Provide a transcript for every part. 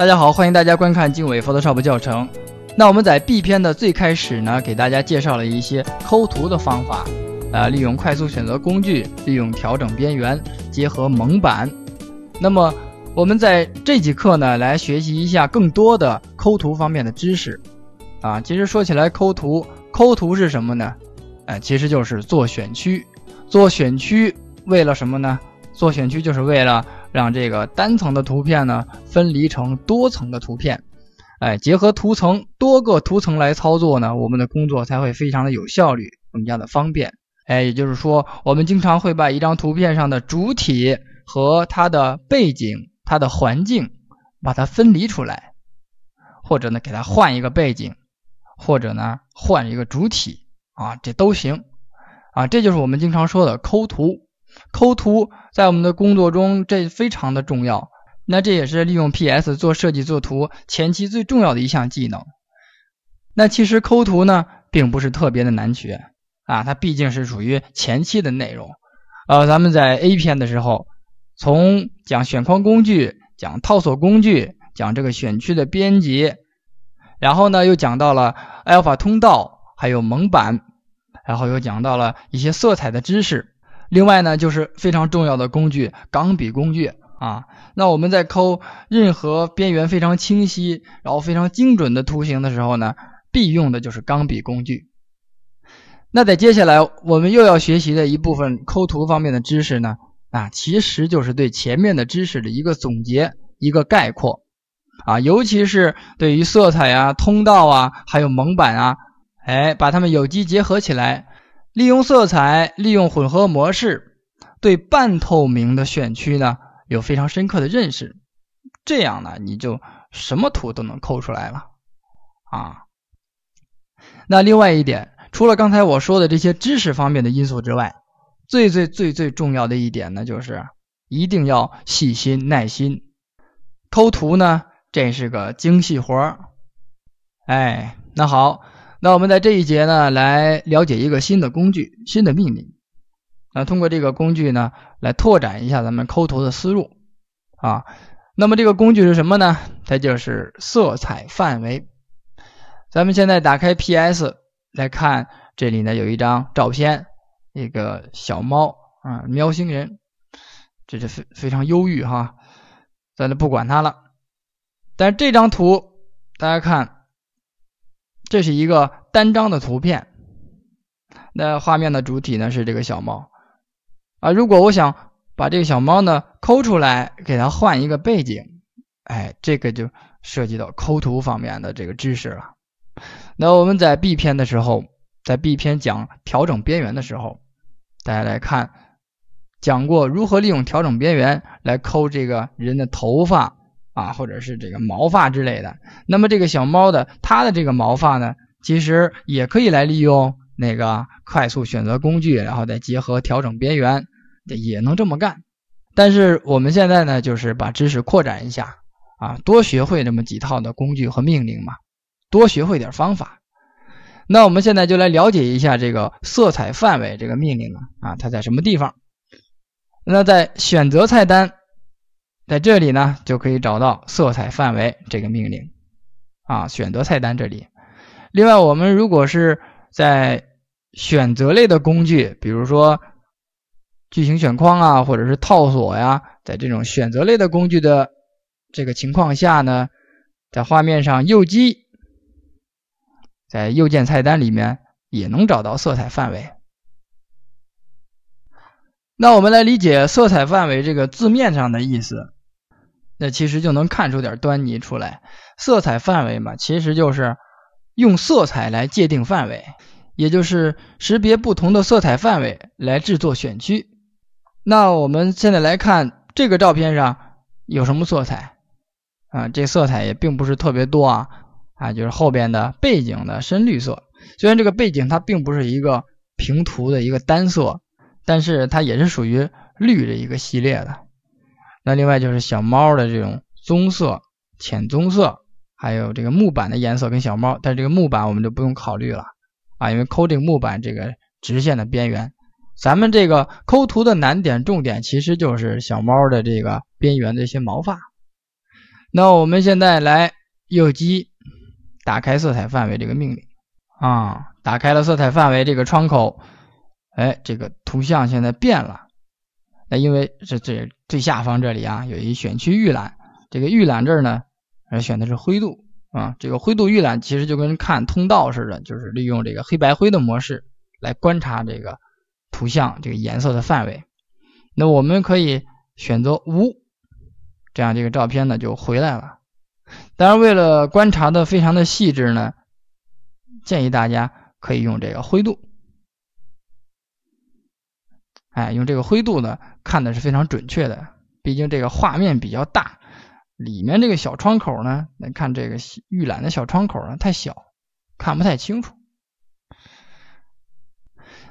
大家好，欢迎大家观看经纬 Photoshop 教程。那我们在 B 篇的最开始呢，给大家介绍了一些抠图的方法，啊，利用快速选择工具，利用调整边缘，结合蒙版。那么我们在这几课呢，来学习一下更多的抠图方面的知识。啊，其实说起来，抠图，抠图是什么呢？呃，其实就是做选区，做选区为了什么呢？做选区就是为了。让这个单层的图片呢分离成多层的图片，哎，结合图层多个图层来操作呢，我们的工作才会非常的有效率，更加的方便。哎，也就是说，我们经常会把一张图片上的主体和它的背景、它的环境把它分离出来，或者呢给它换一个背景，或者呢换一个主体啊，这都行啊。这就是我们经常说的抠图，抠图。在我们的工作中，这非常的重要。那这也是利用 PS 做设计、做图前期最重要的一项技能。那其实抠图呢，并不是特别的难学啊，它毕竟是属于前期的内容。呃，咱们在 A 篇的时候，从讲选框工具，讲套索工具，讲这个选区的编辑，然后呢又讲到了 Alpha 通道，还有蒙版，然后又讲到了一些色彩的知识。另外呢，就是非常重要的工具——钢笔工具啊。那我们在抠任何边缘非常清晰、然后非常精准的图形的时候呢，必用的就是钢笔工具。那在接下来我们又要学习的一部分抠图方面的知识呢，啊，其实就是对前面的知识的一个总结、一个概括，啊，尤其是对于色彩啊、通道啊、还有蒙版啊，哎，把它们有机结合起来。利用色彩，利用混合模式，对半透明的选区呢有非常深刻的认识，这样呢你就什么图都能抠出来了啊。那另外一点，除了刚才我说的这些知识方面的因素之外，最最最最重要的一点呢，就是一定要细心耐心，抠图呢这是个精细活儿，哎，那好。那我们在这一节呢，来了解一个新的工具，新的命令。那通过这个工具呢，来拓展一下咱们抠图的思路啊。那么这个工具是什么呢？它就是色彩范围。咱们现在打开 PS 来看，这里呢有一张照片，一个小猫啊，喵星人，这是非非常忧郁哈。咱就不管它了。但这张图大家看。这是一个单张的图片，那画面的主体呢是这个小猫啊。如果我想把这个小猫呢抠出来，给它换一个背景，哎，这个就涉及到抠图方面的这个知识了。那我们在 B 篇的时候，在 B 篇讲调整边缘的时候，大家来看，讲过如何利用调整边缘来抠这个人的头发。啊，或者是这个毛发之类的。那么这个小猫的它的这个毛发呢，其实也可以来利用那个快速选择工具，然后再结合调整边缘，也能这么干。但是我们现在呢，就是把知识扩展一下啊，多学会这么几套的工具和命令嘛，多学会点方法。那我们现在就来了解一下这个色彩范围这个命令啊，啊，它在什么地方？那在选择菜单。在这里呢，就可以找到“色彩范围”这个命令啊，选择菜单这里。另外，我们如果是在选择类的工具，比如说矩形选框啊，或者是套索呀，在这种选择类的工具的这个情况下呢，在画面上右击，在右键菜单里面也能找到“色彩范围”。那我们来理解“色彩范围”这个字面上的意思。那其实就能看出点端倪出来，色彩范围嘛，其实就是用色彩来界定范围，也就是识别不同的色彩范围来制作选区。那我们现在来看这个照片上有什么色彩啊？这色彩也并不是特别多啊，啊，就是后边的背景的深绿色。虽然这个背景它并不是一个平涂的一个单色，但是它也是属于绿的一个系列的。那另外就是小猫的这种棕色、浅棕色，还有这个木板的颜色跟小猫，但是这个木板我们就不用考虑了啊，因为抠 g 木板这个直线的边缘。咱们这个抠图的难点重点其实就是小猫的这个边缘的一些毛发。那我们现在来右击，打开色彩范围这个命令啊，打开了色彩范围这个窗口，哎，这个图像现在变了。那因为这这最下方这里啊，有一选区预览，这个预览这儿呢，呃选的是灰度啊。这个灰度预览其实就跟看通道似的，就是利用这个黑白灰的模式来观察这个图像这个颜色的范围。那我们可以选择无，这样这个照片呢就回来了。当然，为了观察的非常的细致呢，建议大家可以用这个灰度。哎，用这个灰度呢看的是非常准确的，毕竟这个画面比较大，里面这个小窗口呢来看这个预览的小窗口呢太小，看不太清楚。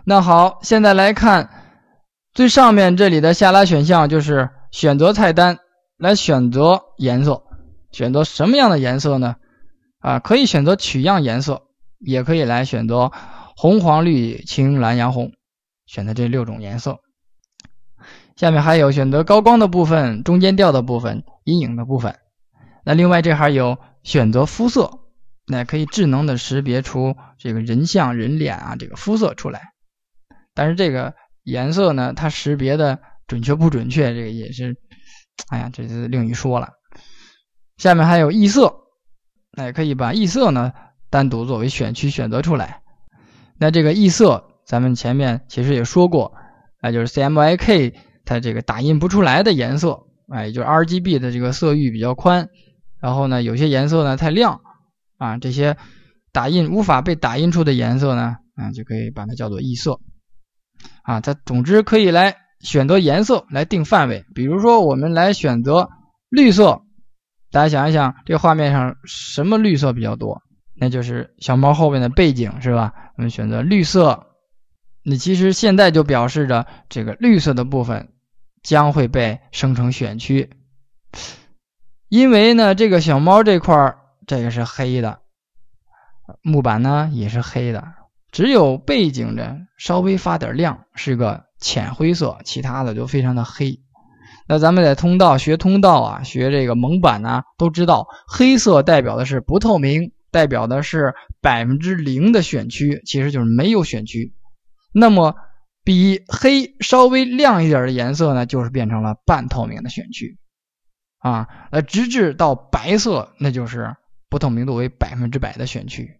那好，现在来看最上面这里的下拉选项就是选择菜单来选择颜色，选择什么样的颜色呢？啊，可以选择取样颜色，也可以来选择红、黄、绿、青、蓝、洋红。选择这六种颜色，下面还有选择高光的部分、中间调的部分、阴影的部分。那另外这还有选择肤色，那可以智能的识别出这个人像人脸啊这个肤色出来。但是这个颜色呢，它识别的准确不准确，这个也是，哎呀，这是另一说了。下面还有异色，那也可以把异色呢单独作为选区选择出来。那这个异色。咱们前面其实也说过，哎，就是 CMYK 它这个打印不出来的颜色，哎，也就是 RGB 的这个色域比较宽，然后呢，有些颜色呢太亮，啊，这些打印无法被打印出的颜色呢，啊，就可以把它叫做异色，啊，它总之可以来选择颜色来定范围。比如说我们来选择绿色，大家想一想，这个画面上什么绿色比较多？那就是小猫后面的背景，是吧？我们选择绿色。那其实现在就表示着这个绿色的部分将会被生成选区，因为呢，这个小猫这块这个是黑的，木板呢也是黑的，只有背景的稍微发点亮，是个浅灰色，其他的都非常的黑。那咱们在通道学通道啊，学这个蒙版呢，都知道黑色代表的是不透明，代表的是百分之零的选区，其实就是没有选区。那么，比黑稍微亮一点的颜色呢，就是变成了半透明的选区，啊，那直至到白色，那就是不透明度为百分之百的选区。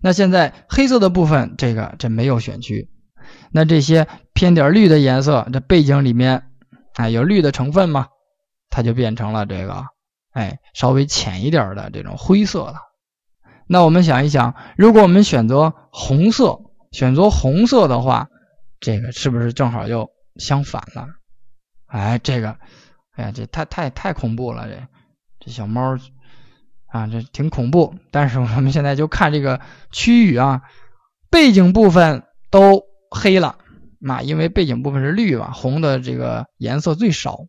那现在黑色的部分，这个这没有选区。那这些偏点儿绿的颜色，这背景里面啊有绿的成分吗？它就变成了这个，哎，稍微浅一点儿的这种灰色了。那我们想一想，如果我们选择红色。选择红色的话，这个是不是正好就相反了？哎，这个，哎呀，这太太太恐怖了！这，这小猫啊，这挺恐怖。但是我们现在就看这个区域啊，背景部分都黑了，那因为背景部分是绿吧，红的这个颜色最少。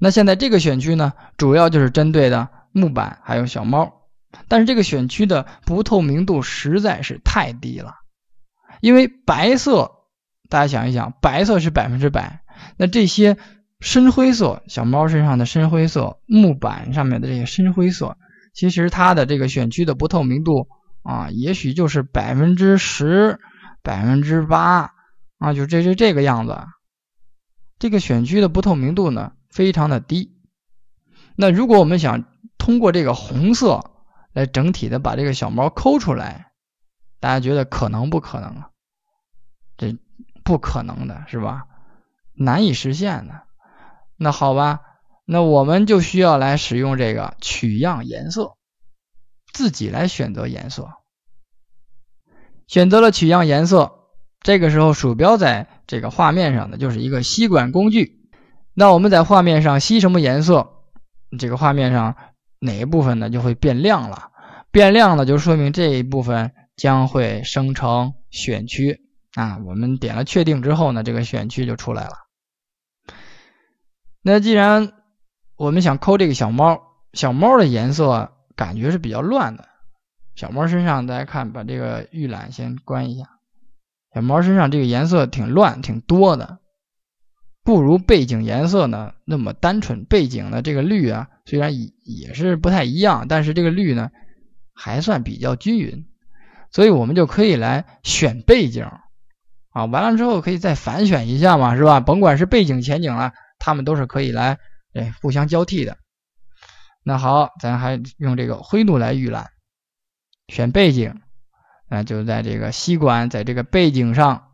那现在这个选区呢，主要就是针对的木板还有小猫，但是这个选区的不透明度实在是太低了。因为白色，大家想一想，白色是百分之百。那这些深灰色小猫身上的深灰色木板上面的这些深灰色，其实它的这个选区的不透明度啊，也许就是百分之十、百分之八啊，就这是这个样子。这个选区的不透明度呢，非常的低。那如果我们想通过这个红色来整体的把这个小猫抠出来，大家觉得可能不可能啊？不可能的是吧？难以实现的。那好吧，那我们就需要来使用这个取样颜色，自己来选择颜色。选择了取样颜色，这个时候鼠标在这个画面上呢，就是一个吸管工具。那我们在画面上吸什么颜色？这个画面上哪一部分呢，就会变亮了。变亮了就说明这一部分将会生成选区。啊，我们点了确定之后呢，这个选区就出来了。那既然我们想抠这个小猫，小猫的颜色感觉是比较乱的。小猫身上，大家看，把这个预览先关一下。小猫身上这个颜色挺乱、挺多的，不如背景颜色呢那么单纯。背景的这个绿啊，虽然也也是不太一样，但是这个绿呢还算比较均匀，所以我们就可以来选背景。啊，完了之后可以再反选一下嘛，是吧？甭管是背景、前景了，它们都是可以来，哎，互相交替的。那好，咱还用这个灰度来预览，选背景，那就在这个吸管，在这个背景上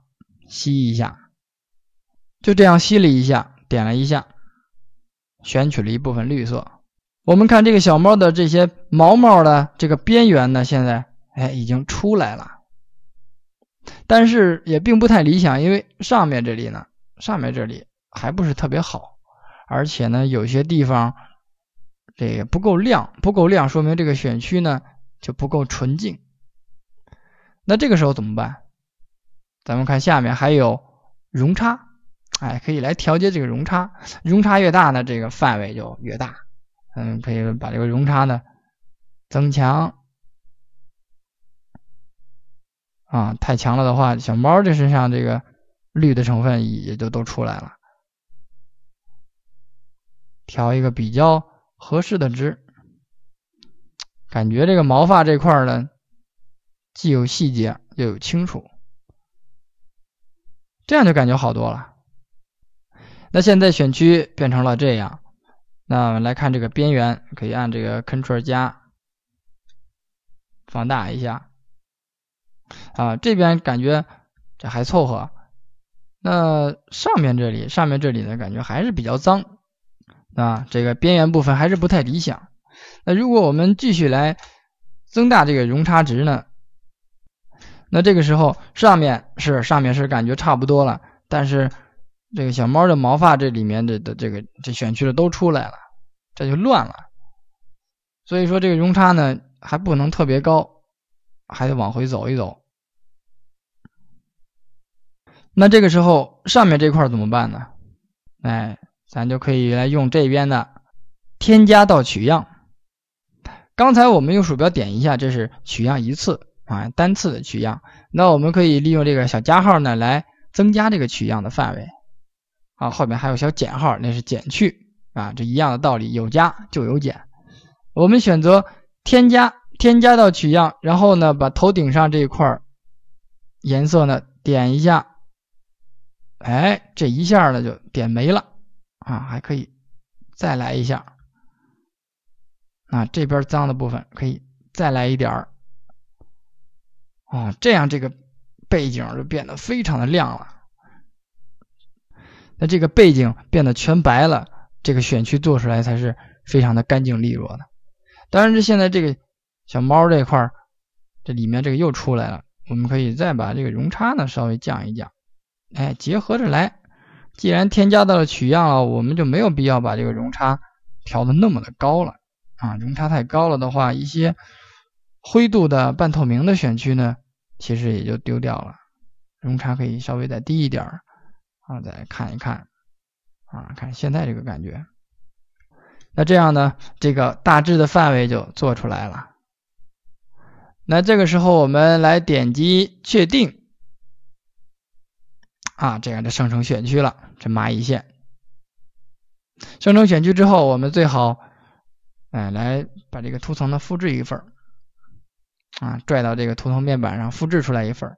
吸一下，就这样吸了一下，点了一下，选取了一部分绿色。我们看这个小猫的这些毛毛的这个边缘呢，现在哎，已经出来了。但是也并不太理想，因为上面这里呢，上面这里还不是特别好，而且呢，有些地方这个不够亮，不够亮，说明这个选区呢就不够纯净。那这个时候怎么办？咱们看下面还有容差，哎，可以来调节这个容差，容差越大呢，这个范围就越大，嗯，可以把这个容差呢增强。啊，太强了的话，小猫这身上这个绿的成分也就都出来了。调一个比较合适的值，感觉这个毛发这块呢，既有细节又有清楚，这样就感觉好多了。那现在选区变成了这样，那我们来看这个边缘，可以按这个 Ctrl 加放大一下。啊，这边感觉这还凑合，那上面这里上面这里呢，感觉还是比较脏啊，这个边缘部分还是不太理想。那如果我们继续来增大这个容差值呢，那这个时候上面是上面是感觉差不多了，但是这个小猫的毛发这里面的的这个这选区的都出来了，这就乱了。所以说这个容差呢还不能特别高，还得往回走一走。那这个时候上面这块怎么办呢？哎，咱就可以来用这边的“添加到取样”。刚才我们用鼠标点一下，这是取样一次啊，单次的取样。那我们可以利用这个小加号呢，来增加这个取样的范围。好，后面还有小减号，那是减去啊，这一样的道理，有加就有减。我们选择“添加”，“添加到取样”，然后呢，把头顶上这一块颜色呢点一下。哎，这一下呢就点没了啊！还可以再来一下啊，这边脏的部分可以再来一点儿哦，这样这个背景就变得非常的亮了。那这个背景变得全白了，这个选区做出来才是非常的干净利落的。当然，这现在这个小猫这块，这里面这个又出来了，我们可以再把这个容差呢稍微降一降。哎，结合着来，既然添加到了取样了，我们就没有必要把这个容差调的那么的高了啊。容差太高了的话，一些灰度的半透明的选区呢，其实也就丢掉了。容差可以稍微再低一点儿啊，再看一看啊，看现在这个感觉。那这样呢，这个大致的范围就做出来了。那这个时候，我们来点击确定。啊，这样的生成选区了，这蚂蚁线生成选区之后，我们最好，哎，来把这个图层呢复制一份儿，啊，拽到这个图层面板上复制出来一份儿，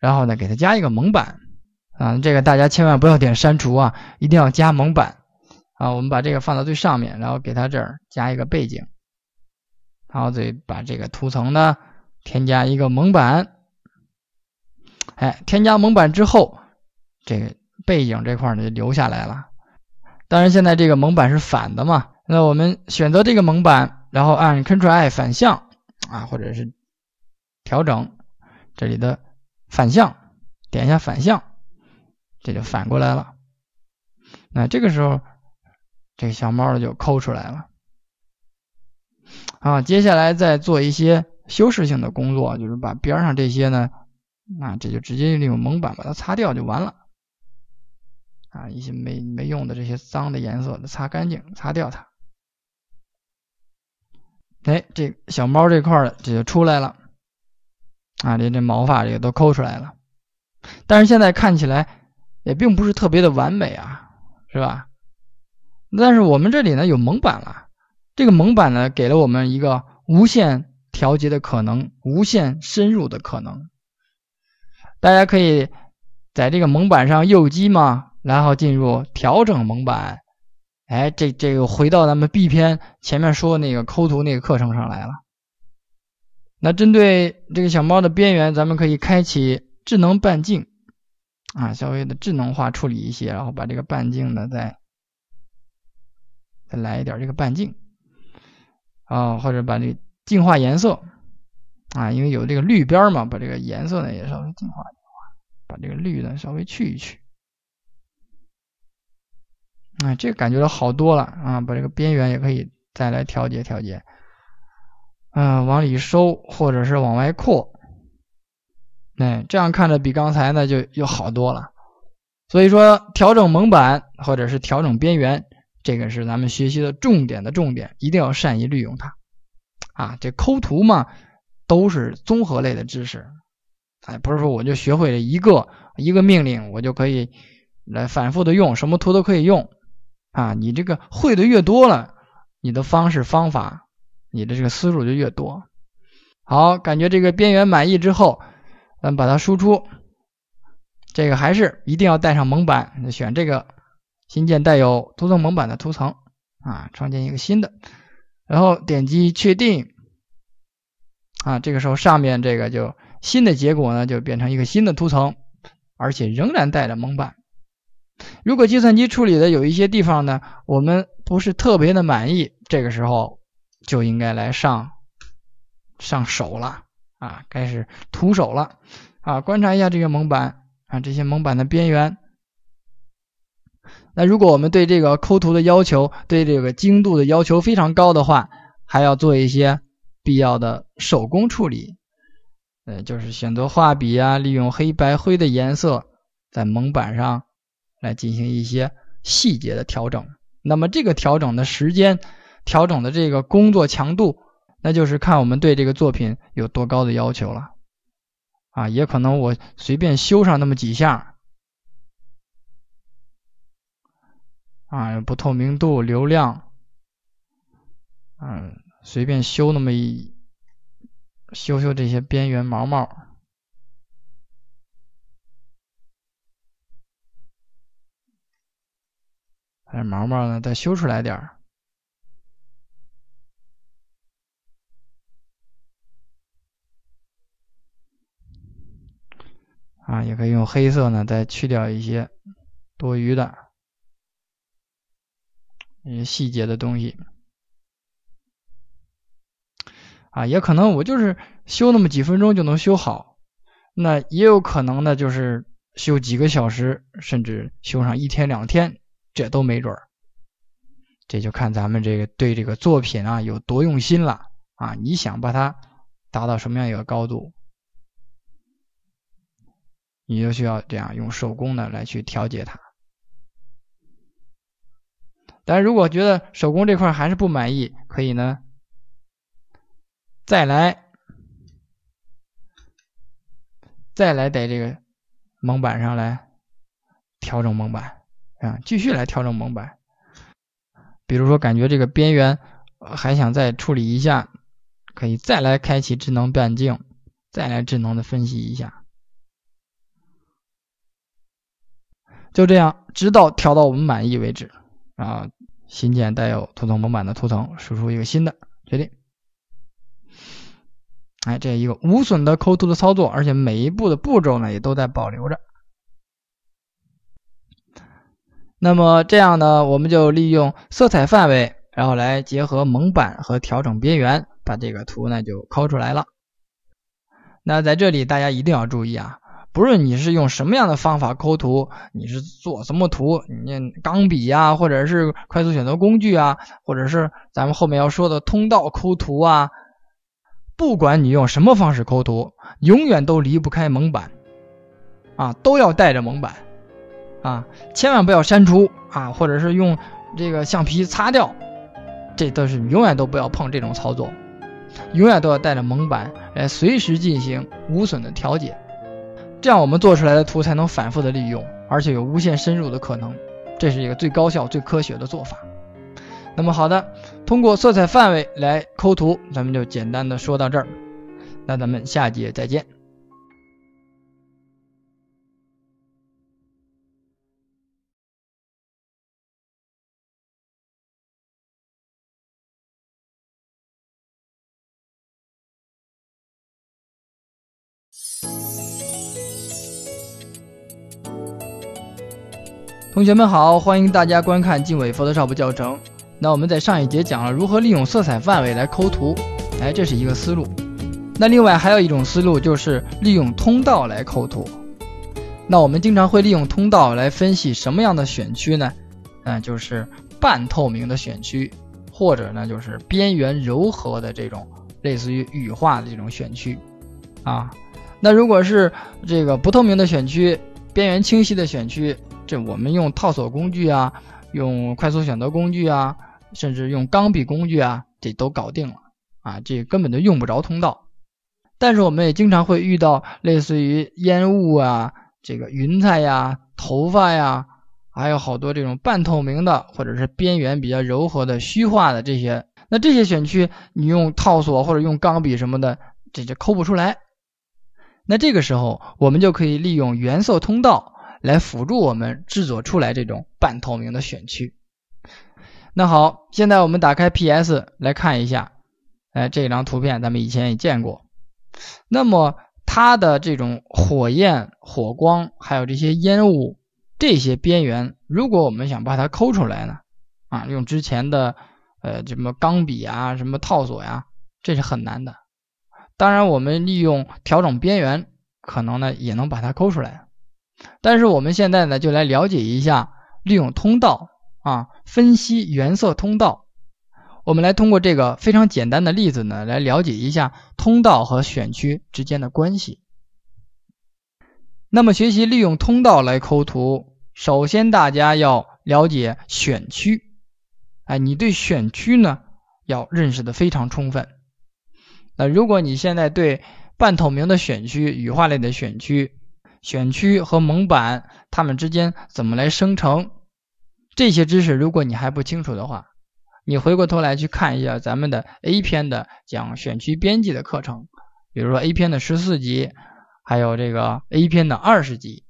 然后呢，给它加一个蒙版，啊，这个大家千万不要点删除啊，一定要加蒙版，啊，我们把这个放到最上面，然后给它这儿加一个背景，然后再把这个图层呢添加一个蒙版。哎，添加蒙版之后，这个背景这块儿就留下来了。当然，现在这个蒙版是反的嘛。那我们选择这个蒙版，然后按 Ctrl I 反向啊，或者是调整这里的反向，点一下反向，这就反过来了。那这个时候，这个小猫就抠出来了。啊，接下来再做一些修饰性的工作，就是把边上这些呢。那这就直接利用蒙版把它擦掉就完了啊！一些没没用的这些脏的颜色，擦干净，擦掉它。哎，这小猫这块儿的这就出来了啊！这这毛发这个都抠出来了，但是现在看起来也并不是特别的完美啊，是吧？但是我们这里呢有蒙版了，这个蒙版呢给了我们一个无限调节的可能，无限深入的可能。大家可以在这个蒙版上右击嘛，然后进入调整蒙版。哎，这这个回到咱们 B 篇前面说那个抠图那个课程上来了。那针对这个小猫的边缘，咱们可以开启智能半径啊，稍微的智能化处理一些，然后把这个半径呢再再来一点这个半径啊，或者把这个净化颜色。啊，因为有这个绿边嘛，把这个颜色呢也稍微净化净化，把这个绿呢稍微去一去。啊，这个感觉好多了啊，把这个边缘也可以再来调节调节。嗯，往里收或者是往外扩。哎，这样看着比刚才呢就又好多了。所以说，调整蒙版或者是调整边缘，这个是咱们学习的重点的重点，一定要善于利用它。啊，这抠图嘛。都是综合类的知识，哎，不是说我就学会了一个一个命令，我就可以来反复的用，什么图都可以用啊！你这个会的越多了，你的方式方法，你的这个思路就越多。好，感觉这个边缘满意之后，咱把它输出。这个还是一定要带上蒙版，选这个“新建带有图层蒙版的图层”啊，创建一个新的，然后点击确定。啊，这个时候上面这个就新的结果呢，就变成一个新的图层，而且仍然带着蒙版。如果计算机处理的有一些地方呢，我们不是特别的满意，这个时候就应该来上上手了啊，开始徒手了啊。观察一下这个蒙版啊，这些蒙版的边缘。那如果我们对这个抠图的要求，对这个精度的要求非常高的话，还要做一些。必要的手工处理，呃，就是选择画笔啊，利用黑白灰的颜色在蒙板上来进行一些细节的调整。那么这个调整的时间，调整的这个工作强度，那就是看我们对这个作品有多高的要求了。啊，也可能我随便修上那么几下，啊，不透明度、流量，嗯。随便修那么一修修这些边缘毛毛，哎，毛毛呢再修出来点儿啊，也可以用黑色呢，再去掉一些多余的、一些细节的东西。啊，也可能我就是修那么几分钟就能修好，那也有可能呢，就是修几个小时，甚至修上一天两天，这都没准儿，这就看咱们这个对这个作品啊有多用心了啊。你想把它达到什么样一个高度，你就需要这样用手工的来去调节它。但如果觉得手工这块还是不满意，可以呢。再来，再来在这个蒙版上来调整蒙版啊，继续来调整蒙版。比如说，感觉这个边缘还想再处理一下，可以再来开启智能半径，再来智能的分析一下。就这样，直到调到我们满意为止。然后，新建带有图层蒙版的图层，输出一个新的，确定。哎，这一个无损的抠图的操作，而且每一步的步骤呢也都在保留着。那么这样呢，我们就利用色彩范围，然后来结合蒙版和调整边缘，把这个图呢就抠出来了。那在这里大家一定要注意啊，不论你是用什么样的方法抠图，你是做什么图，你钢笔呀，或者是快速选择工具啊，或者是咱们后面要说的通道抠图啊。不管你用什么方式抠图，永远都离不开蒙版，啊，都要带着蒙版，啊，千万不要删除啊，或者是用这个橡皮擦掉，这都是永远都不要碰这种操作，永远都要带着蒙版来随时进行无损的调节，这样我们做出来的图才能反复的利用，而且有无限深入的可能，这是一个最高效、最科学的做法。那么好的，通过色彩范围来抠图，咱们就简单的说到这儿。那咱们下节再见。同学们好，欢迎大家观看经纬 Photoshop 教程。那我们在上一节讲了如何利用色彩范围来抠图，哎，这是一个思路。那另外还有一种思路就是利用通道来抠图。那我们经常会利用通道来分析什么样的选区呢？嗯，就是半透明的选区，或者呢就是边缘柔和的这种类似于羽化的这种选区。啊，那如果是这个不透明的选区，边缘清晰的选区，这我们用套索工具啊，用快速选择工具啊。甚至用钢笔工具啊，这都搞定了啊，这根本就用不着通道。但是我们也经常会遇到类似于烟雾啊、这个云彩呀、头发呀，还有好多这种半透明的或者是边缘比较柔和的虚化的这些，那这些选区你用套索或者用钢笔什么的，这就抠不出来。那这个时候，我们就可以利用原色通道来辅助我们制作出来这种半透明的选区。那好，现在我们打开 PS 来看一下，哎，这张图片咱们以前也见过。那么它的这种火焰、火光，还有这些烟雾、这些边缘，如果我们想把它抠出来呢，啊，用之前的呃什么钢笔啊、什么套索呀，这是很难的。当然，我们利用调整边缘，可能呢也能把它抠出来。但是我们现在呢，就来了解一下利用通道。啊，分析原色通道。我们来通过这个非常简单的例子呢，来了解一下通道和选区之间的关系。那么，学习利用通道来抠图，首先大家要了解选区。哎，你对选区呢要认识的非常充分。那如果你现在对半透明的选区、羽化类的选区、选区和蒙版它们之间怎么来生成？这些知识，如果你还不清楚的话，你回过头来去看一下咱们的 A 篇的讲选区编辑的课程，比如说 A 篇的十四集，还有这个 A 篇的二十集，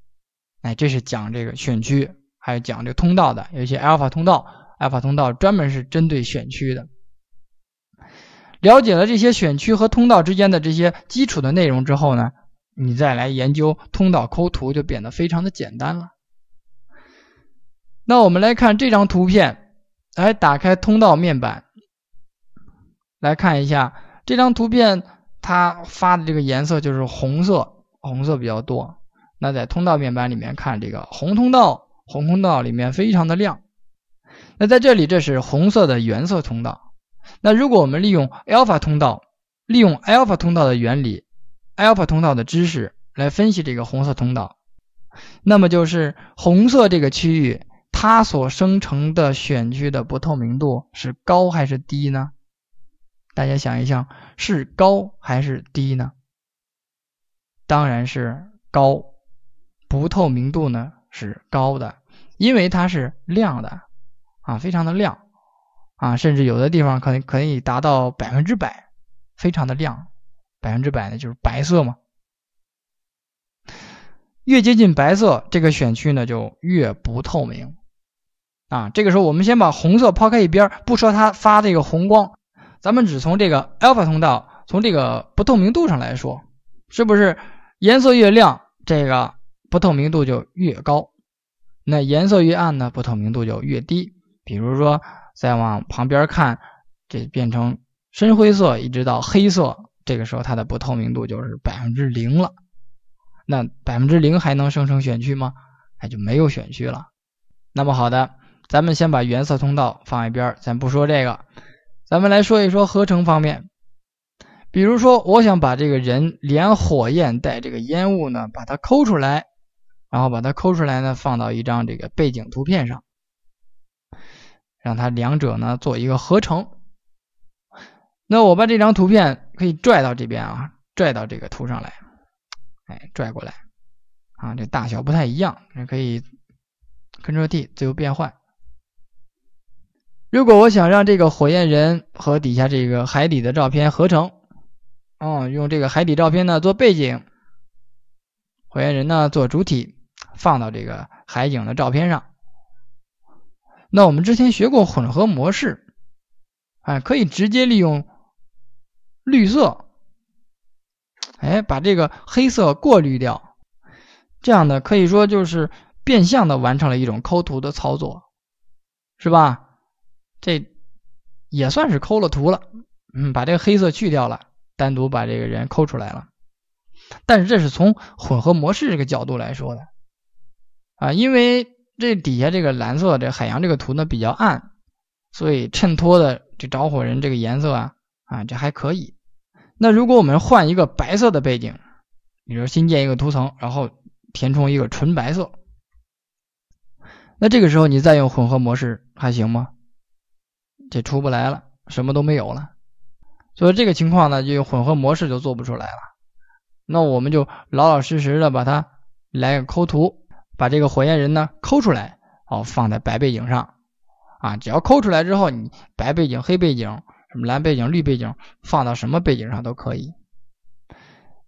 哎，这是讲这个选区，还有讲这通道的，有一些 alpha 通道，alpha 通道专门是针对选区的。了解了这些选区和通道之间的这些基础的内容之后呢，你再来研究通道抠图就变得非常的简单了。那我们来看这张图片，来打开通道面板，来看一下这张图片，它发的这个颜色就是红色，红色比较多。那在通道面板里面看这个红通道，红通道里面非常的亮。那在这里，这是红色的原色通道。那如果我们利用 alpha 通道，利用 alpha 通道的原理，alpha 通道的知识来分析这个红色通道，那么就是红色这个区域。它所生成的选区的不透明度是高还是低呢？大家想一想，是高还是低呢？当然是高，不透明度呢是高的，因为它是亮的啊，非常的亮啊，甚至有的地方可能可以达到百分之百，非常的亮，百分之百呢就是白色嘛。越接近白色，这个选区呢就越不透明。啊，这个时候我们先把红色抛开一边儿，不说它发这个红光，咱们只从这个 alpha 通道，从这个不透明度上来说，是不是颜色越亮，这个不透明度就越高？那颜色越暗呢，不透明度就越低。比如说再往旁边看，这变成深灰色，一直到黑色，这个时候它的不透明度就是百分之零了。那百分之零还能生成选区吗？哎，就没有选区了。那么好的。咱们先把原色通道放一边咱不说这个，咱们来说一说合成方面。比如说，我想把这个人连火焰带这个烟雾呢，把它抠出来，然后把它抠出来呢，放到一张这个背景图片上，让它两者呢做一个合成。那我把这张图片可以拽到这边啊，拽到这个图上来，哎，拽过来，啊，这大小不太一样，你可以 Ctrl D 自由变换。如果我想让这个火焰人和底下这个海底的照片合成，嗯，用这个海底照片呢做背景，火焰人呢做主体，放到这个海景的照片上。那我们之前学过混合模式，哎，可以直接利用绿色，哎，把这个黑色过滤掉，这样的可以说就是变相的完成了一种抠图的操作，是吧？这也算是抠了图了，嗯，把这个黑色去掉了，单独把这个人抠出来了。但是这是从混合模式这个角度来说的，啊，因为这底下这个蓝色这海洋这个图呢比较暗，所以衬托的这着火人这个颜色啊，啊，这还可以。那如果我们换一个白色的背景，比如新建一个图层，然后填充一个纯白色，那这个时候你再用混合模式还行吗？也出不来了，什么都没有了，所以这个情况呢，就混合模式就做不出来了。那我们就老老实实的把它来个抠图，把这个火焰人呢抠出来，哦，放在白背景上。啊，只要抠出来之后，你白背景、黑背景、什么蓝背景、绿背景，放到什么背景上都可以。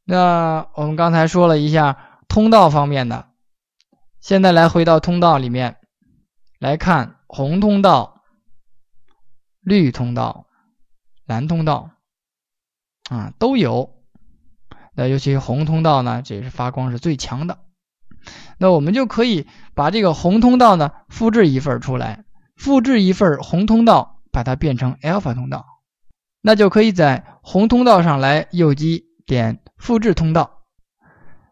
那我们刚才说了一下通道方面的，现在来回到通道里面来看红通道。绿通道、蓝通道啊都有，那尤其红通道呢，这是发光是最强的。那我们就可以把这个红通道呢复制一份出来，复制一份红通道，把它变成 alpha 通道，那就可以在红通道上来右击点复制通道，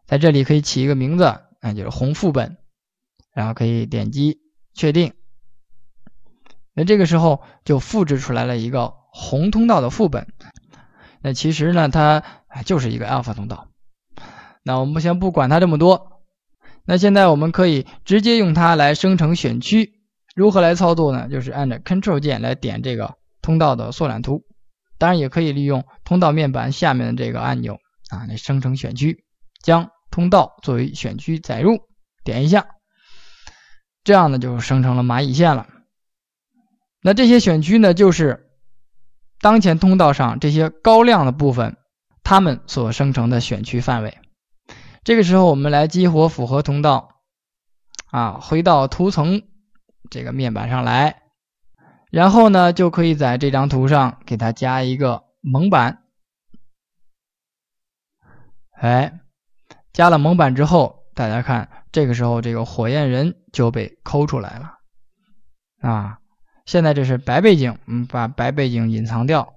在这里可以起一个名字，那就是红副本，然后可以点击确定。那这个时候就复制出来了一个红通道的副本，那其实呢，它就是一个 alpha 通道。那我们先不管它这么多，那现在我们可以直接用它来生成选区。如何来操作呢？就是按着 Ctrl 键来点这个通道的缩览图，当然也可以利用通道面板下面的这个按钮啊，来生成选区，将通道作为选区载入，点一下，这样呢就生成了蚂蚁线了。那这些选区呢，就是当前通道上这些高亮的部分，它们所生成的选区范围。这个时候，我们来激活复合通道，啊，回到图层这个面板上来，然后呢，就可以在这张图上给它加一个蒙版。哎，加了蒙版之后，大家看，这个时候这个火焰人就被抠出来了，啊。现在这是白背景，我们把白背景隐藏掉，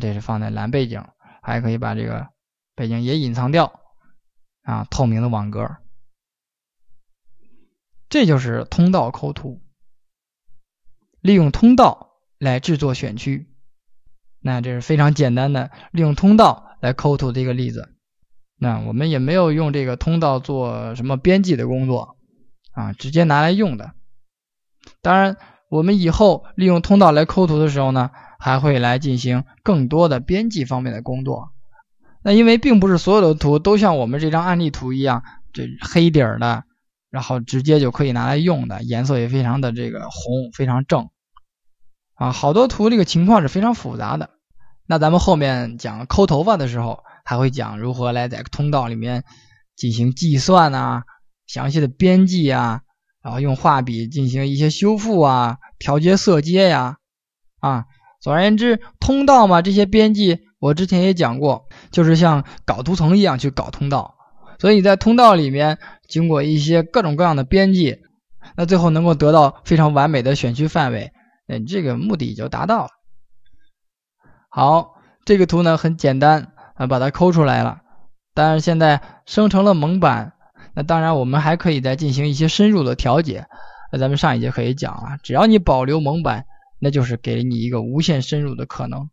这是放在蓝背景，还可以把这个背景也隐藏掉啊，透明的网格。这就是通道抠图，利用通道来制作选区，那这是非常简单的利用通道来抠图的一个例子。那我们也没有用这个通道做什么编辑的工作啊，直接拿来用的。当然。我们以后利用通道来抠图的时候呢，还会来进行更多的编辑方面的工作。那因为并不是所有的图都像我们这张案例图一样，这黑底儿的，然后直接就可以拿来用的，颜色也非常的这个红，非常正啊。好多图这个情况是非常复杂的。那咱们后面讲抠头发的时候，还会讲如何来在通道里面进行计算啊，详细的编辑啊。然后用画笔进行一些修复啊，调节色阶呀，啊，总而言之，通道嘛，这些编辑我之前也讲过，就是像搞图层一样去搞通道，所以你在通道里面经过一些各种各样的编辑，那最后能够得到非常完美的选区范围，那你这个目的就达到了。好，这个图呢很简单啊，把它抠出来了，但是现在生成了蒙版。那当然，我们还可以再进行一些深入的调节。那咱们上一节可以讲啊，只要你保留蒙版，那就是给你一个无限深入的可能。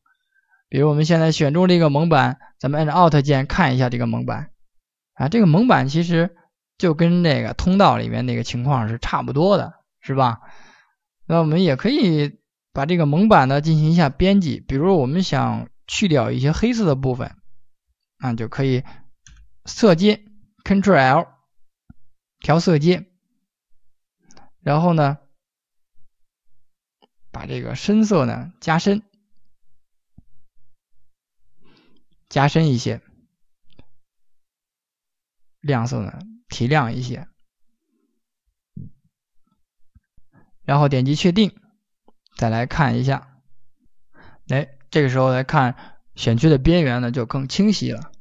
比如我们现在选中这个蒙版，咱们按着 Alt 键看一下这个蒙版啊，这个蒙版其实就跟那个通道里面那个情况是差不多的，是吧？那我们也可以把这个蒙版呢进行一下编辑，比如我们想去掉一些黑色的部分，啊，就可以色阶，Ctrl L。调色阶，然后呢，把这个深色呢加深，加深一些，亮色呢提亮一些，然后点击确定，再来看一下，哎，这个时候来看选区的边缘呢就更清晰了，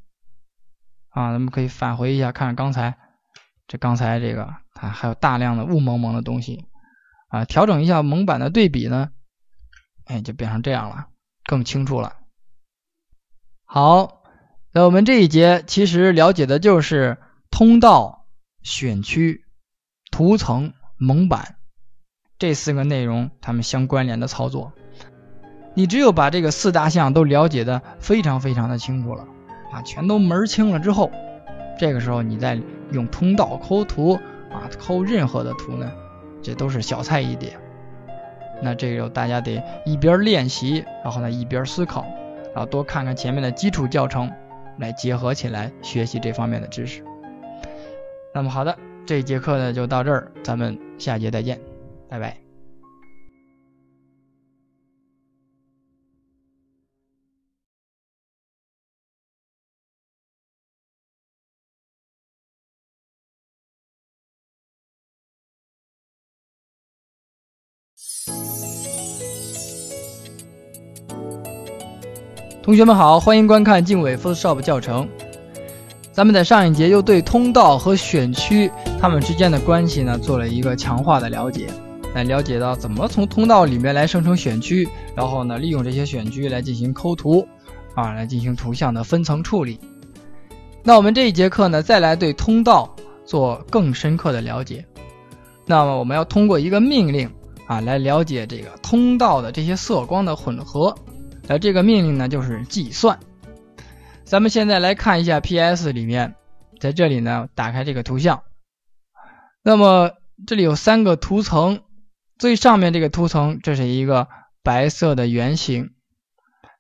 啊，咱们可以返回一下看刚才。这刚才这个它还有大量的雾蒙蒙的东西啊，调整一下蒙版的对比呢，哎，就变成这样了，更清楚了。好，那我们这一节其实了解的就是通道、选区、图层、蒙版这四个内容，它们相关联的操作。你只有把这个四大项都了解的非常非常的清楚了啊，全都门清了之后。这个时候，你再用通道抠图啊，抠任何的图呢，这都是小菜一碟。那这个大家得一边练习，然后呢一边思考，然后多看看前面的基础教程，来结合起来学习这方面的知识。那么好的，这节课呢就到这儿，咱们下节再见，拜拜。同学们好，欢迎观看《静伟 Photoshop 教程》。咱们在上一节又对通道和选区它们之间的关系呢做了一个强化的了解，来了解到怎么从通道里面来生成选区，然后呢利用这些选区来进行抠图，啊来进行图像的分层处理。那我们这一节课呢再来对通道做更深刻的了解。那么我们要通过一个命令啊来了解这个通道的这些色光的混合。那这个命令呢，就是计算。咱们现在来看一下 PS 里面，在这里呢，打开这个图像。那么这里有三个图层，最上面这个图层这是一个白色的圆形，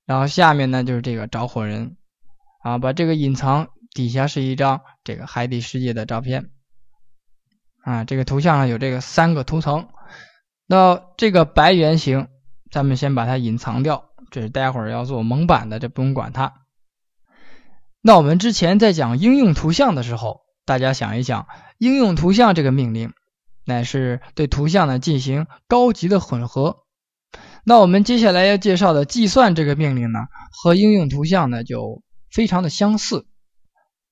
然后下面呢就是这个着火人啊，把这个隐藏。底下是一张这个海底世界的照片啊，这个图像上有这个三个图层。那这个白圆形，咱们先把它隐藏掉。这是待会儿要做蒙版的，这不用管它。那我们之前在讲应用图像的时候，大家想一想，应用图像这个命令乃是对图像呢进行高级的混合。那我们接下来要介绍的计算这个命令呢，和应用图像呢就非常的相似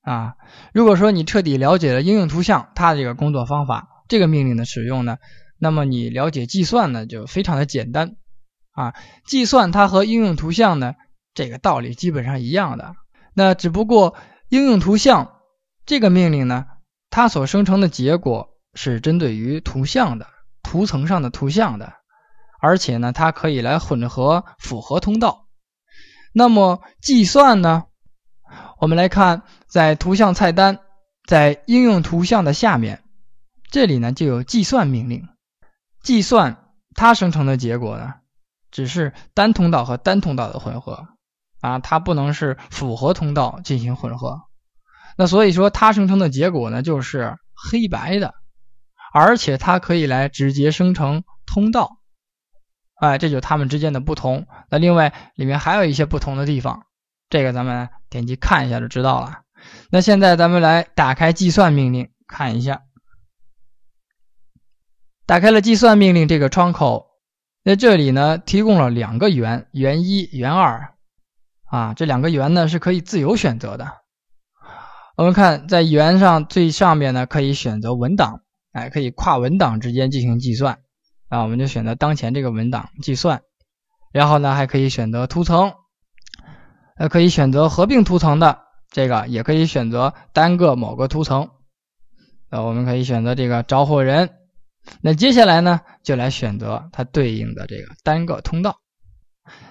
啊。如果说你彻底了解了应用图像它这个工作方法、这个命令的使用呢，那么你了解计算呢就非常的简单。啊，计算它和应用图像呢，这个道理基本上一样的。那只不过应用图像这个命令呢，它所生成的结果是针对于图像的图层上的图像的，而且呢，它可以来混合复合通道。那么计算呢，我们来看在图像菜单，在应用图像的下面，这里呢就有计算命令。计算它生成的结果呢？只是单通道和单通道的混合啊，它不能是复合通道进行混合。那所以说，它生成的结果呢就是黑白的，而且它可以来直接生成通道。哎，这就是它们之间的不同。那另外里面还有一些不同的地方，这个咱们点击看一下就知道了。那现在咱们来打开计算命令看一下，打开了计算命令这个窗口。在这里呢，提供了两个圆，圆一、圆二，啊，这两个圆呢是可以自由选择的。我们看在圆上最上面呢，可以选择文档，哎，可以跨文档之间进行计算，啊，我们就选择当前这个文档计算。然后呢，还可以选择图层，呃，可以选择合并图层的这个，也可以选择单个某个图层。呃，我们可以选择这个着火人。那接下来呢，就来选择它对应的这个单个通道。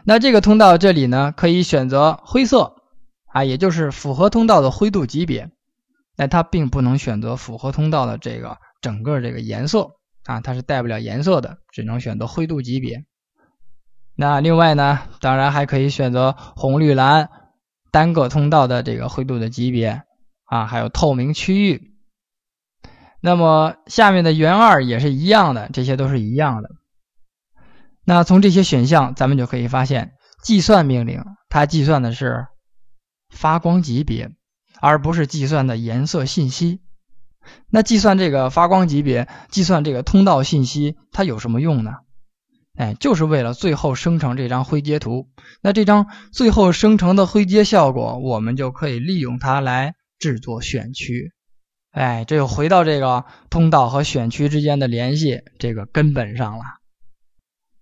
那这个通道这里呢，可以选择灰色啊，也就是复合通道的灰度级别。那它并不能选择复合通道的这个整个这个颜色啊，它是带不了颜色的，只能选择灰度级别。那另外呢，当然还可以选择红、绿、蓝单个通道的这个灰度的级别啊，还有透明区域。那么下面的元二也是一样的，这些都是一样的。那从这些选项，咱们就可以发现，计算命令它计算的是发光级别，而不是计算的颜色信息。那计算这个发光级别，计算这个通道信息，它有什么用呢？哎，就是为了最后生成这张灰阶图。那这张最后生成的灰阶效果，我们就可以利用它来制作选区。哎，这又回到这个通道和选区之间的联系这个根本上了。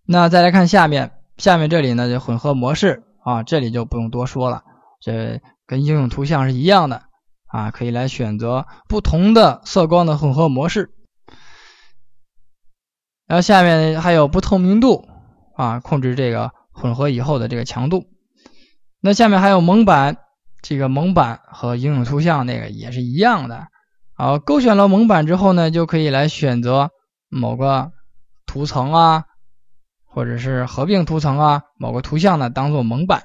那再来看下面，下面这里呢就混合模式啊，这里就不用多说了，这跟应用图像是一样的啊，可以来选择不同的色光的混合模式。然后下面还有不透明度啊，控制这个混合以后的这个强度。那下面还有蒙版，这个蒙版和应用图像那个也是一样的。好，勾选了蒙版之后呢，就可以来选择某个图层啊，或者是合并图层啊，某个图像呢当做蒙版，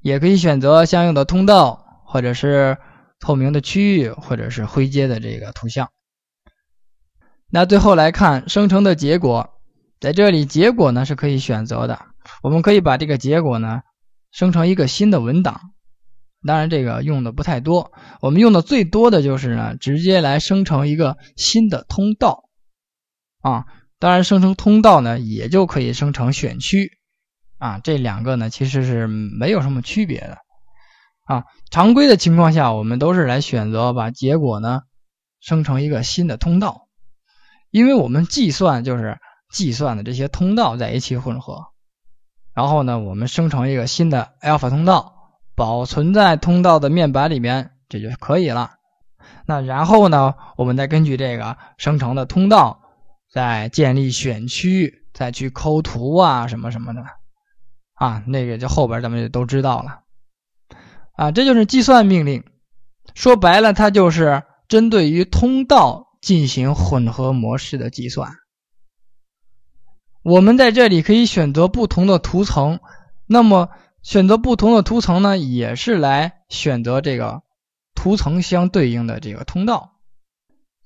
也可以选择相应的通道，或者是透明的区域，或者是灰阶的这个图像。那最后来看生成的结果，在这里结果呢是可以选择的，我们可以把这个结果呢生成一个新的文档。当然，这个用的不太多。我们用的最多的就是呢，直接来生成一个新的通道啊。当然，生成通道呢，也就可以生成选区啊。这两个呢，其实是没有什么区别的啊。常规的情况下，我们都是来选择把结果呢生成一个新的通道，因为我们计算就是计算的这些通道在一起混合，然后呢，我们生成一个新的 alpha 通道。保存在通道的面板里面，这就可以了。那然后呢，我们再根据这个生成的通道，再建立选区，再去抠图啊，什么什么的，啊，那个就后边咱们就都知道了。啊，这就是计算命令，说白了，它就是针对于通道进行混合模式的计算。我们在这里可以选择不同的图层，那么。选择不同的图层呢，也是来选择这个图层相对应的这个通道。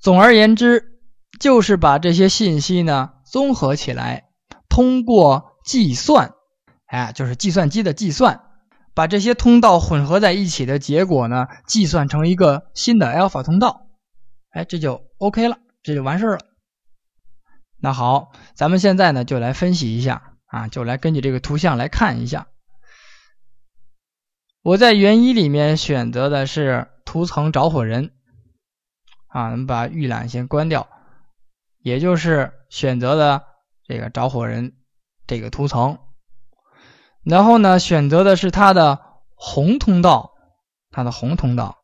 总而言之，就是把这些信息呢综合起来，通过计算，哎，就是计算机的计算，把这些通道混合在一起的结果呢，计算成一个新的 alpha 通道。哎，这就 OK 了，这就完事儿了。那好，咱们现在呢就来分析一下啊，就来根据这个图像来看一下。我在原一里面选择的是图层着火人，啊，我们把预览先关掉，也就是选择的这个着火人这个图层，然后呢，选择的是它的红通道，它的红通道，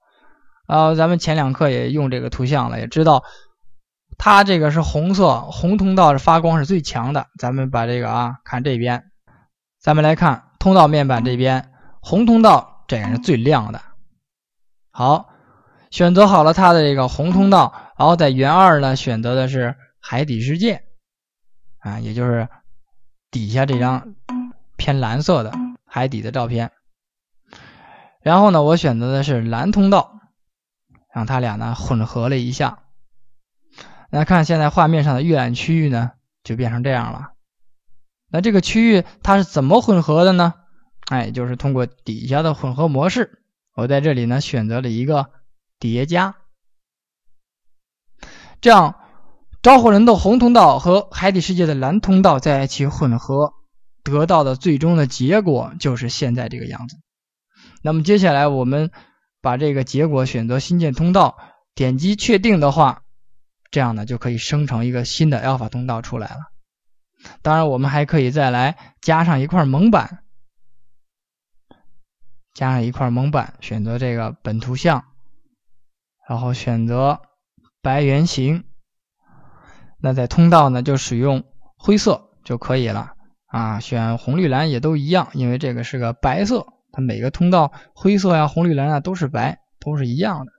啊，咱们前两课也用这个图像了，也知道它这个是红色，红通道是发光是最强的。咱们把这个啊，看这边，咱们来看通道面板这边。红通道这也是最亮的，好，选择好了它的这个红通道，然后在圆二呢选择的是海底世界啊，也就是底下这张偏蓝色的海底的照片。然后呢，我选择的是蓝通道，让它俩呢混合了一下。那看现在画面上的预览区域呢，就变成这样了。那这个区域它是怎么混合的呢？哎，就是通过底下的混合模式，我在这里呢选择了一个叠加，这样招魂人的红通道和海底世界的蓝通道在一起混合，得到的最终的结果就是现在这个样子。那么接下来我们把这个结果选择新建通道，点击确定的话，这样呢就可以生成一个新的 Alpha 通道出来了。当然，我们还可以再来加上一块蒙版。加上一块蒙版，选择这个本图像，然后选择白圆形。那在通道呢，就使用灰色就可以了啊。选红绿蓝也都一样，因为这个是个白色，它每个通道灰色呀、红绿蓝啊都是白，都是一样的。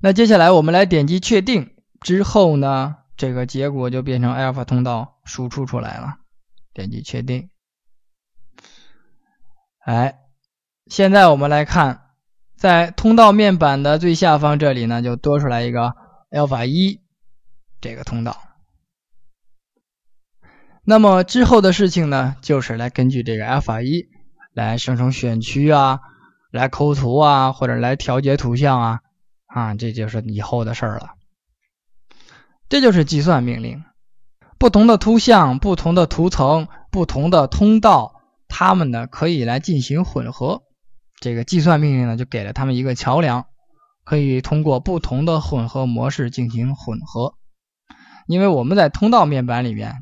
那接下来我们来点击确定之后呢，这个结果就变成 alpha 通道输出出来了。点击确定。哎，现在我们来看，在通道面板的最下方这里呢，就多出来一个 Alpha 一这个通道。那么之后的事情呢，就是来根据这个 Alpha 一来生成选区啊，来抠图啊，或者来调节图像啊，啊，这就是以后的事儿了。这就是计算命令，不同的图像、不同的图层、不同的通道。它们呢可以来进行混合，这个计算命令呢就给了它们一个桥梁，可以通过不同的混合模式进行混合。因为我们在通道面板里面，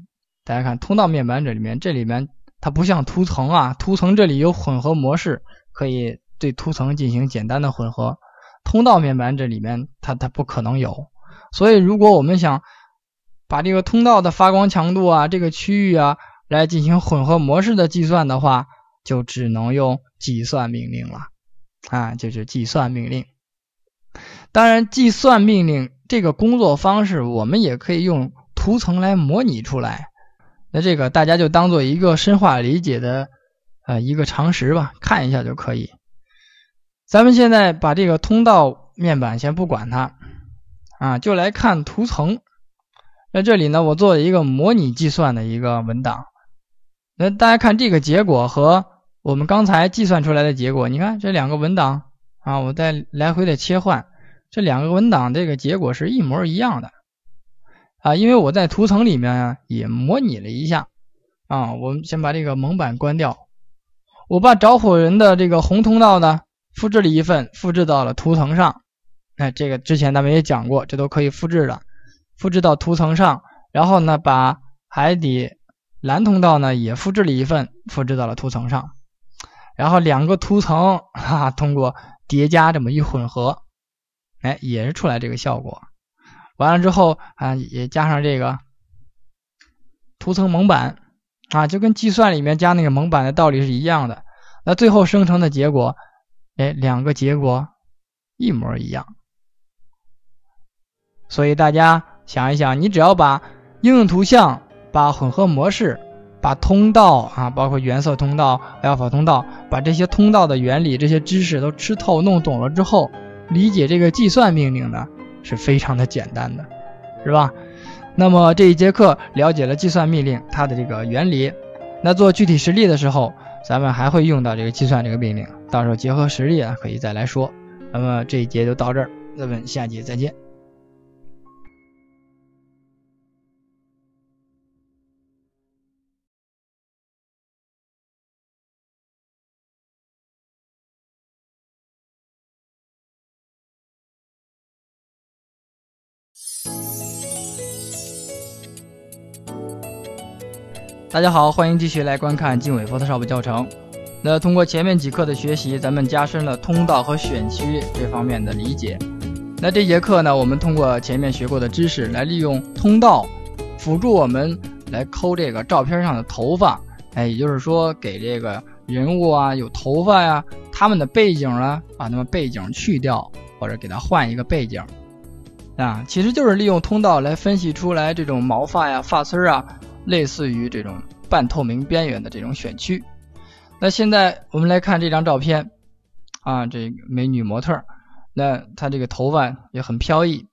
大家看通道面板这里面，这里面它不像图层啊，图层这里有混合模式可以对图层进行简单的混合，通道面板这里面它它不可能有。所以如果我们想把这个通道的发光强度啊，这个区域啊。来进行混合模式的计算的话，就只能用计算命令了啊，就是计算命令。当然，计算命令这个工作方式，我们也可以用图层来模拟出来。那这个大家就当做一个深化理解的呃，一个常识吧，看一下就可以。咱们现在把这个通道面板先不管它啊，就来看图层。那这里呢，我做了一个模拟计算的一个文档。那大家看这个结果和我们刚才计算出来的结果，你看这两个文档啊，我在来回的切换，这两个文档这个结果是一模一样的啊，因为我在图层里面也模拟了一下啊。我们先把这个蒙版关掉，我把着火人的这个红通道呢复制了一份，复制到了图层上。哎，这个之前咱们也讲过，这都可以复制的，复制到图层上，然后呢把海底。蓝通道呢，也复制了一份，复制到了图层上，然后两个图层哈通过叠加这么一混合，哎，也是出来这个效果。完了之后啊，也加上这个图层蒙版啊，就跟计算里面加那个蒙版的道理是一样的。那最后生成的结果，哎，两个结果一模一样。所以大家想一想，你只要把应用图像。把混合模式，把通道啊，包括原色通道、Alpha 通道，把这些通道的原理、这些知识都吃透、弄懂了之后，理解这个计算命令呢，是非常的简单的，是吧？那么这一节课了解了计算命令它的这个原理，那做具体实例的时候，咱们还会用到这个计算这个命令，到时候结合实例啊，可以再来说。那么这一节就到这儿，咱们下节再见。大家好，欢迎继续来观看《经纬 Photoshop 教程》。那通过前面几课的学习，咱们加深了通道和选区这方面的理解。那这节课呢，我们通过前面学过的知识，来利用通道辅助我们来抠这个照片上的头发。哎，也就是说，给这个人物啊有头发呀，他们的背景啊，把他们背景去掉，或者给他换一个背景啊，其实就是利用通道来分析出来这种毛发呀、发丝儿啊。类似于这种半透明边缘的这种选区。那现在我们来看这张照片啊，这个美女模特，那她这个头发也很飘逸。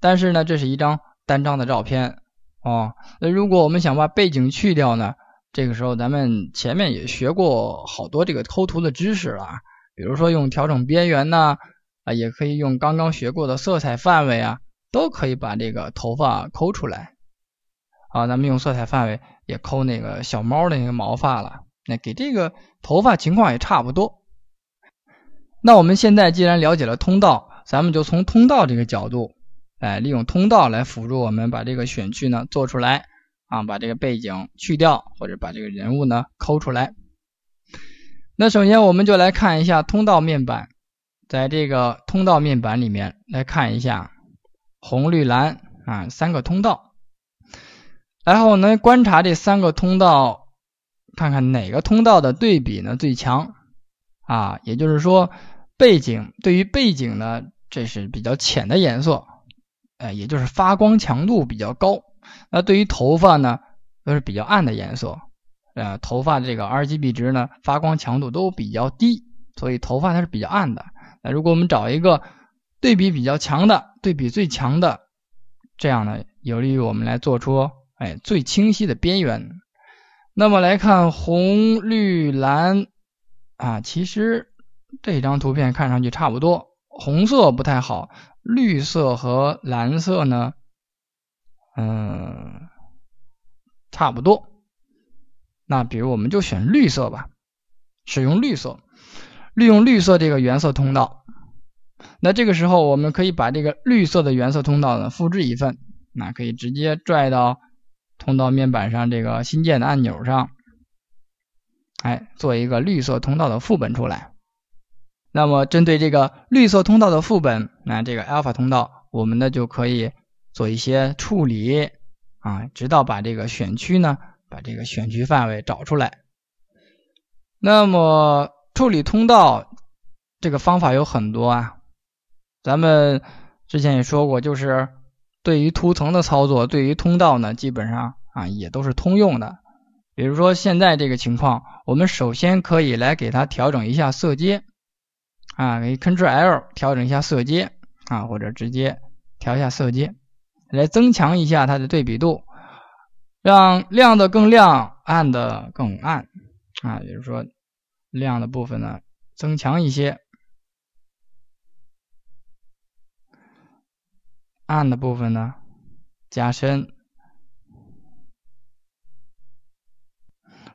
但是呢，这是一张单张的照片哦。那如果我们想把背景去掉呢？这个时候咱们前面也学过好多这个抠图的知识了，比如说用调整边缘呢，啊，也可以用刚刚学过的色彩范围啊，都可以把这个头发抠出来。啊，咱们用色彩范围也抠那个小猫的那个毛发了。那给这个头发情况也差不多。那我们现在既然了解了通道，咱们就从通道这个角度，哎，利用通道来辅助我们把这个选区呢做出来，啊，把这个背景去掉，或者把这个人物呢抠出来。那首先我们就来看一下通道面板，在这个通道面板里面来看一下红、绿、蓝啊三个通道。然后我们观察这三个通道，看看哪个通道的对比呢最强？啊，也就是说，背景对于背景呢，这是比较浅的颜色，呃，也就是发光强度比较高。那对于头发呢，都是比较暗的颜色，呃，头发的这个 RGB 值呢，发光强度都比较低，所以头发它是比较暗的。那如果我们找一个对比比较强的，对比最强的，这样呢，有利于我们来做出。哎，最清晰的边缘。那么来看红、绿、蓝啊，其实这张图片看上去差不多。红色不太好，绿色和蓝色呢，嗯，差不多。那比如我们就选绿色吧，使用绿色，利用绿色这个原色通道。那这个时候我们可以把这个绿色的原色通道呢复制一份，那可以直接拽到。通道面板上这个新建的按钮上，哎，做一个绿色通道的副本出来。那么针对这个绿色通道的副本，那这个 alpha 通道，我们呢就可以做一些处理啊，直到把这个选区呢，把这个选区范围找出来。那么处理通道这个方法有很多啊，咱们之前也说过，就是。对于图层的操作，对于通道呢，基本上啊也都是通用的。比如说现在这个情况，我们首先可以来给它调整一下色阶，啊，给 Ctrl L 调整一下色阶，啊，或者直接调一下色阶，来增强一下它的对比度，让亮的更亮，暗的更暗，啊，也就是说亮的部分呢增强一些。暗的部分呢，加深。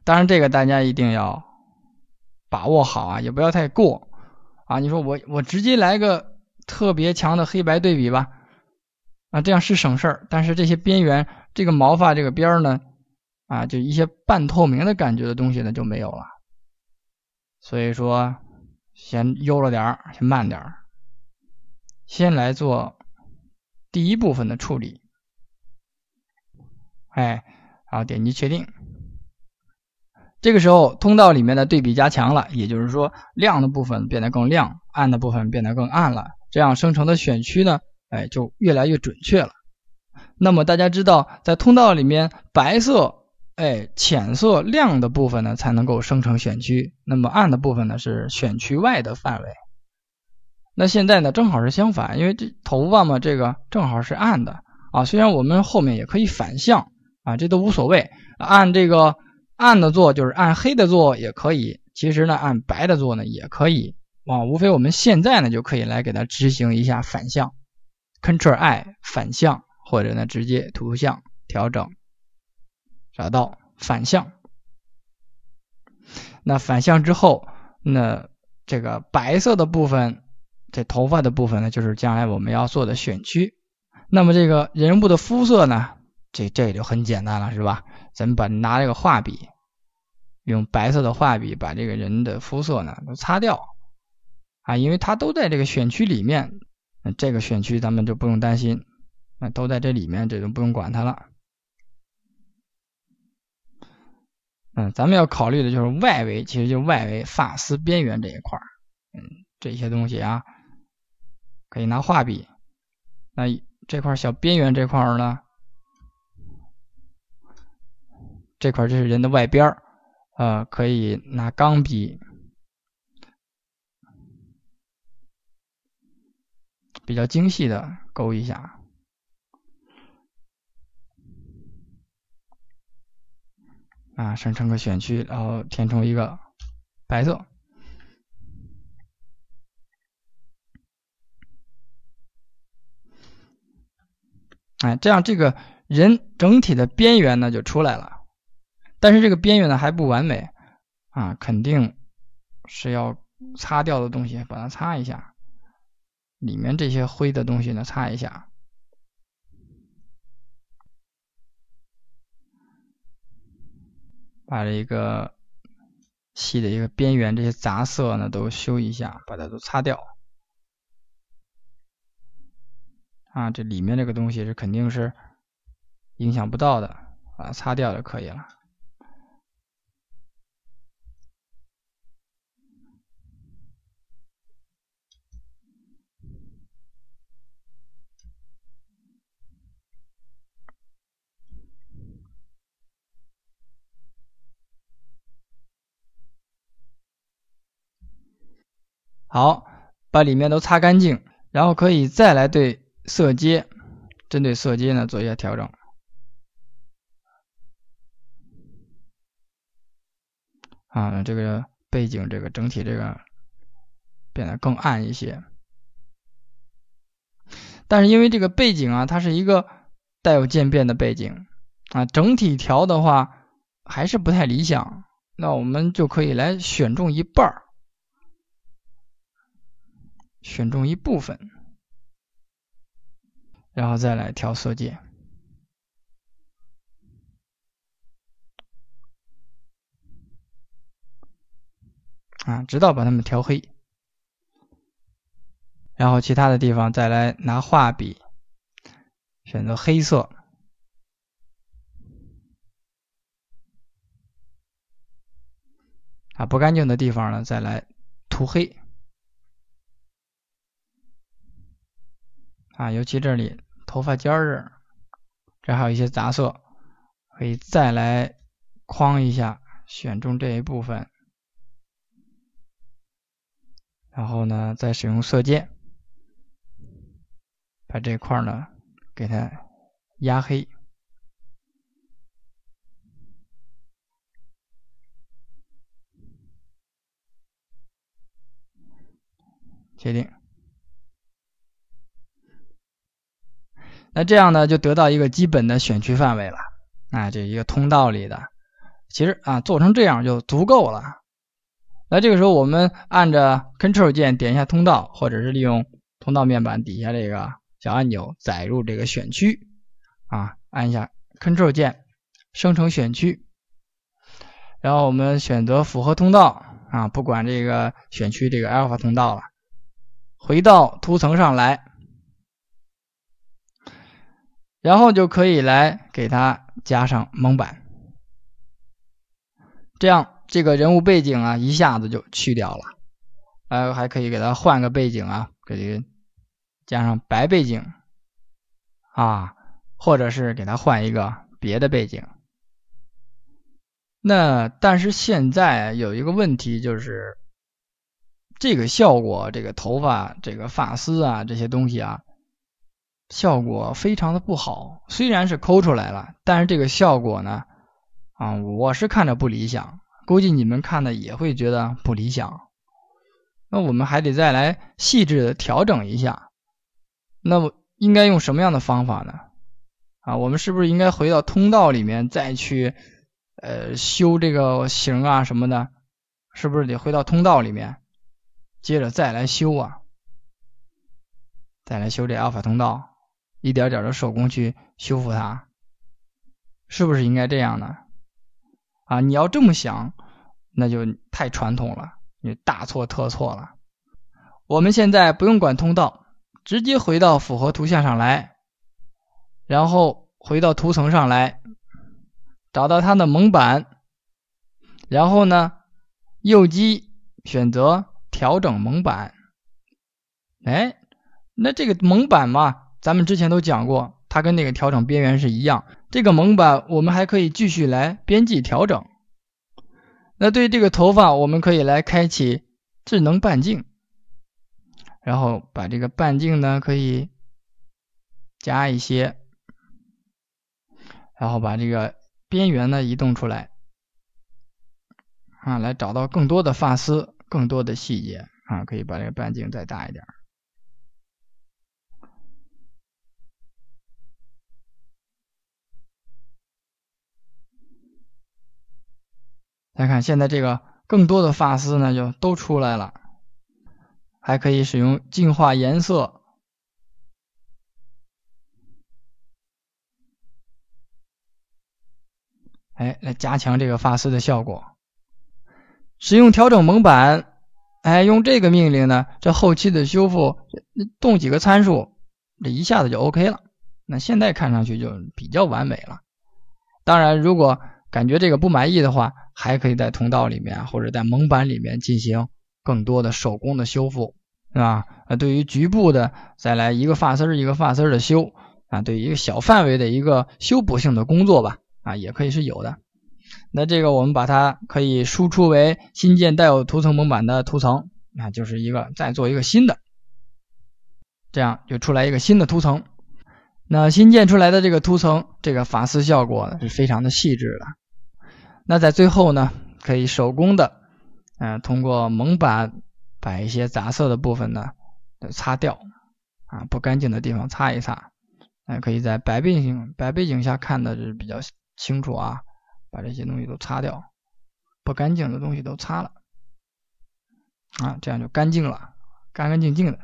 当然，这个大家一定要把握好啊，也不要太过啊。你说我我直接来个特别强的黑白对比吧，啊，这样是省事儿，但是这些边缘、这个毛发、这个边儿呢，啊，就一些半透明的感觉的东西呢就没有了。所以说，先悠着点儿，先慢点儿，先来做。第一部分的处理，哎，然后点击确定。这个时候通道里面的对比加强了，也就是说亮的部分变得更亮，暗的部分变得更暗了。这样生成的选区呢，哎，就越来越准确了。那么大家知道，在通道里面白色，哎，浅色亮的部分呢，才能够生成选区。那么暗的部分呢，是选区外的范围。那现在呢，正好是相反，因为这头发嘛，这个正好是暗的啊。虽然我们后面也可以反向啊，这都无所谓，按这个暗的做，就是按黑的做也可以。其实呢，按白的做呢也可以啊。无非我们现在呢就可以来给它执行一下反向，Ctrl I 反向，或者呢直接图像调整找到反向。那反向之后，那这个白色的部分。这头发的部分呢，就是将来我们要做的选区。那么这个人物的肤色呢，这这也就很简单了，是吧？咱们把拿这个画笔，用白色的画笔把这个人的肤色呢都擦掉啊，因为它都在这个选区里面。那这个选区咱们就不用担心，那都在这里面，这就不用管它了。嗯，咱们要考虑的就是外围，其实就是外围发丝边缘这一块儿，嗯，这些东西啊。可以拿画笔，那这块小边缘这块呢？这块这是人的外边呃，啊，可以拿钢笔，比较精细的勾一下啊，生成个选区，然后填充一个白色。哎，这样这个人整体的边缘呢就出来了，但是这个边缘呢还不完美啊，肯定是要擦掉的东西，把它擦一下，里面这些灰的东西呢擦一下，把这一个细的一个边缘这些杂色呢都修一下，把它都擦掉。啊，这里面这个东西是肯定是影响不到的，啊，擦掉就可以了。好，把里面都擦干净，然后可以再来对。色阶，针对色阶呢做一下调整啊，这个背景这个整体这个变得更暗一些。但是因为这个背景啊，它是一个带有渐变的背景啊，整体调的话还是不太理想。那我们就可以来选中一半儿，选中一部分。然后再来调色键啊，直到把它们调黑。然后其他的地方再来拿画笔，选择黑色啊，不干净的地方呢，再来涂黑。啊，尤其这里头发尖儿这儿，这还有一些杂色，可以再来框一下，选中这一部分，然后呢，再使用色键，把这块儿呢给它压黑，确定。那这样呢，就得到一个基本的选区范围了。啊，这一个通道里的，其实啊做成这样就足够了。那这个时候我们按着 Ctrl 键点一下通道，或者是利用通道面板底下这个小按钮载入这个选区，啊，按一下 Ctrl 键生成选区，然后我们选择复合通道啊，不管这个选区这个 Alpha 通道了，回到图层上来。然后就可以来给它加上蒙版，这样这个人物背景啊一下子就去掉了。呃，还可以给它换个背景啊，给加上白背景啊，或者是给它换一个别的背景。那但是现在有一个问题就是，这个效果，这个头发、这个发丝啊，这些东西啊。效果非常的不好，虽然是抠出来了，但是这个效果呢，啊，我是看着不理想，估计你们看的也会觉得不理想。那我们还得再来细致的调整一下。那么应该用什么样的方法呢？啊，我们是不是应该回到通道里面再去，呃，修这个形啊什么的，是不是得回到通道里面，接着再来修啊，再来修这 Alpha 通道？一点点的手工去修复它，是不是应该这样呢？啊，你要这么想，那就太传统了，你大错特错了。我们现在不用管通道，直接回到复合图像上来，然后回到图层上来，找到它的蒙版，然后呢，右击选择调整蒙版。哎，那这个蒙版嘛。咱们之前都讲过，它跟那个调整边缘是一样。这个蒙版我们还可以继续来编辑调整。那对这个头发，我们可以来开启智能半径，然后把这个半径呢可以加一些，然后把这个边缘呢移动出来，啊，来找到更多的发丝，更多的细节啊，可以把这个半径再大一点。来看，现在这个更多的发丝呢就都出来了，还可以使用净化颜色，哎，来加强这个发丝的效果。使用调整蒙版，哎，用这个命令呢，这后期的修复动几个参数，这一下子就 OK 了。那现在看上去就比较完美了。当然，如果感觉这个不满意的话，还可以在通道里面或者在蒙版里面进行更多的手工的修复，是吧？啊，对于局部的再来一个发丝儿一个发丝儿的修啊，对于一个小范围的一个修补性的工作吧，啊，也可以是有的。那这个我们把它可以输出为新建带有图层蒙版的图层，啊，就是一个再做一个新的，这样就出来一个新的图层。那新建出来的这个图层，这个发丝效果是非常的细致的。那在最后呢，可以手工的，嗯，通过蒙版把一些杂色的部分呢擦掉，啊，不干净的地方擦一擦，那可以在白背景白背景下看的就比较清楚啊，把这些东西都擦掉，不干净的东西都擦了，啊，这样就干净了，干干净净的，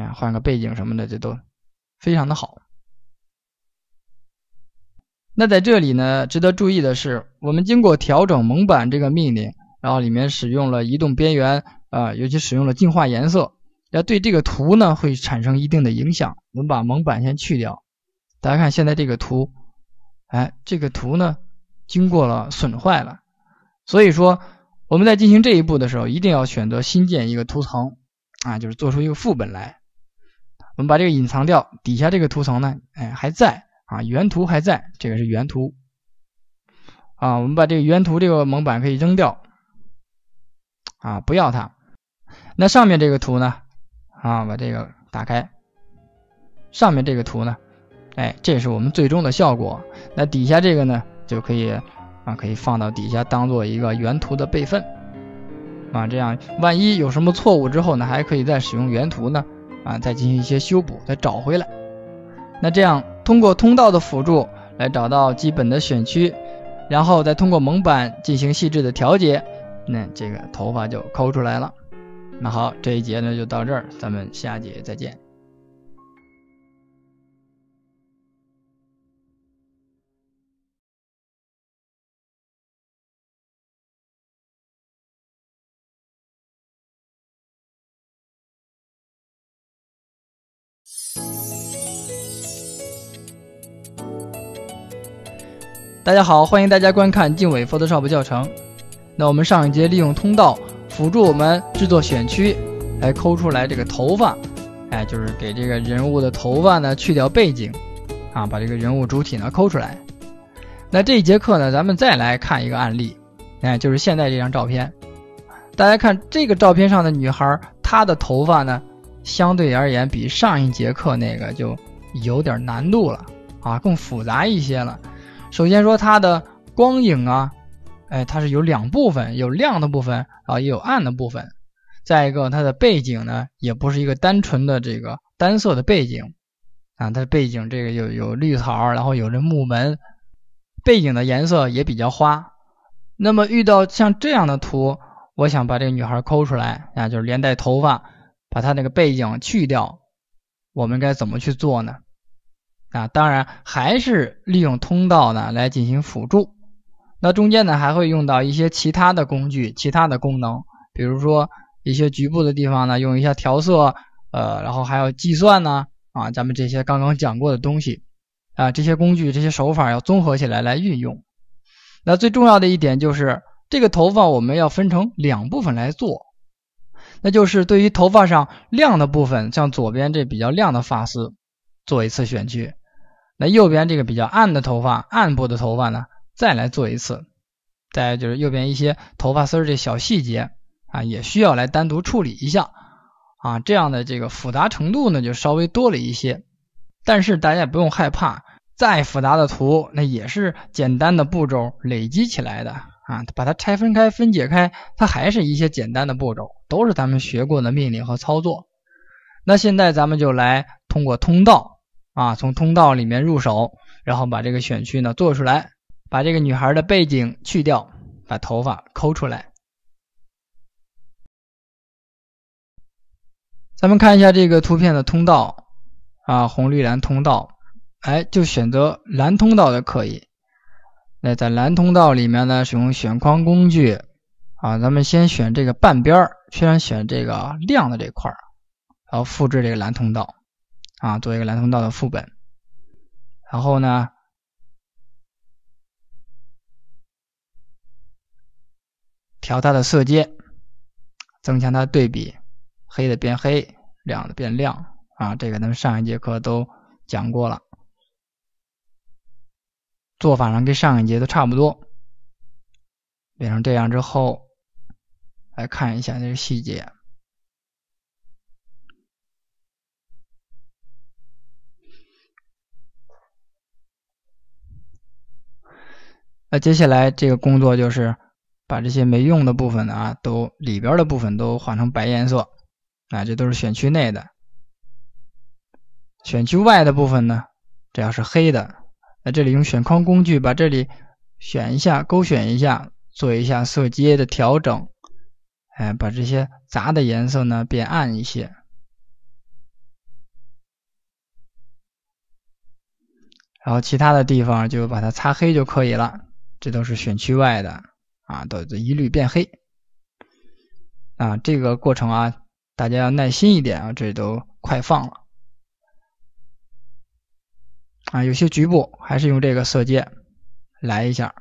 啊，换个背景什么的，这都非常的好。那在这里呢，值得注意的是，我们经过调整蒙版这个命令，然后里面使用了移动边缘啊，尤其使用了净化颜色，要对这个图呢会产生一定的影响。我们把蒙版先去掉，大家看现在这个图，哎，这个图呢经过了损坏了，所以说我们在进行这一步的时候，一定要选择新建一个图层啊，就是做出一个副本来。我们把这个隐藏掉，底下这个图层呢，哎还在。啊，原图还在，这个是原图。啊，我们把这个原图这个蒙版可以扔掉，啊，不要它。那上面这个图呢？啊，把这个打开。上面这个图呢？哎，这是我们最终的效果。那底下这个呢，就可以啊，可以放到底下当做一个原图的备份。啊，这样万一有什么错误之后呢，还可以再使用原图呢，啊，再进行一些修补，再找回来。那这样。通过通道的辅助来找到基本的选区，然后再通过蒙版进行细致的调节，那这个头发就抠出来了。那好，这一节呢就到这儿，咱们下节再见。大家好，欢迎大家观看《敬伟 Photoshop 教程》。那我们上一节利用通道辅助我们制作选区，来抠出来这个头发，哎，就是给这个人物的头发呢去掉背景，啊，把这个人物主体呢抠出来。那这一节课呢，咱们再来看一个案例，哎，就是现在这张照片。大家看这个照片上的女孩，她的头发呢，相对而言比上一节课那个就有点难度了，啊，更复杂一些了。首先说它的光影啊，哎，它是有两部分，有亮的部分啊，也有暗的部分。再一个，它的背景呢，也不是一个单纯的这个单色的背景啊，它的背景这个有有绿草，然后有这木门，背景的颜色也比较花。那么遇到像这样的图，我想把这个女孩抠出来啊，就是连带头发，把她那个背景去掉，我们该怎么去做呢？啊，当然还是利用通道呢来进行辅助。那中间呢还会用到一些其他的工具、其他的功能，比如说一些局部的地方呢用一下调色，呃，然后还有计算呢，啊，咱们这些刚刚讲过的东西，啊，这些工具、这些手法要综合起来来运用。那最重要的一点就是这个头发我们要分成两部分来做，那就是对于头发上亮的部分，像左边这比较亮的发丝，做一次选取。那右边这个比较暗的头发，暗部的头发呢，再来做一次。再就是右边一些头发丝儿这小细节啊，也需要来单独处理一下啊。这样的这个复杂程度呢，就稍微多了一些。但是大家也不用害怕，再复杂的图，那也是简单的步骤累积起来的啊。把它拆分开、分解开，它还是一些简单的步骤，都是咱们学过的命令和操作。那现在咱们就来通过通道。啊，从通道里面入手，然后把这个选区呢做出来，把这个女孩的背景去掉，把头发抠出来。咱们看一下这个图片的通道，啊，红、绿、蓝通道，哎，就选择蓝通道的可以。那在蓝通道里面呢，使用选框工具，啊，咱们先选这个半边儿，先选这个亮的这块儿，然后复制这个蓝通道。啊，做一个蓝通道的副本，然后呢，调它的色阶，增强它的对比，黑的变黑，亮的变亮，啊，这个咱们上一节课都讲过了，做法上跟上一节都差不多。变成这样之后，来看一下这个细节。那接下来这个工作就是把这些没用的部分呢啊，都里边的部分都换成白颜色。啊，这都是选区内的，选区外的部分呢，这要是黑的，那这里用选框工具把这里选一下，勾选一下，做一下色阶的调整。哎，把这些杂的颜色呢变暗一些，然后其他的地方就把它擦黑就可以了。这都是选区外的啊，都一律变黑啊。这个过程啊，大家要耐心一点啊。这都快放了啊，有些局部还是用这个色阶来一下。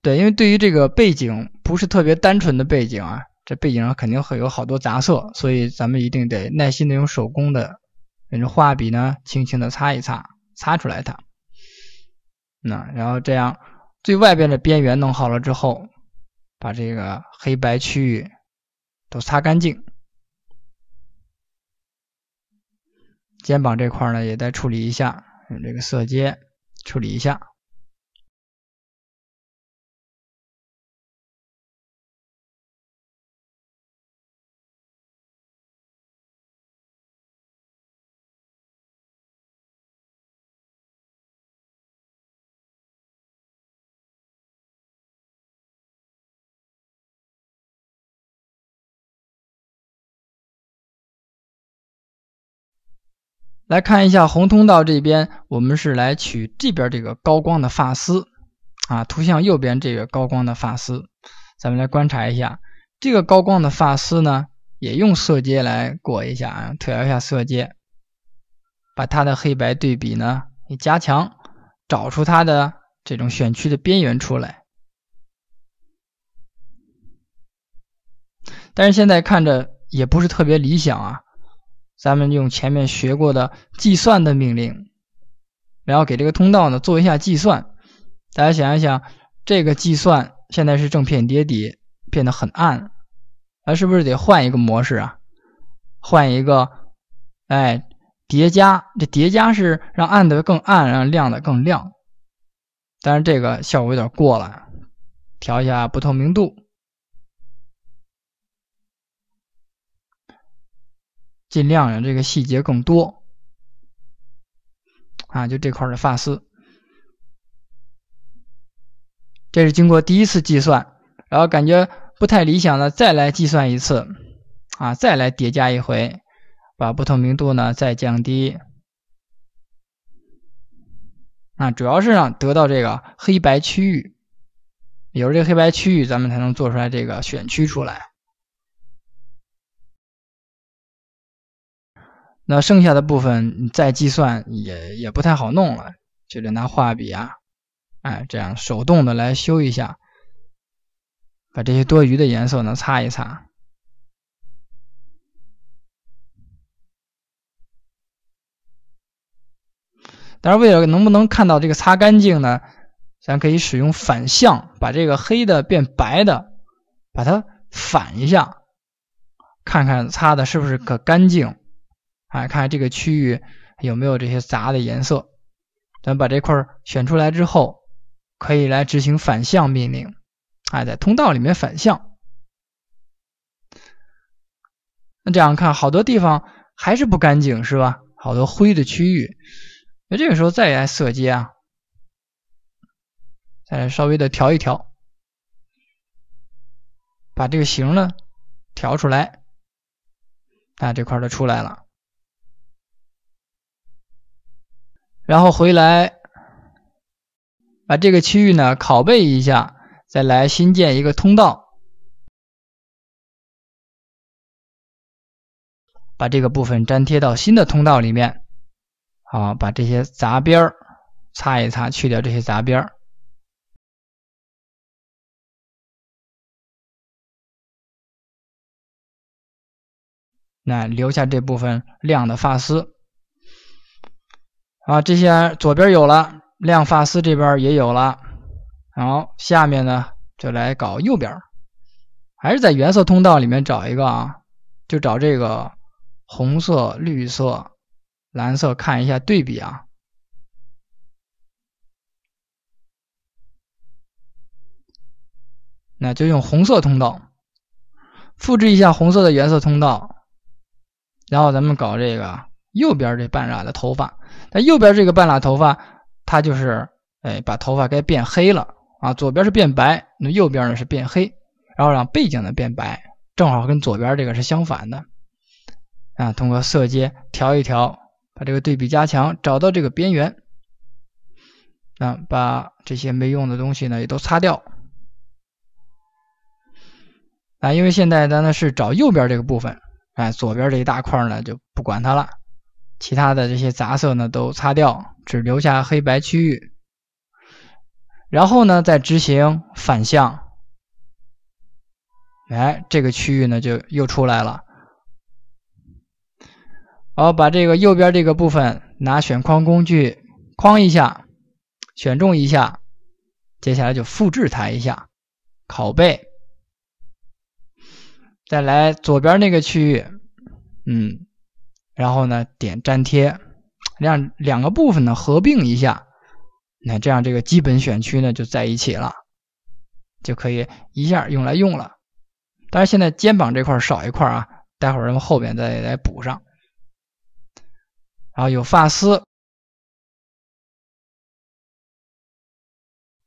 对，因为对于这个背景不是特别单纯的背景啊，这背景上肯定会有好多杂色，所以咱们一定得耐心的用手工的，用画笔呢，轻轻的擦一擦。擦出来它，那然后这样最外边的边缘弄好了之后，把这个黑白区域都擦干净。肩膀这块呢，也再处理一下，用这个色阶处理一下。来看一下红通道这边，我们是来取这边这个高光的发丝啊，图像右边这个高光的发丝，咱们来观察一下这个高光的发丝呢，也用色阶来过一下啊，调一下色阶，把它的黑白对比呢也加强，找出它的这种选区的边缘出来，但是现在看着也不是特别理想啊。咱们用前面学过的计算的命令，然后给这个通道呢做一下计算。大家想一想，这个计算现在是正片叠底，变得很暗，那是不是得换一个模式啊？换一个，哎，叠加。这叠加是让暗的更暗，让亮的更亮。但是这个效果有点过了，调一下不透明度。尽量让这个细节更多啊，就这块的发丝。这是经过第一次计算，然后感觉不太理想的，再来计算一次啊，再来叠加一回，把不透明度呢再降低啊，主要是让得到这个黑白区域，有了这黑白区域，咱们才能做出来这个选区出来。那剩下的部分再计算也也不太好弄了，就得拿画笔啊，哎，这样手动的来修一下，把这些多余的颜色呢擦一擦。但是为了能不能看到这个擦干净呢？咱可以使用反向，把这个黑的变白的，把它反一下，看看擦的是不是可干净。啊，看这个区域有没有这些杂的颜色？咱把这块选出来之后，可以来执行反向命令。啊，在通道里面反向。那这样看，好多地方还是不干净，是吧？好多灰的区域。那这个时候再来色阶啊，再来稍微的调一调，把这个形呢调出来。那这块就出来了。然后回来，把这个区域呢，拷贝一下，再来新建一个通道，把这个部分粘贴到新的通道里面。好，把这些杂边儿擦一擦，去掉这些杂边儿，那留下这部分亮的发丝。啊，这些左边有了亮发丝，这边也有了。然后下面呢就来搞右边，还是在原色通道里面找一个啊，就找这个红色、绿色、蓝色看一下对比啊。那就用红色通道复制一下红色的原色通道，然后咱们搞这个右边这半染的头发。那右边这个半拉头发，它就是，哎，把头发该变黑了啊。左边是变白，那右边呢是变黑，然后让背景呢变白，正好跟左边这个是相反的啊。通过色阶调一调，把这个对比加强，找到这个边缘啊，把这些没用的东西呢也都擦掉啊。因为现在咱呢是找右边这个部分，哎，左边这一大块呢就不管它了。其他的这些杂色呢都擦掉，只留下黑白区域。然后呢，再执行反向，哎，这个区域呢就又出来了。然后把这个右边这个部分拿选框工具框一下，选中一下，接下来就复制它一下，拷贝。再来左边那个区域，嗯。然后呢，点粘贴，让两个部分呢合并一下。那这样这个基本选区呢就在一起了，就可以一下用来用了。但是现在肩膀这块少一块啊，待会儿咱们后边再来补上。然后有发丝，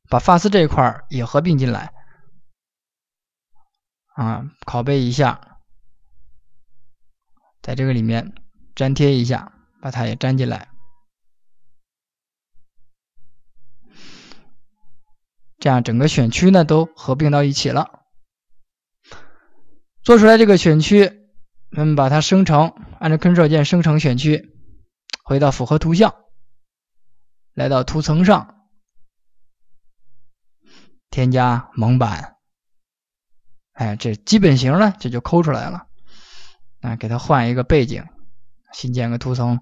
把发丝这一块也合并进来。啊，拷贝一下，在这个里面。粘贴一下，把它也粘进来，这样整个选区呢都合并到一起了。做出来这个选区，我们把它生成，按着 Ctrl 键生成选区，回到复合图像，来到图层上，添加蒙版。哎，这基本型呢，这就抠出来了。啊，给它换一个背景。新建个图层，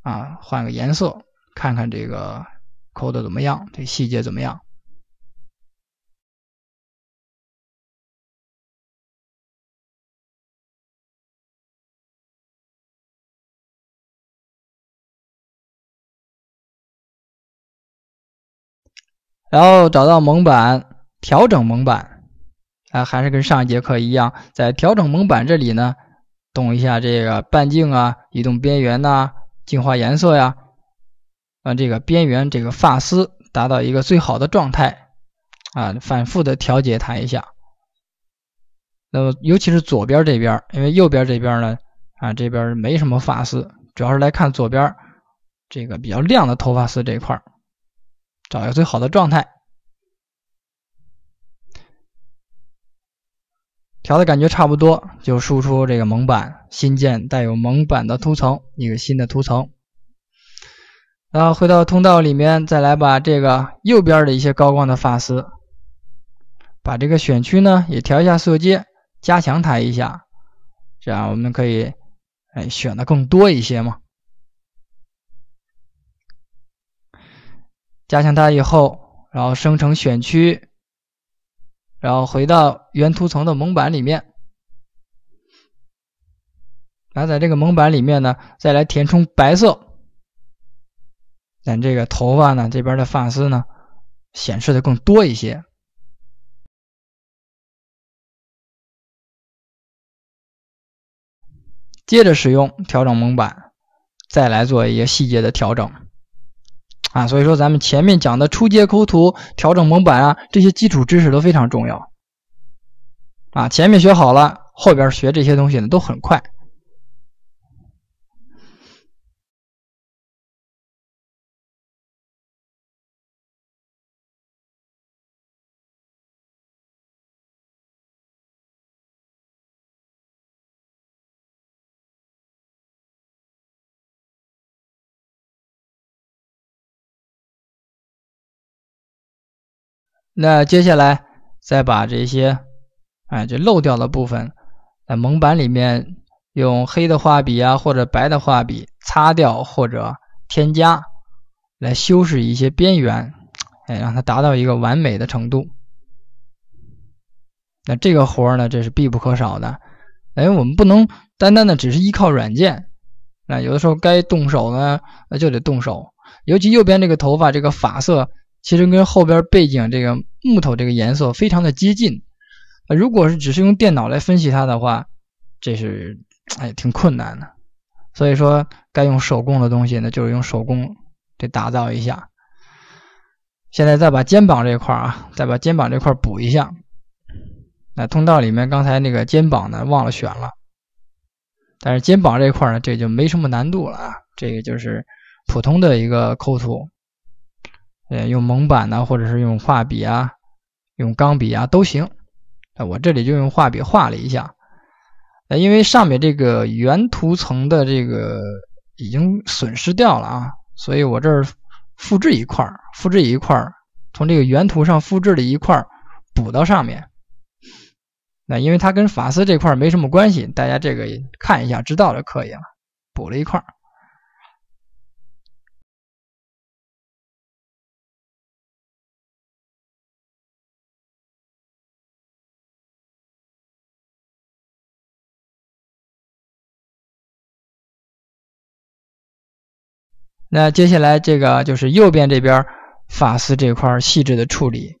啊，换个颜色，看看这个抠的怎么样，这细节怎么样。然后找到蒙版，调整蒙版，啊，还是跟上一节课一样，在调整蒙版这里呢。动一下这个半径啊，移动边缘呐，净化颜色呀，让这个边缘这个发丝达到一个最好的状态啊，反复的调节它一下。那么尤其是左边这边，因为右边这边呢，啊这边没什么发丝，主要是来看左边这个比较亮的头发丝这一块，找一个最好的状态。调的感觉差不多，就输出这个蒙版。新建带有蒙版的图层，一个新的图层。然后回到通道里面，再来把这个右边的一些高光的发丝，把这个选区呢也调一下色阶，加强它一下，这样我们可以哎选的更多一些嘛。加强它以后，然后生成选区。然后回到原图层的蒙版里面，然后在这个蒙版里面呢，再来填充白色，咱这个头发呢这边的发丝呢显示的更多一些。接着使用调整蒙版，再来做一些细节的调整。啊，所以说咱们前面讲的出阶抠图、调整蒙版啊，这些基础知识都非常重要。啊，前面学好了，后边学这些东西呢都很快。那接下来再把这些，哎，就漏掉的部分，在蒙版里面用黑的画笔啊，或者白的画笔擦掉或者添加，来修饰一些边缘，哎，让它达到一个完美的程度。那这个活儿呢，这是必不可少的。哎，我们不能单单的只是依靠软件，啊，有的时候该动手呢，那就得动手。尤其右边这个头发，这个发色。其实跟后边背景这个木头这个颜色非常的接近，啊，如果是只是用电脑来分析它的话，这是哎挺困难的，所以说该用手工的东西呢，就是用手工得打造一下。现在再把肩膀这块啊，再把肩膀这块补一下。那通道里面刚才那个肩膀呢忘了选了，但是肩膀这块呢这就没什么难度了啊，这个就是普通的一个抠图。呃，用蒙版呐，或者是用画笔啊，用钢笔啊都行。啊，我这里就用画笔画了一下。呃，因为上面这个原图层的这个已经损失掉了啊，所以我这儿复制一块儿，复制一块儿，从这个原图上复制了一块儿补到上面。那因为它跟法丝这块没什么关系，大家这个看一下知道就可以了。补了一块儿。那接下来这个就是右边这边发丝这块细致的处理，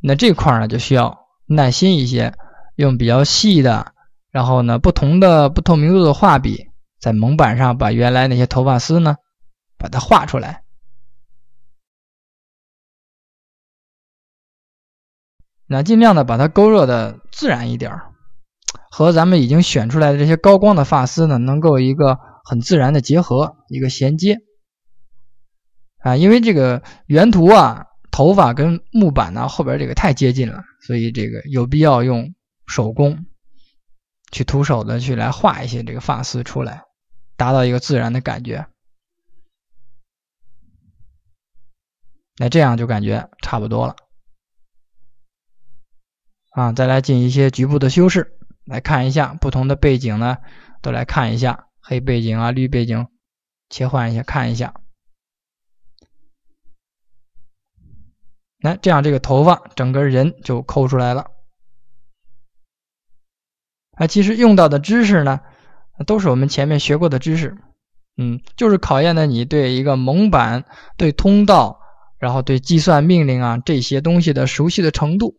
那这块呢就需要耐心一些，用比较细的，然后呢不同的不透明度的画笔，在蒙板上把原来那些头发丝呢，把它画出来，那尽量的把它勾勒的自然一点儿，和咱们已经选出来的这些高光的发丝呢，能够一个很自然的结合，一个衔接。啊，因为这个原图啊，头发跟木板呢后边这个太接近了，所以这个有必要用手工去徒手的去来画一些这个发丝出来，达到一个自然的感觉。那这样就感觉差不多了。啊，再来进一些局部的修饰，来看一下不同的背景呢，都来看一下，黑背景啊、绿背景，切换一下看一下。哎，这样这个头发整个人就抠出来了。哎，其实用到的知识呢，都是我们前面学过的知识。嗯，就是考验的你对一个蒙版、对通道、然后对计算命令啊这些东西的熟悉的程度。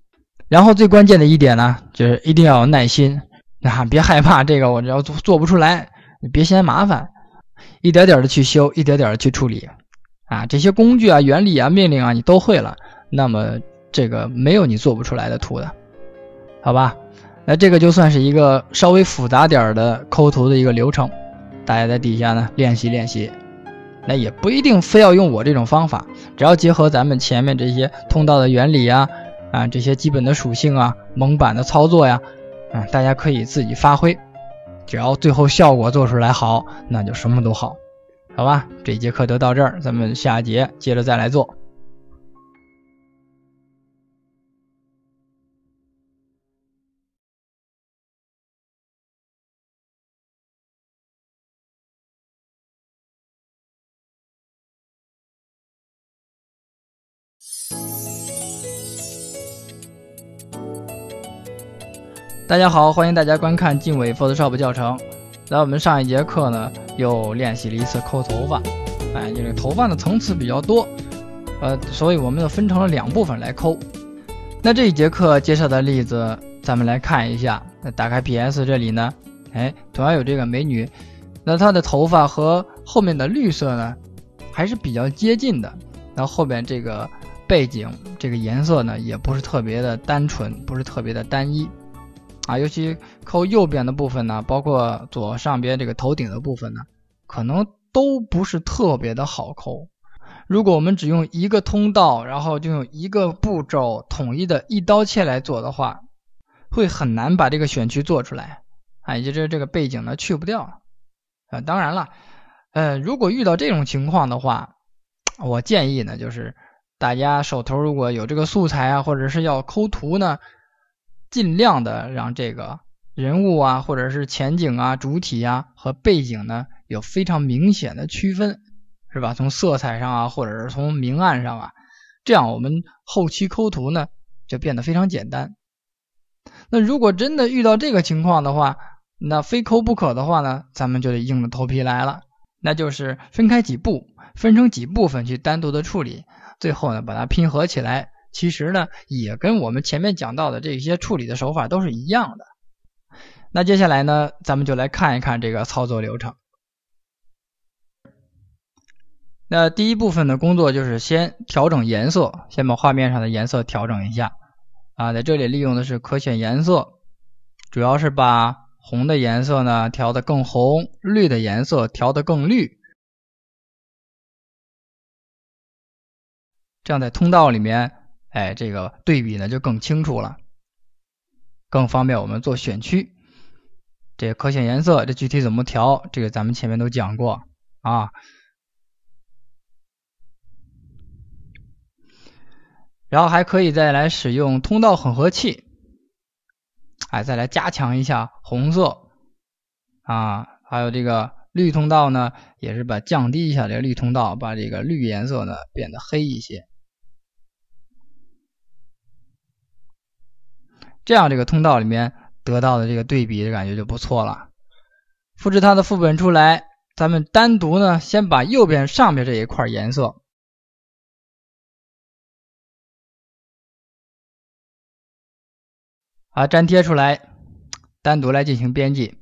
然后最关键的一点呢，就是一定要有耐心啊，别害怕这个，我只要做做不出来，你别嫌麻烦，一点点的去修，一点点的去处理啊。这些工具啊、原理啊、命令啊，你都会了。那么这个没有你做不出来的图的，好吧？那这个就算是一个稍微复杂点儿的抠图的一个流程，大家在底下呢练习练习。那也不一定非要用我这种方法，只要结合咱们前面这些通道的原理啊，啊这些基本的属性啊，蒙版的操作呀，啊大家可以自己发挥，只要最后效果做出来好，那就什么都好，好吧？这节课就到这儿，咱们下节接着再来做。大家好，欢迎大家观看《敬伟 Photoshop 教程》。那我们上一节课呢，又练习了一次抠头发。哎，因为头发的层次比较多，呃，所以我们就分成了两部分来抠。那这一节课介绍的例子，咱们来看一下。打开 PS 这里呢，哎，主要有这个美女。那她的头发和后面的绿色呢，还是比较接近的。然后后边这个背景这个颜色呢，也不是特别的单纯，不是特别的单一。啊，尤其抠右边的部分呢，包括左上边这个头顶的部分呢，可能都不是特别的好抠。如果我们只用一个通道，然后就用一个步骤统一的一刀切来做的话，会很难把这个选区做出来啊，也就是这个背景呢去不掉啊。当然了，呃，如果遇到这种情况的话，我建议呢，就是大家手头如果有这个素材啊，或者是要抠图呢。尽量的让这个人物啊，或者是前景啊、主体啊和背景呢有非常明显的区分，是吧？从色彩上啊，或者是从明暗上啊，这样我们后期抠图呢就变得非常简单。那如果真的遇到这个情况的话，那非抠不可的话呢，咱们就得硬着头皮来了，那就是分开几步，分成几部分去单独的处理，最后呢把它拼合起来。其实呢，也跟我们前面讲到的这些处理的手法都是一样的。那接下来呢，咱们就来看一看这个操作流程。那第一部分的工作就是先调整颜色，先把画面上的颜色调整一下。啊，在这里利用的是可选颜色，主要是把红的颜色呢调得更红，绿的颜色调得更绿，这样在通道里面。哎，这个对比呢就更清楚了，更方便我们做选区。这可选颜色，这具体怎么调，这个咱们前面都讲过啊。然后还可以再来使用通道混合器，哎，再来加强一下红色啊，还有这个绿通道呢，也是把降低一下这个绿通道，把这个绿颜色呢变得黑一些。这样，这个通道里面得到的这个对比的感觉就不错了。复制它的副本出来，咱们单独呢，先把右边上面这一块颜色啊粘贴出来，单独来进行编辑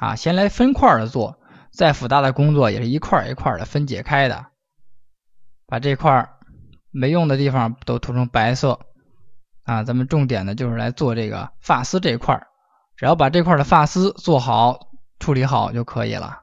啊。先来分块的做，再复杂的工作也是一块一块的分解开的。把这块没用的地方都涂成白色。啊，咱们重点呢就是来做这个发丝这一块儿，只要把这块的发丝做好处理好就可以了。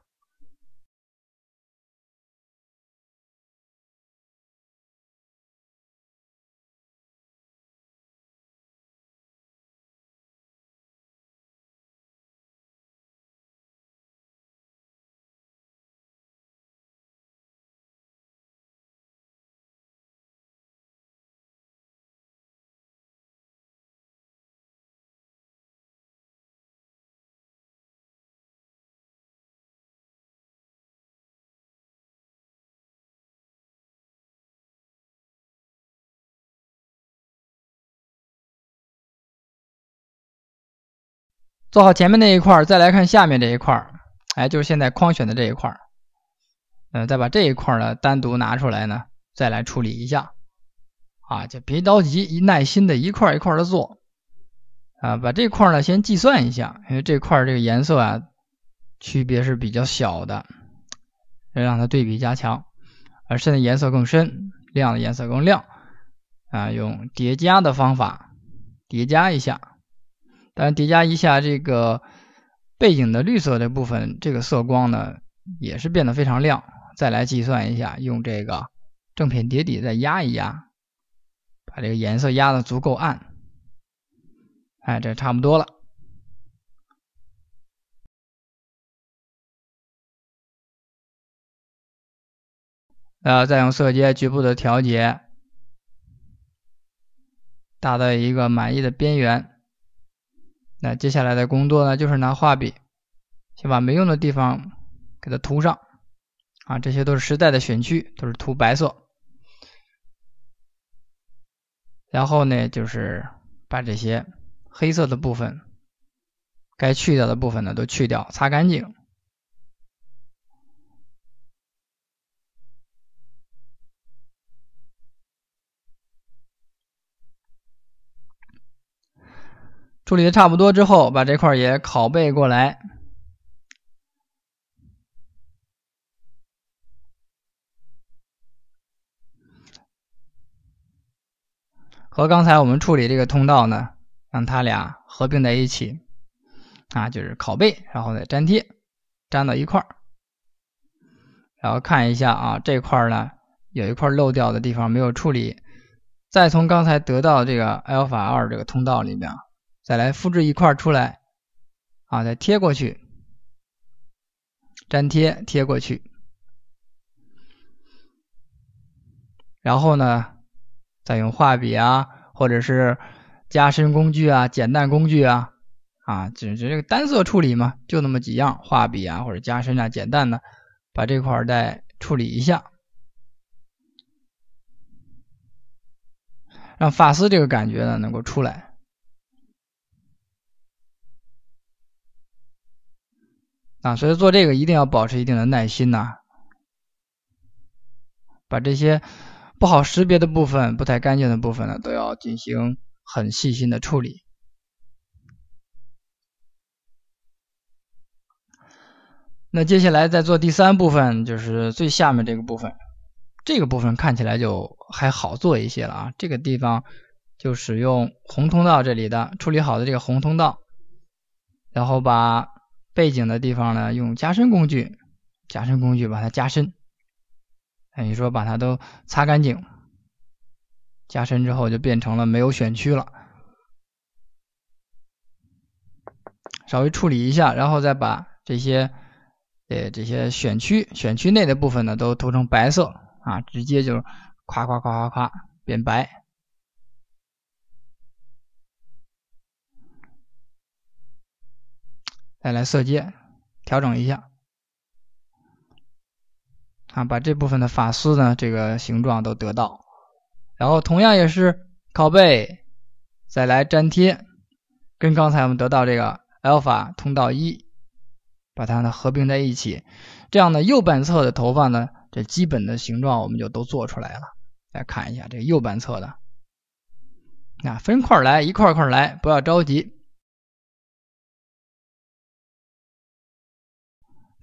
做好前面那一块儿，再来看下面这一块儿，哎，就是现在框选的这一块儿，嗯，再把这一块儿呢单独拿出来呢，再来处理一下，啊，就别着急，一耐心的一块一块的做，啊，把这块儿呢先计算一下，因为这块儿这个颜色啊区别是比较小的，要让它对比加强，而深的颜色更深，亮的颜色更亮，啊，用叠加的方法叠加一下。但叠加一下这个背景的绿色这部分，这个色光呢也是变得非常亮。再来计算一下，用这个正品叠底再压一压，把这个颜色压的足够暗。哎，这差不多了。然后再用色阶局部的调节，达到一个满意的边缘。那接下来的工作呢，就是拿画笔，先把没用的地方给它涂上，啊，这些都是时代的选区，都是涂白色。然后呢，就是把这些黑色的部分，该去掉的部分呢，都去掉，擦干净。处理的差不多之后，把这块也拷贝过来，和刚才我们处理这个通道呢，让它俩合并在一起。啊，就是拷贝，然后再粘贴，粘到一块然后看一下啊，这块呢有一块漏掉的地方没有处理。再从刚才得到这个 alpha 二这个通道里面。再来复制一块出来，啊，再贴过去，粘贴贴过去，然后呢，再用画笔啊，或者是加深工具啊、减淡工具啊，啊，只是这个单色处理嘛，就那么几样，画笔啊，或者加深啊、减淡的，把这块再处理一下，让发丝这个感觉呢能够出来。啊，所以做这个一定要保持一定的耐心呐，把这些不好识别的部分、不太干净的部分呢，都要进行很细心的处理。那接下来再做第三部分，就是最下面这个部分，这个部分看起来就还好做一些了啊。这个地方就使用红通道这里的处理好的这个红通道，然后把。背景的地方呢，用加深工具，加深工具把它加深，等于说把它都擦干净。加深之后就变成了没有选区了，稍微处理一下，然后再把这些，呃，这些选区，选区内的部分呢都涂成白色啊，直接就是夸夸夸夸夸变白。再来色阶调整一下，啊，把这部分的发丝呢，这个形状都得到。然后同样也是靠背，再来粘贴，跟刚才我们得到这个 Alpha 通道一，把它呢合并在一起。这样呢，右半侧的头发呢，这基本的形状我们就都做出来了。来看一下这右半侧的，那分块来，一块块来，不要着急。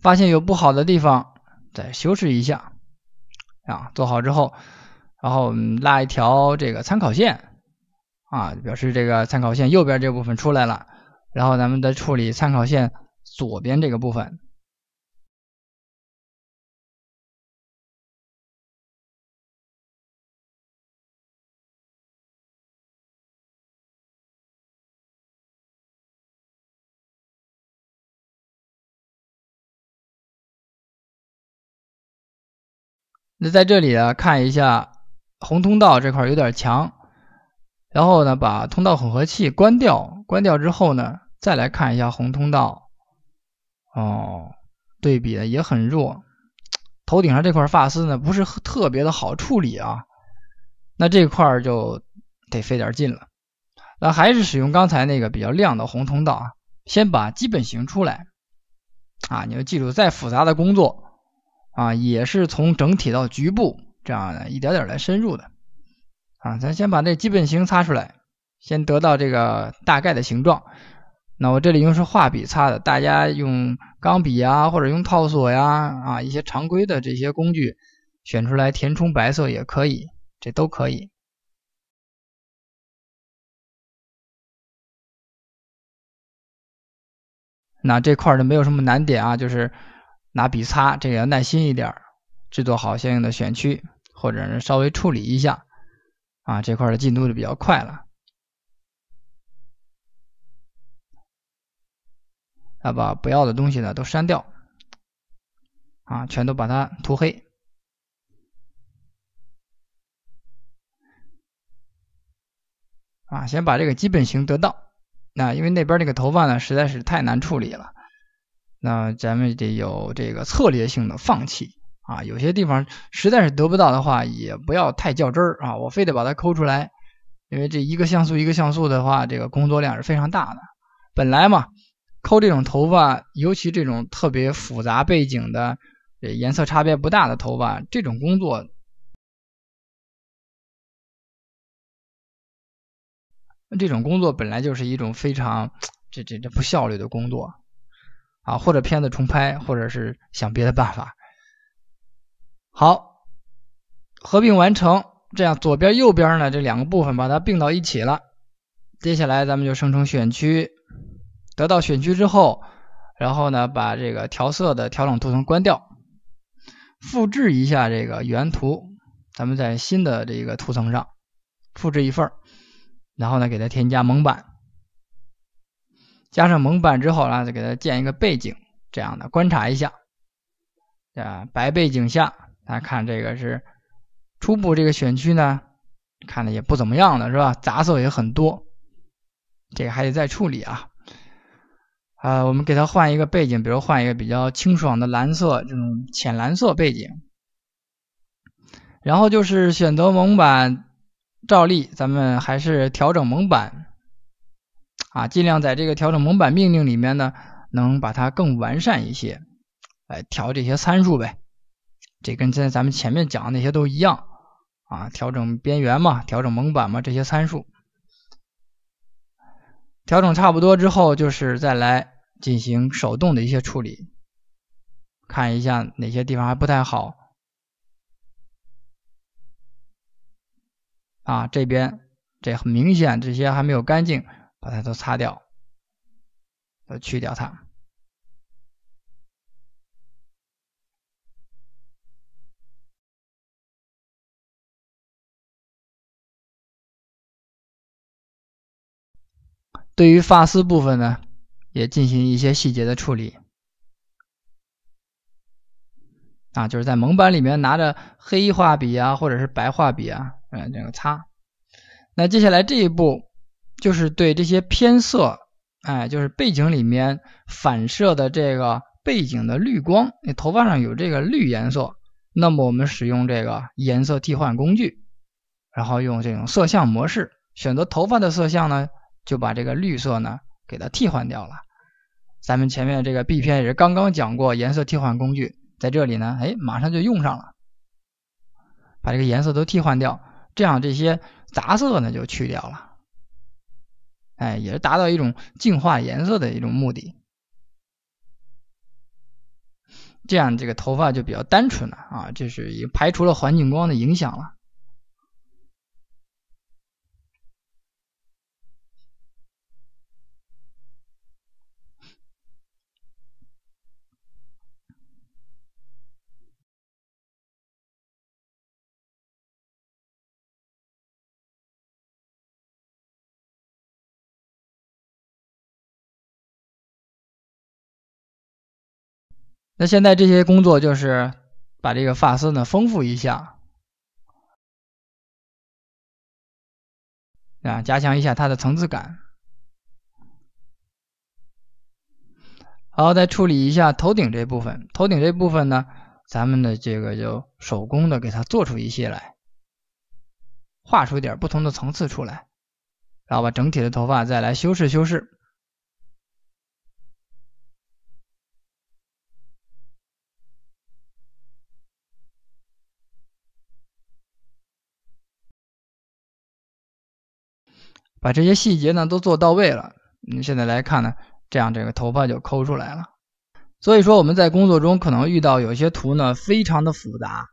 发现有不好的地方，再修饰一下，啊，做好之后，然后我们拉一条这个参考线，啊，表示这个参考线右边这部分出来了，然后咱们再处理参考线左边这个部分。在这里啊，看一下红通道这块有点强，然后呢，把通道混合器关掉。关掉之后呢，再来看一下红通道，哦，对比也很弱。头顶上这块发丝呢，不是特别的好处理啊，那这块就得费点劲了。那还是使用刚才那个比较亮的红通道啊，先把基本型出来啊，你要记住，再复杂的工作。啊，也是从整体到局部，这样的一点点来深入的。啊，咱先把那基本形擦出来，先得到这个大概的形状。那我这里用是画笔擦的，大家用钢笔啊，或者用套索呀，啊，一些常规的这些工具选出来填充白色也可以，这都可以。那这块儿呢，没有什么难点啊，就是。拿笔擦，这个要耐心一点，制作好相应的选区，或者是稍微处理一下，啊，这块的进度就比较快了。啊，把不要的东西呢都删掉，啊，全都把它涂黑，啊，先把这个基本型得到，那因为那边这个头发呢实在是太难处理了。那咱们得有这个策略性的放弃啊，有些地方实在是得不到的话，也不要太较真儿啊，我非得把它抠出来，因为这一个像素一个像素的话，这个工作量是非常大的。本来嘛，抠这种头发，尤其这种特别复杂背景的、颜色差别不大的头发，这种工作，这种工作本来就是一种非常这这这不效率的工作。啊，或者片子重拍，或者是想别的办法。好，合并完成，这样左边、右边呢这两个部分把它并到一起了。接下来咱们就生成选区，得到选区之后，然后呢把这个调色的调整图层关掉，复制一下这个原图，咱们在新的这个图层上复制一份然后呢给它添加蒙版。加上蒙版之后呢，再给它建一个背景，这样的观察一下，啊，白背景下，大家看这个是初步这个选区呢，看的也不怎么样了，是吧？杂色也很多，这个还得再处理啊。啊，我们给它换一个背景，比如换一个比较清爽的蓝色，这种浅蓝色背景。然后就是选择蒙版，照例咱们还是调整蒙版。啊，尽量在这个调整蒙版命令里面呢，能把它更完善一些，来调这些参数呗。这跟现在咱们前面讲的那些都一样啊，调整边缘嘛，调整蒙版嘛，这些参数。调整差不多之后，就是再来进行手动的一些处理，看一下哪些地方还不太好。啊，这边这很明显，这些还没有干净。把它都擦掉，都去掉它。对于发丝部分呢，也进行一些细节的处理。啊，就是在蒙版里面拿着黑画笔啊，或者是白画笔啊，嗯，这个擦。那接下来这一步。就是对这些偏色，哎，就是背景里面反射的这个背景的绿光，你头发上有这个绿颜色，那么我们使用这个颜色替换工具，然后用这种色相模式选择头发的色相呢，就把这个绿色呢给它替换掉了。咱们前面这个 B 片也是刚刚讲过颜色替换工具，在这里呢，哎，马上就用上了，把这个颜色都替换掉，这样这些杂色呢就去掉了。哎，也是达到一种净化颜色的一种目的，这样这个头发就比较单纯了啊，就是也排除了环境光的影响了。那现在这些工作就是把这个发丝呢丰富一下，啊，加强一下它的层次感。然后再处理一下头顶这部分。头顶这部分呢，咱们的这个就手工的给它做出一些来，画出一点不同的层次出来，然后把整体的头发再来修饰修饰。把这些细节呢都做到位了，你现在来看呢，这样这个头发就抠出来了。所以说我们在工作中可能遇到有些图呢非常的复杂，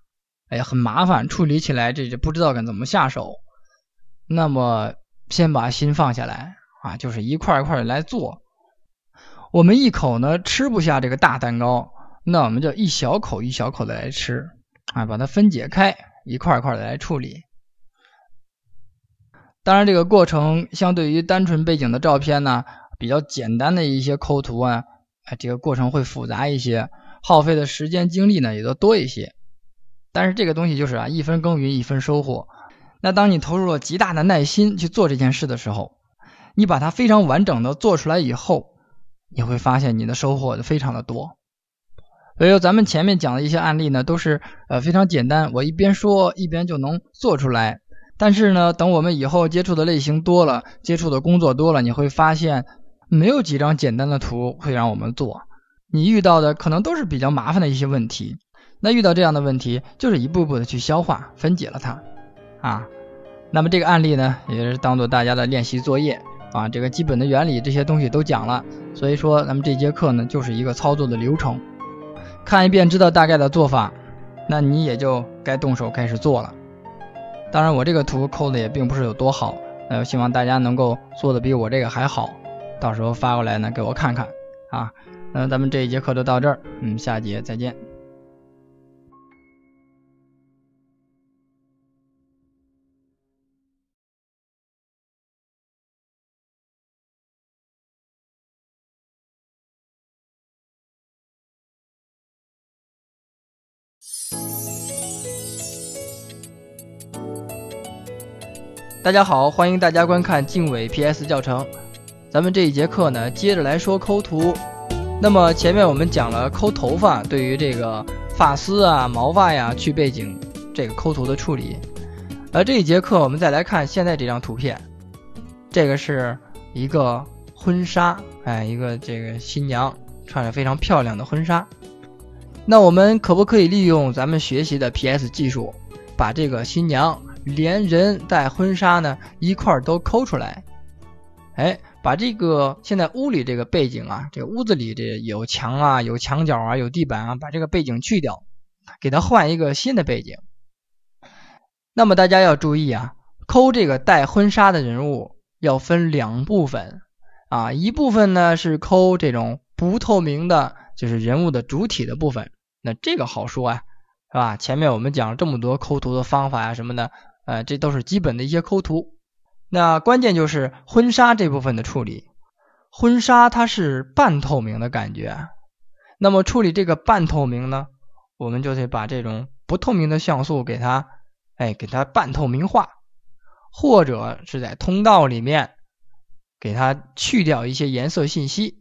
哎，很麻烦，处理起来这这不知道该怎么下手。那么先把心放下来啊，就是一块一块的来做。我们一口呢吃不下这个大蛋糕，那我们就一小口一小口的来吃，啊，把它分解开，一块一块的来处理。当然，这个过程相对于单纯背景的照片呢，比较简单的一些抠图啊，这个过程会复杂一些，耗费的时间精力呢也都多一些。但是这个东西就是啊，一分耕耘一分收获。那当你投入了极大的耐心去做这件事的时候，你把它非常完整的做出来以后，你会发现你的收获就非常的多。所以说，咱们前面讲的一些案例呢，都是呃非常简单，我一边说一边就能做出来。但是呢，等我们以后接触的类型多了，接触的工作多了，你会发现没有几张简单的图会让我们做，你遇到的可能都是比较麻烦的一些问题。那遇到这样的问题，就是一步步的去消化、分解了它，啊，那么这个案例呢，也是当做大家的练习作业，啊，这个基本的原理这些东西都讲了，所以说咱们这节课呢，就是一个操作的流程，看一遍知道大概的做法，那你也就该动手开始做了。当然，我这个图抠的也并不是有多好，呃，希望大家能够做的比我这个还好，到时候发过来呢，给我看看啊。那咱们这一节课就到这儿，嗯，下节再见。大家好，欢迎大家观看《静伟 PS 教程》。咱们这一节课呢，接着来说抠图。那么前面我们讲了抠头发，对于这个发丝啊、毛发呀去背景这个抠图的处理。而这一节课，我们再来看现在这张图片，这个是一个婚纱，哎，一个这个新娘穿着非常漂亮的婚纱。那我们可不可以利用咱们学习的 PS 技术，把这个新娘？连人带婚纱呢一块儿都抠出来，哎，把这个现在屋里这个背景啊，这屋子里这有墙啊，有墙角啊，有地板啊，把这个背景去掉，给它换一个新的背景。那么大家要注意啊，抠这个带婚纱的人物要分两部分啊，一部分呢是抠这种不透明的，就是人物的主体的部分，那这个好说啊。是吧？前面我们讲了这么多抠图的方法呀什么的。呃，这都是基本的一些抠图。那关键就是婚纱这部分的处理。婚纱它是半透明的感觉，那么处理这个半透明呢，我们就得把这种不透明的像素给它，哎，给它半透明化，或者是在通道里面给它去掉一些颜色信息，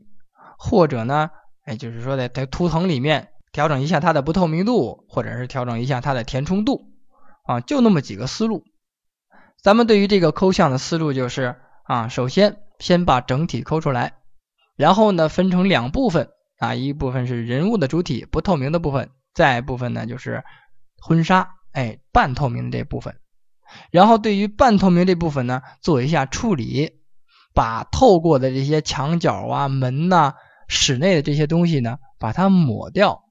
或者呢，哎，就是说在在图层里面调整一下它的不透明度，或者是调整一下它的填充度。啊，就那么几个思路。咱们对于这个抠像的思路就是啊，首先先把整体抠出来，然后呢分成两部分啊，一部分是人物的主体不透明的部分，再一部分呢就是婚纱，哎，半透明这部分。然后对于半透明这部分呢，做一下处理，把透过的这些墙角啊、门呐、室内的这些东西呢，把它抹掉。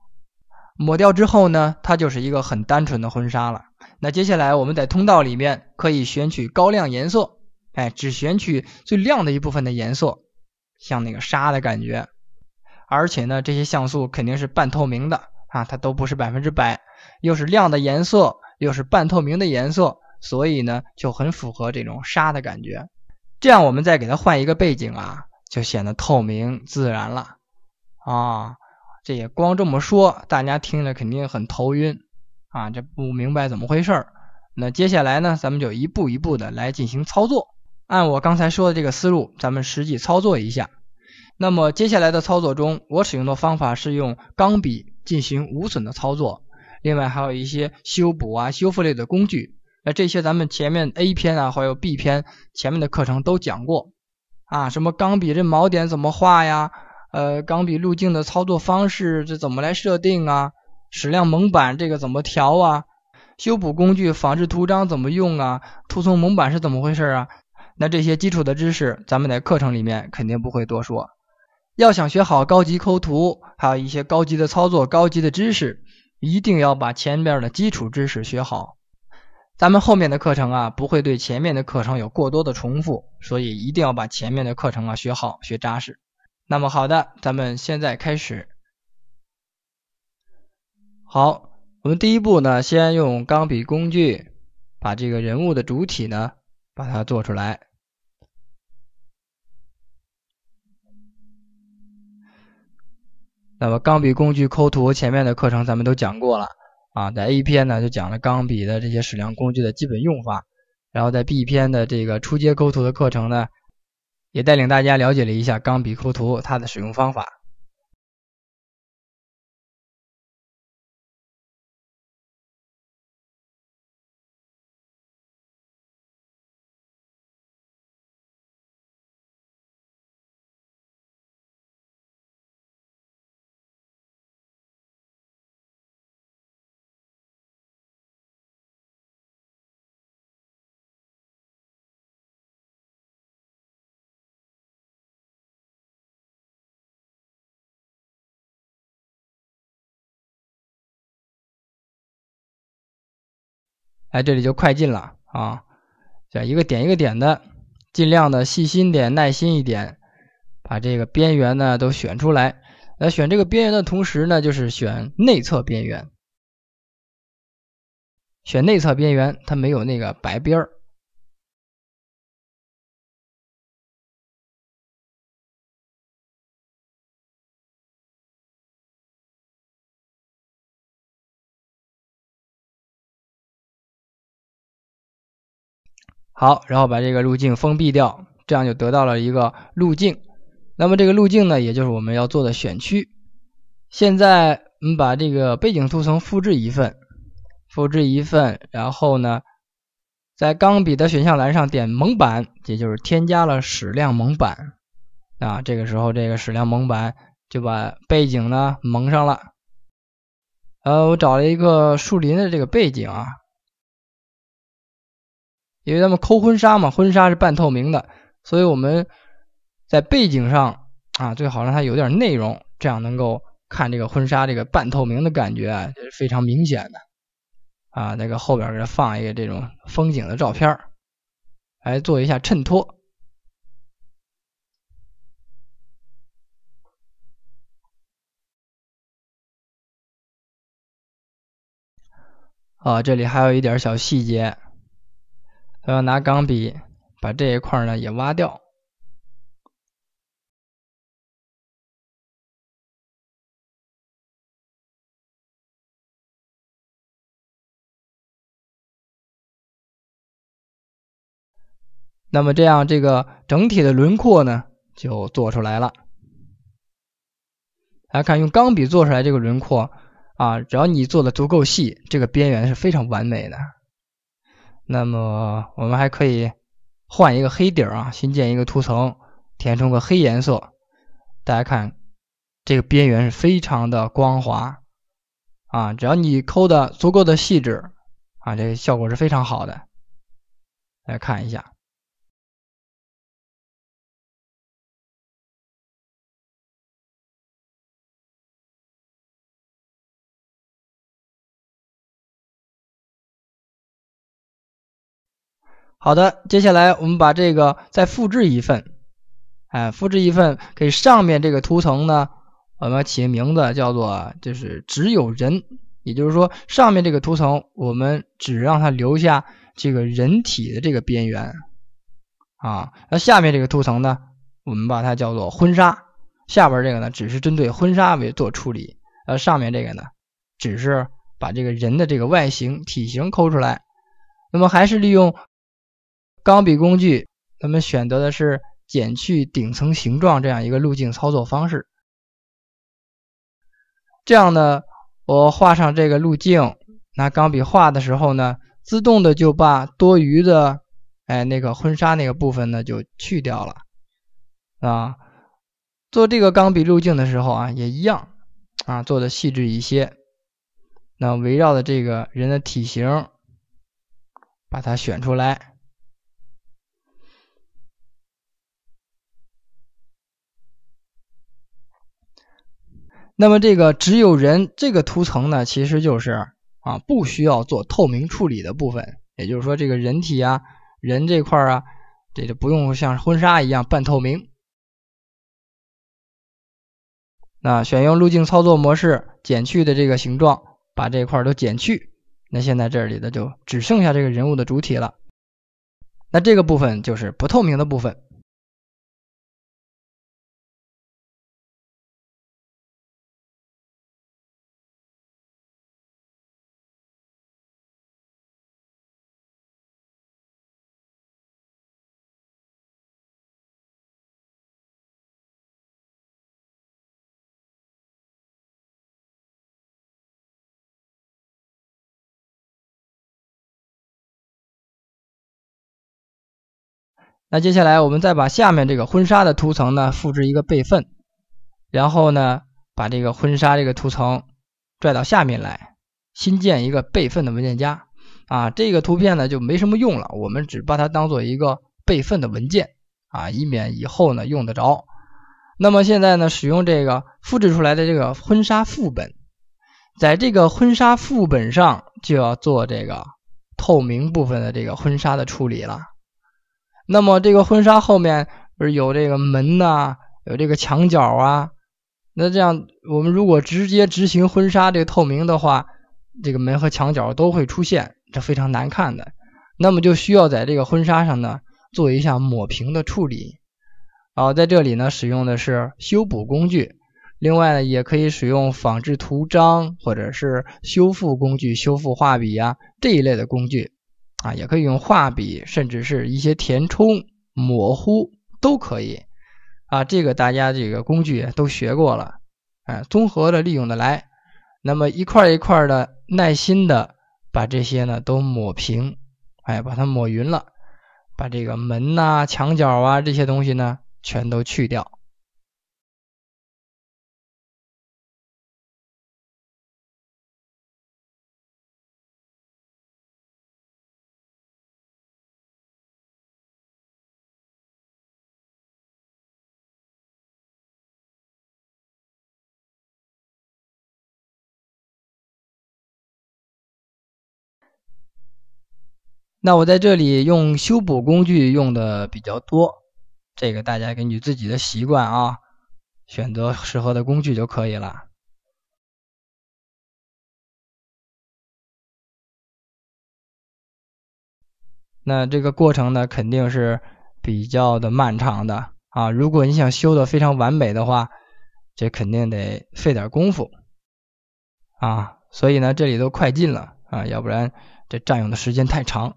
抹掉之后呢，它就是一个很单纯的婚纱了。那接下来我们在通道里面可以选取高亮颜色，哎，只选取最亮的一部分的颜色，像那个沙的感觉。而且呢，这些像素肯定是半透明的啊，它都不是百分之百，又是亮的颜色，又是半透明的颜色，所以呢就很符合这种沙的感觉。这样我们再给它换一个背景啊，就显得透明自然了啊。这也光这么说，大家听着肯定很头晕。啊，这不明白怎么回事儿。那接下来呢，咱们就一步一步的来进行操作。按我刚才说的这个思路，咱们实际操作一下。那么接下来的操作中，我使用的方法是用钢笔进行无损的操作。另外还有一些修补啊、修复类的工具。那这些咱们前面 A 篇啊，还有 B 篇前面的课程都讲过啊，什么钢笔这锚点怎么画呀？呃，钢笔路径的操作方式这怎么来设定啊？矢量蒙版这个怎么调啊？修补工具、仿制图章怎么用啊？图层蒙版是怎么回事啊？那这些基础的知识，咱们在课程里面肯定不会多说。要想学好高级抠图，还有一些高级的操作、高级的知识，一定要把前面的基础知识学好。咱们后面的课程啊，不会对前面的课程有过多的重复，所以一定要把前面的课程啊学好、学扎实。那么好的，咱们现在开始。好，我们第一步呢，先用钢笔工具把这个人物的主体呢，把它做出来。那么钢笔工具抠图，前面的课程咱们都讲过了啊，在 A 篇呢就讲了钢笔的这些矢量工具的基本用法，然后在 B 篇的这个初阶抠图的课程呢，也带领大家了解了一下钢笔抠图它的使用方法。哎，这里就快进了啊！就一个点一个点的，尽量的细心点、耐心一点，把这个边缘呢都选出来。那选这个边缘的同时呢，就是选内侧边缘，选内侧边缘，它没有那个白边儿。好，然后把这个路径封闭掉，这样就得到了一个路径。那么这个路径呢，也就是我们要做的选区。现在我们把这个背景图层复制一份，复制一份，然后呢，在钢笔的选项栏上点蒙版，也就是添加了矢量蒙版啊。这个时候这个矢量蒙版就把背景呢蒙上了。呃，我找了一个树林的这个背景啊。因为咱们抠婚纱嘛，婚纱是半透明的，所以我们在背景上啊，最好让它有点内容，这样能够看这个婚纱这个半透明的感觉啊，是非常明显的。啊，那个后边给它放一个这种风景的照片来做一下衬托。啊，这里还有一点小细节。他要拿钢笔把这一块呢也挖掉，那么这样这个整体的轮廓呢就做出来了。大家看用钢笔做出来这个轮廓啊，只要你做的足够细，这个边缘是非常完美的。那么我们还可以换一个黑底儿啊，新建一个图层，填充个黑颜色。大家看，这个边缘是非常的光滑啊，只要你抠的足够的细致啊，这个效果是非常好的。来看一下。好的，接下来我们把这个再复制一份，哎，复制一份给上面这个图层呢，我们起个名字叫做就是只有人，也就是说上面这个图层我们只让它留下这个人体的这个边缘，啊，那下面这个图层呢，我们把它叫做婚纱，下边这个呢只是针对婚纱为做处理，而上面这个呢只是把这个人的这个外形体型抠出来，那么还是利用。钢笔工具，咱们选择的是减去顶层形状这样一个路径操作方式。这样呢，我画上这个路径，拿钢笔画的时候呢，自动的就把多余的，哎，那个婚纱那个部分呢就去掉了。啊，做这个钢笔路径的时候啊，也一样，啊，做的细致一些。那围绕的这个人的体型，把它选出来。那么这个只有人这个图层呢，其实就是啊，不需要做透明处理的部分。也就是说，这个人体啊，人这块儿啊，这就不用像婚纱一样半透明。那选用路径操作模式，减去的这个形状，把这块儿都减去。那现在这里的就只剩下这个人物的主体了。那这个部分就是不透明的部分。那接下来，我们再把下面这个婚纱的图层呢复制一个备份，然后呢把这个婚纱这个图层拽到下面来，新建一个备份的文件夹啊，这个图片呢就没什么用了，我们只把它当做一个备份的文件啊，以免以后呢用得着。那么现在呢，使用这个复制出来的这个婚纱副本，在这个婚纱副本上就要做这个透明部分的这个婚纱的处理了。那么这个婚纱后面不是有这个门呐，有这个墙角啊。那这样我们如果直接执行婚纱这个透明的话，这个门和墙角都会出现，这非常难看的。那么就需要在这个婚纱上呢做一下抹平的处理。后在这里呢使用的是修补工具，另外呢也可以使用仿制图章或者是修复工具、修复画笔呀这一类的工具。啊，也可以用画笔，甚至是一些填充、模糊都可以。啊，这个大家这个工具都学过了，哎，综合的利用的来，那么一块一块的，耐心的把这些呢都抹平，哎，把它抹匀了，把这个门呐、墙角啊这些东西呢全都去掉。那我在这里用修补工具用的比较多，这个大家根据自己的习惯啊，选择适合的工具就可以了。那这个过程呢，肯定是比较的漫长的啊。如果你想修的非常完美的话，这肯定得费点功夫啊。所以呢，这里都快进了啊，要不然这占用的时间太长。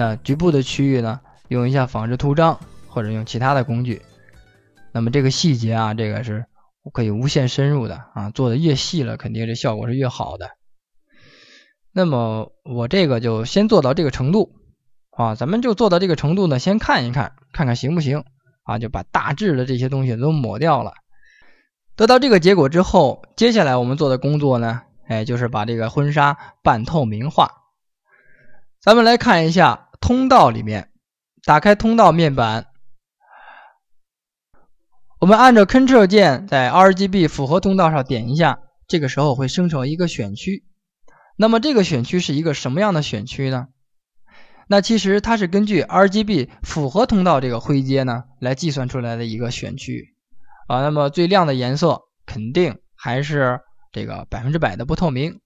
那局部的区域呢，用一下仿制图章或者用其他的工具。那么这个细节啊，这个是可以无限深入的啊，做的越细了，肯定这效果是越好的。那么我这个就先做到这个程度啊，咱们就做到这个程度呢，先看一看，看看行不行啊？就把大致的这些东西都抹掉了，得到这个结果之后，接下来我们做的工作呢，哎，就是把这个婚纱半透明化。咱们来看一下。通道里面，打开通道面板，我们按着 Ctrl 键在 RGB 符合通道上点一下，这个时候会生成一个选区。那么这个选区是一个什么样的选区呢？那其实它是根据 RGB 符合通道这个灰阶呢来计算出来的一个选区啊。那么最亮的颜色肯定还是这个百分之百的不透明。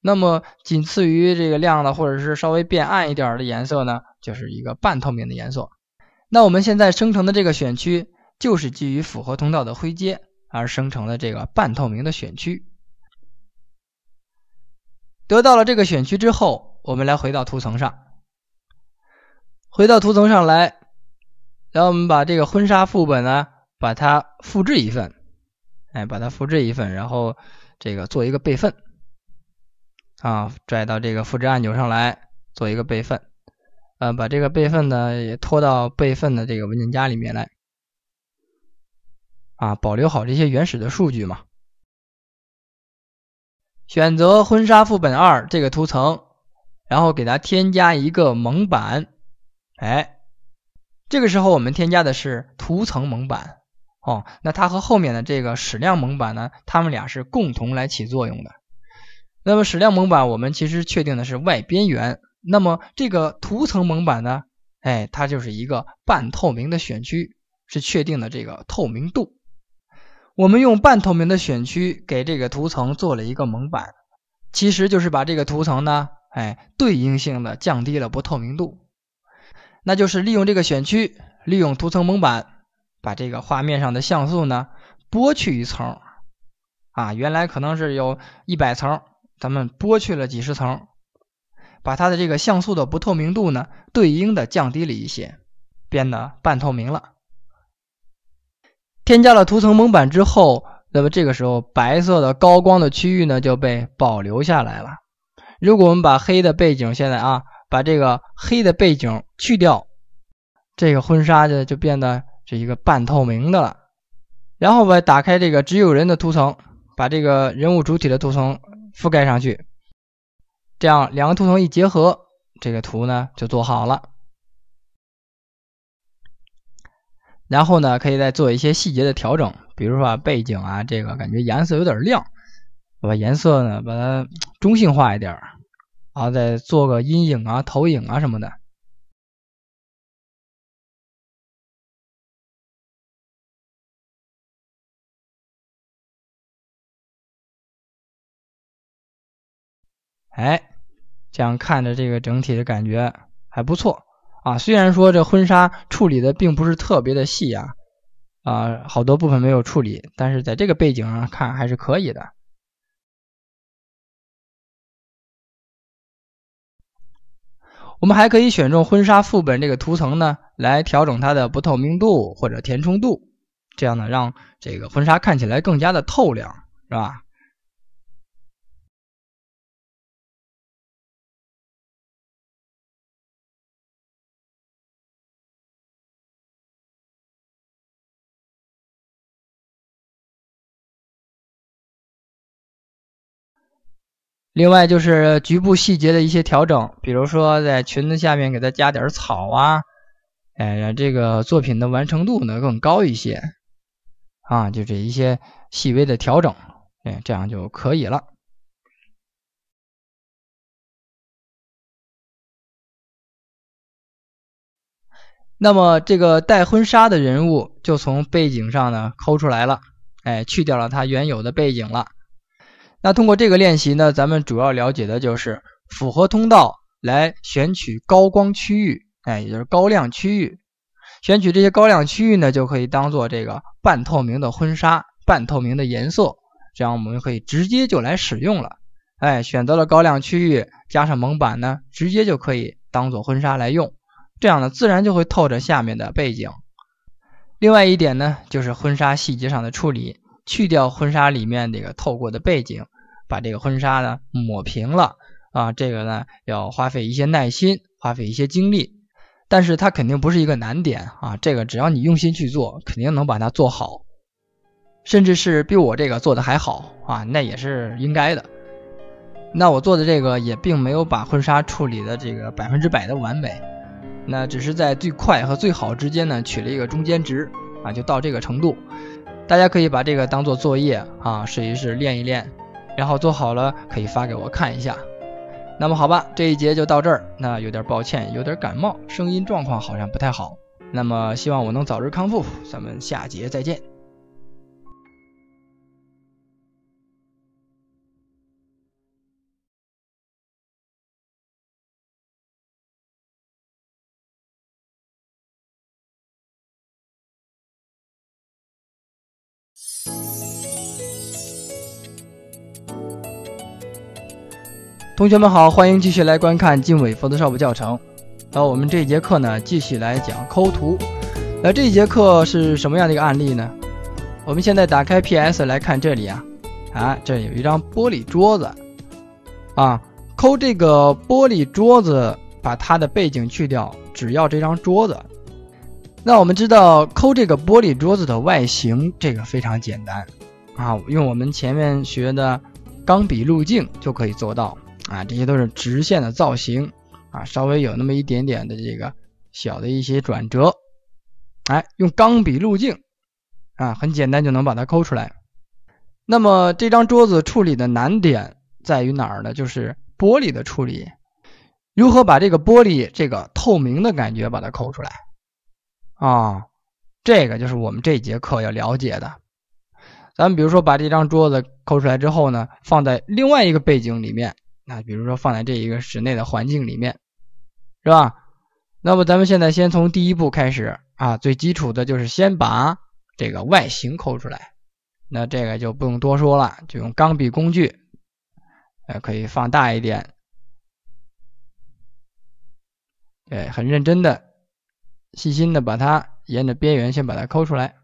那么，仅次于这个亮的，或者是稍微变暗一点的颜色呢，就是一个半透明的颜色。那我们现在生成的这个选区，就是基于复合通道的灰阶而生成的这个半透明的选区。得到了这个选区之后，我们来回到图层上，回到图层上来，然后我们把这个婚纱副本呢，把它复制一份，哎，把它复制一份，然后这个做一个备份。啊，拽到这个复制按钮上来做一个备份，呃，把这个备份呢也拖到备份的这个文件夹里面来，啊，保留好这些原始的数据嘛。选择婚纱副本二这个图层，然后给它添加一个蒙版，哎，这个时候我们添加的是图层蒙版，哦，那它和后面的这个矢量蒙版呢，它们俩是共同来起作用的。那么矢量蒙版我们其实确定的是外边缘，那么这个图层蒙版呢，哎，它就是一个半透明的选区，是确定的这个透明度。我们用半透明的选区给这个图层做了一个蒙版，其实就是把这个图层呢，哎，对应性的降低了不透明度。那就是利用这个选区，利用图层蒙版，把这个画面上的像素呢剥去一层，啊，原来可能是有一百层。咱们剥去了几十层，把它的这个像素的不透明度呢，对应的降低了一些，变得半透明了。添加了图层蒙版之后，那么这个时候白色的高光的区域呢就被保留下来了。如果我们把黑的背景现在啊把这个黑的背景去掉，这个婚纱就就变得是一个半透明的了。然后吧，打开这个只有人的图层，把这个人物主体的图层。覆盖上去，这样两个图层一结合，这个图呢就做好了。然后呢，可以再做一些细节的调整，比如说背景啊，这个感觉颜色有点亮，把颜色呢把它中性化一点，然后再做个阴影啊、投影啊什么的。哎，这样看着这个整体的感觉还不错啊。虽然说这婚纱处理的并不是特别的细啊，啊，好多部分没有处理，但是在这个背景上看还是可以的。我们还可以选中婚纱副本这个图层呢，来调整它的不透明度或者填充度，这样呢，让这个婚纱看起来更加的透亮，是吧？另外就是局部细节的一些调整，比如说在裙子下面给它加点草啊，哎，让这个作品的完成度呢更高一些啊，就这一些细微的调整，哎，这样就可以了。那么这个戴婚纱的人物就从背景上呢抠出来了，哎，去掉了它原有的背景了。那通过这个练习呢，咱们主要了解的就是复合通道来选取高光区域，哎，也就是高亮区域。选取这些高亮区域呢，就可以当做这个半透明的婚纱、半透明的颜色，这样我们可以直接就来使用了。哎，选择了高亮区域，加上蒙版呢，直接就可以当做婚纱来用。这样呢，自然就会透着下面的背景。另外一点呢，就是婚纱细节上的处理。去掉婚纱里面这个透过的背景，把这个婚纱呢抹平了啊，这个呢要花费一些耐心，花费一些精力，但是它肯定不是一个难点啊，这个只要你用心去做，肯定能把它做好，甚至是比我这个做的还好啊，那也是应该的。那我做的这个也并没有把婚纱处理的这个百分之百的完美，那只是在最快和最好之间呢取了一个中间值啊，就到这个程度。大家可以把这个当做作业啊，试一试练一练，然后做好了可以发给我看一下。那么好吧，这一节就到这儿。那有点抱歉，有点感冒，声音状况好像不太好。那么希望我能早日康复。咱们下节再见。同学们好，欢迎继续来观看经纬 Photoshop 教程。那我们这节课呢，继续来讲抠图。那这一节课是什么样的一个案例呢？我们现在打开 PS 来看，这里啊，啊，这有一张玻璃桌子，啊，抠这个玻璃桌子，把它的背景去掉，只要这张桌子。那我们知道，抠这个玻璃桌子的外形，这个非常简单啊，用我们前面学的钢笔路径就可以做到。啊，这些都是直线的造型啊，稍微有那么一点点的这个小的一些转折，哎，用钢笔路径啊，很简单就能把它抠出来。那么这张桌子处理的难点在于哪儿呢？就是玻璃的处理，如何把这个玻璃这个透明的感觉把它抠出来啊？这个就是我们这节课要了解的。咱们比如说把这张桌子抠出来之后呢，放在另外一个背景里面。那比如说放在这一个室内的环境里面，是吧？那么咱们现在先从第一步开始啊，最基础的就是先把这个外形抠出来，那这个就不用多说了，就用钢笔工具，呃，可以放大一点，对，很认真的、细心的把它沿着边缘先把它抠出来。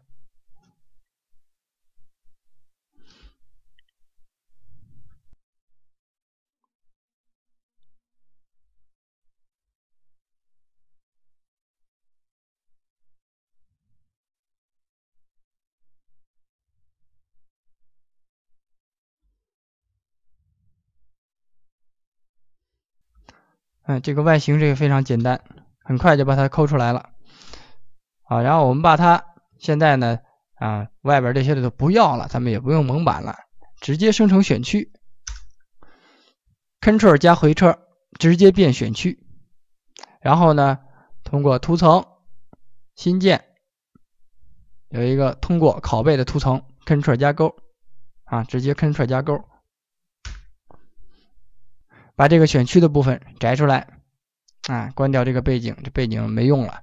嗯，这个外形这个非常简单，很快就把它抠出来了。啊，然后我们把它现在呢，啊，外边这些的都不要了，咱们也不用蒙版了，直接生成选区。Ctrl 加回车，直接变选区。然后呢，通过图层新建，有一个通过拷贝的图层，Ctrl 加勾，啊，直接 Ctrl 加勾。把这个选区的部分摘出来，啊，关掉这个背景，这背景没用了。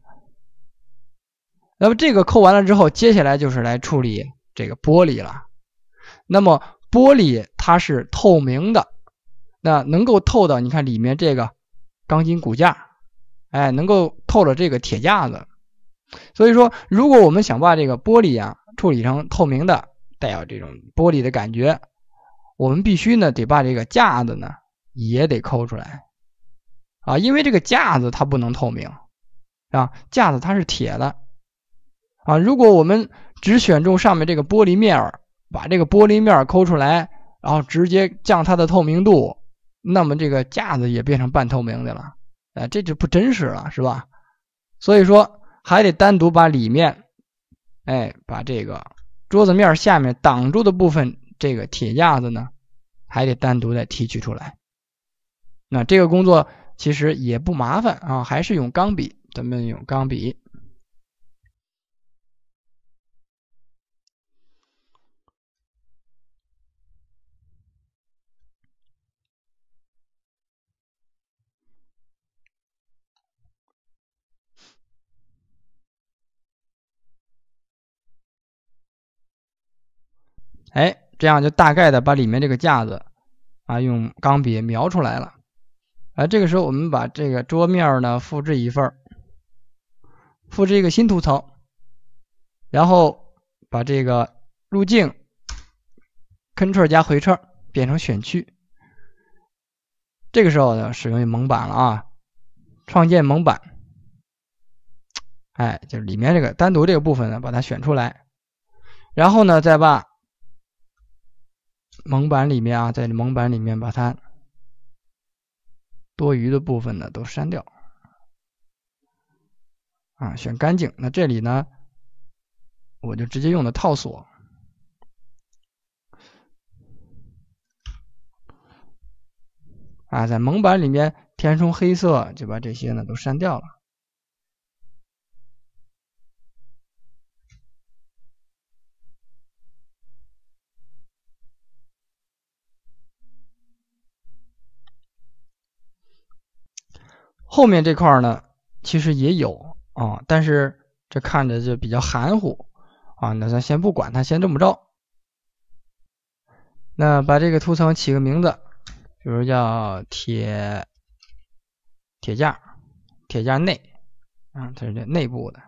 那么这个扣完了之后，接下来就是来处理这个玻璃了。那么玻璃它是透明的，那能够透到你看里面这个钢筋骨架，哎，能够透了这个铁架子。所以说，如果我们想把这个玻璃啊处理成透明的，带有这种玻璃的感觉，我们必须呢得把这个架子呢。也得抠出来啊，因为这个架子它不能透明，啊，架子它是铁的，啊，如果我们只选中上面这个玻璃面儿，把这个玻璃面儿抠出来，然后直接降它的透明度，那么这个架子也变成半透明的了，哎，这就不真实了，是吧？所以说还得单独把里面，哎，把这个桌子面下面挡住的部分这个铁架子呢，还得单独再提取出来。那这个工作其实也不麻烦啊，还是用钢笔。咱们用钢笔，哎，这样就大概的把里面这个架子啊，用钢笔描出来了。啊，这个时候我们把这个桌面呢复制一份复制一个新图层，然后把这个路径，Ctrl 加回车变成选区。这个时候呢，使用蒙版了啊，创建蒙版。哎，就是里面这个单独这个部分呢，把它选出来，然后呢再把蒙版里面啊，在蒙版里面把它。多余的部分呢都删掉啊，选干净。那这里呢，我就直接用的套索啊，在蒙版里面填充黑色，就把这些呢都删掉了。后面这块儿呢，其实也有啊，但是这看着就比较含糊啊。那咱先不管它，先这么着。那把这个图层起个名字，比如叫“铁铁架铁架内”啊，它是这内部的。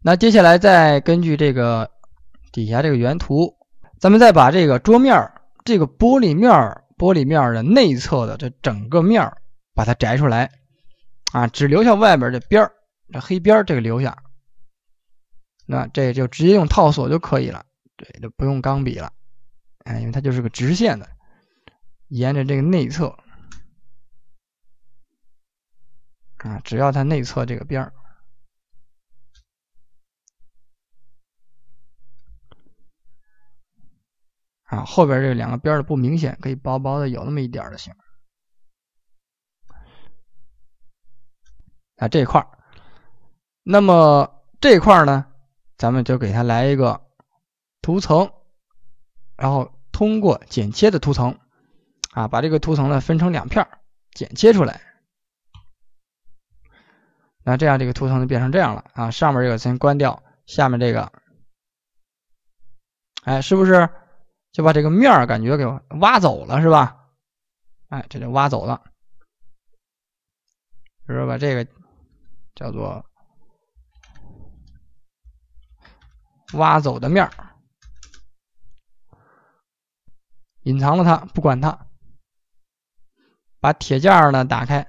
那接下来再根据这个底下这个原图，咱们再把这个桌面儿、这个玻璃面儿。玻璃面的内侧的这整个面把它摘出来啊，只留下外边的边这黑边这个留下，那这就直接用套索就可以了，对，就不用钢笔了，哎，因为它就是个直线的，沿着这个内侧啊，只要它内侧这个边啊，后边这两个边的不明显，可以薄薄的，有那么一点的行。啊，这一块那么这一块呢，咱们就给它来一个图层，然后通过剪切的图层，啊，把这个图层呢分成两片剪切出来。那这样这个图层就变成这样了啊，上面这个先关掉，下面这个，哎，是不是？就把这个面儿感觉给挖走了是吧？哎，这就挖走了，就是把这个叫做挖走的面儿，隐藏了它，不管它。把铁架呢打开，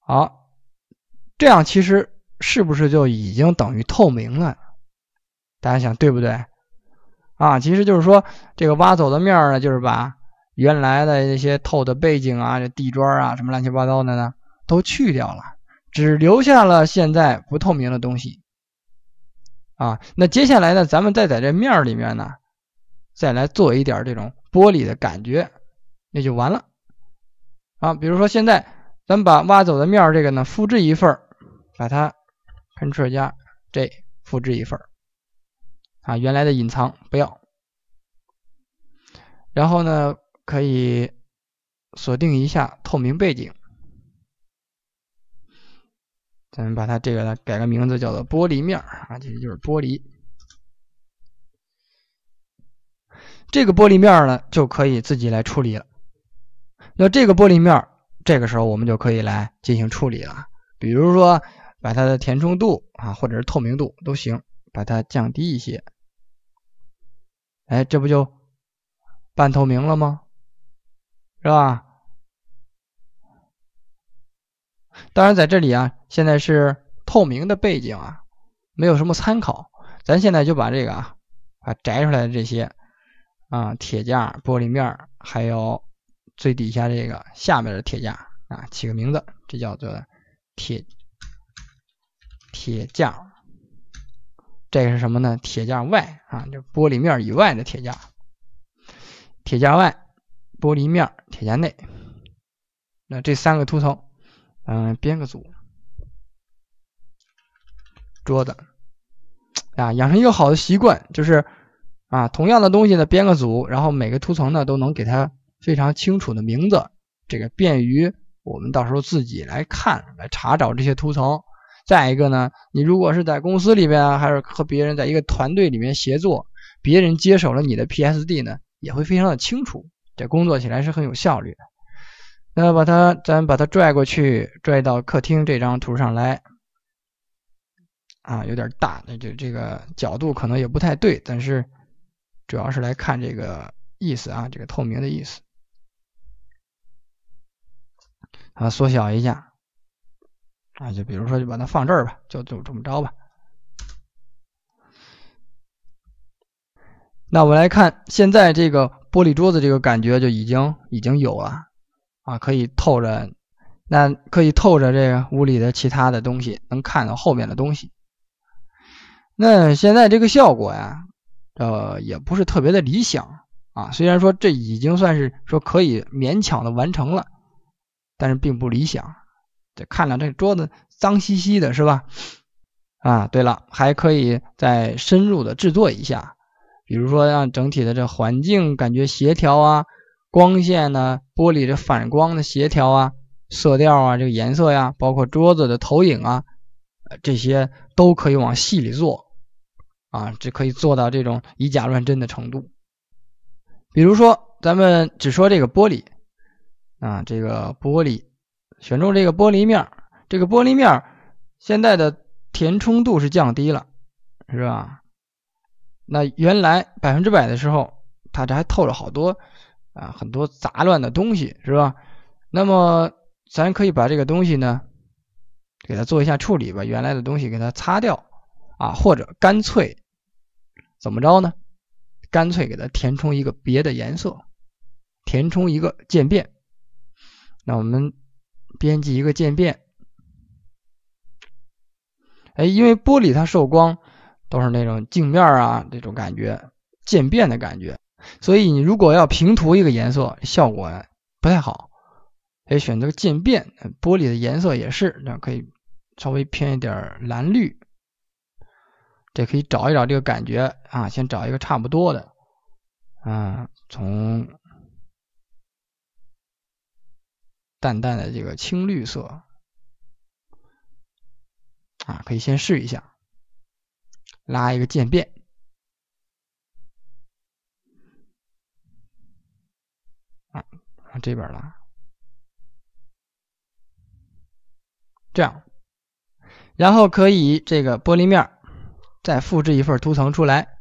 好，这样其实是不是就已经等于透明了？大家想对不对？啊，其实就是说，这个挖走的面呢，就是把原来的那些透的背景啊、这地砖啊、什么乱七八糟的呢，都去掉了，只留下了现在不透明的东西。啊，那接下来呢，咱们再在这面儿里面呢，再来做一点这种玻璃的感觉，那就完了。啊，比如说现在咱们把挖走的面这个呢，复制一份儿，把它 Ctrl 加 J 复制一份儿。啊，原来的隐藏不要。然后呢，可以锁定一下透明背景。咱们把它这个呢改个名字，叫做“玻璃面儿”啊，其实就是玻璃。这个玻璃面儿呢，就可以自己来处理了。那这个玻璃面儿，这个时候我们就可以来进行处理了，比如说把它的填充度啊，或者是透明度都行，把它降低一些。哎，这不就半透明了吗？是吧？当然，在这里啊，现在是透明的背景啊，没有什么参考。咱现在就把这个啊，啊，摘出来的这些啊，铁架、玻璃面，还有最底下这个下面的铁架啊，起个名字，这叫做铁铁架。这个是什么呢？铁架外啊，就玻璃面以外的铁架。铁架外，玻璃面，铁架内。那这三个图层，嗯，编个组。桌子啊，养成一个好的习惯，就是啊，同样的东西呢，编个组，然后每个图层呢都能给它非常清楚的名字，这个便于我们到时候自己来看，来查找这些图层。再一个呢，你如果是在公司里边啊，还是和别人在一个团队里面协作，别人接手了你的 PSD 呢，也会非常的清楚，这工作起来是很有效率的。那把它，咱把它拽过去，拽到客厅这张图上来。啊，有点大，那就这个角度可能也不太对，但是主要是来看这个意思啊，这个透明的意思。啊，缩小一下。啊，就比如说，就把它放这儿吧，就就这么着吧。那我们来看，现在这个玻璃桌子，这个感觉就已经已经有了啊，可以透着，那可以透着这个屋里的其他的东西，能看到后面的东西。那现在这个效果呀，呃，也不是特别的理想啊。虽然说这已经算是说可以勉强的完成了，但是并不理想。这看了这桌子脏兮兮的，是吧？啊，对了，还可以再深入的制作一下，比如说让整体的这环境感觉协调啊，光线呢，玻璃这反光的协调啊，色调啊，这个颜色呀，包括桌子的投影啊，这些都可以往细里做，啊，这可以做到这种以假乱真的程度。比如说，咱们只说这个玻璃，啊，这个玻璃。选中这个玻璃面儿，这个玻璃面儿现在的填充度是降低了，是吧？那原来百分之百的时候，它这还透着好多啊，很多杂乱的东西，是吧？那么咱可以把这个东西呢，给它做一下处理，把原来的东西给它擦掉啊，或者干脆怎么着呢？干脆给它填充一个别的颜色，填充一个渐变。那我们。编辑一个渐变，哎，因为玻璃它受光都是那种镜面啊，这种感觉渐变的感觉，所以你如果要平涂一个颜色，效果不太好。以选择渐变，玻璃的颜色也是，那可以稍微偏一点蓝绿，这可以找一找这个感觉啊，先找一个差不多的啊，从。淡淡的这个青绿色啊，可以先试一下，拉一个渐变啊，往这边拉，这样，然后可以这个玻璃面再复制一份图层出来，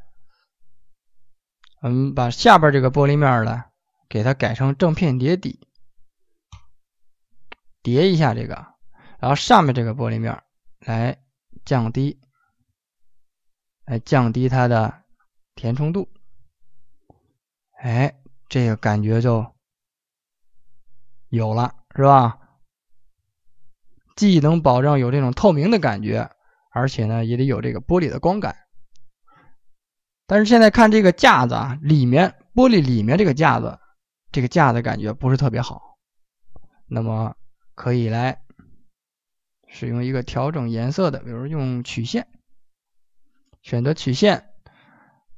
我们把下边这个玻璃面呢，给它改成正片叠底。叠一下这个，然后上面这个玻璃面来降低，来降低它的填充度。哎，这个感觉就有了，是吧？既能保证有这种透明的感觉，而且呢也得有这个玻璃的光感。但是现在看这个架子啊，里面玻璃里面这个架子，这个架子感觉不是特别好。那么。可以来使用一个调整颜色的，比如用曲线，选择曲线，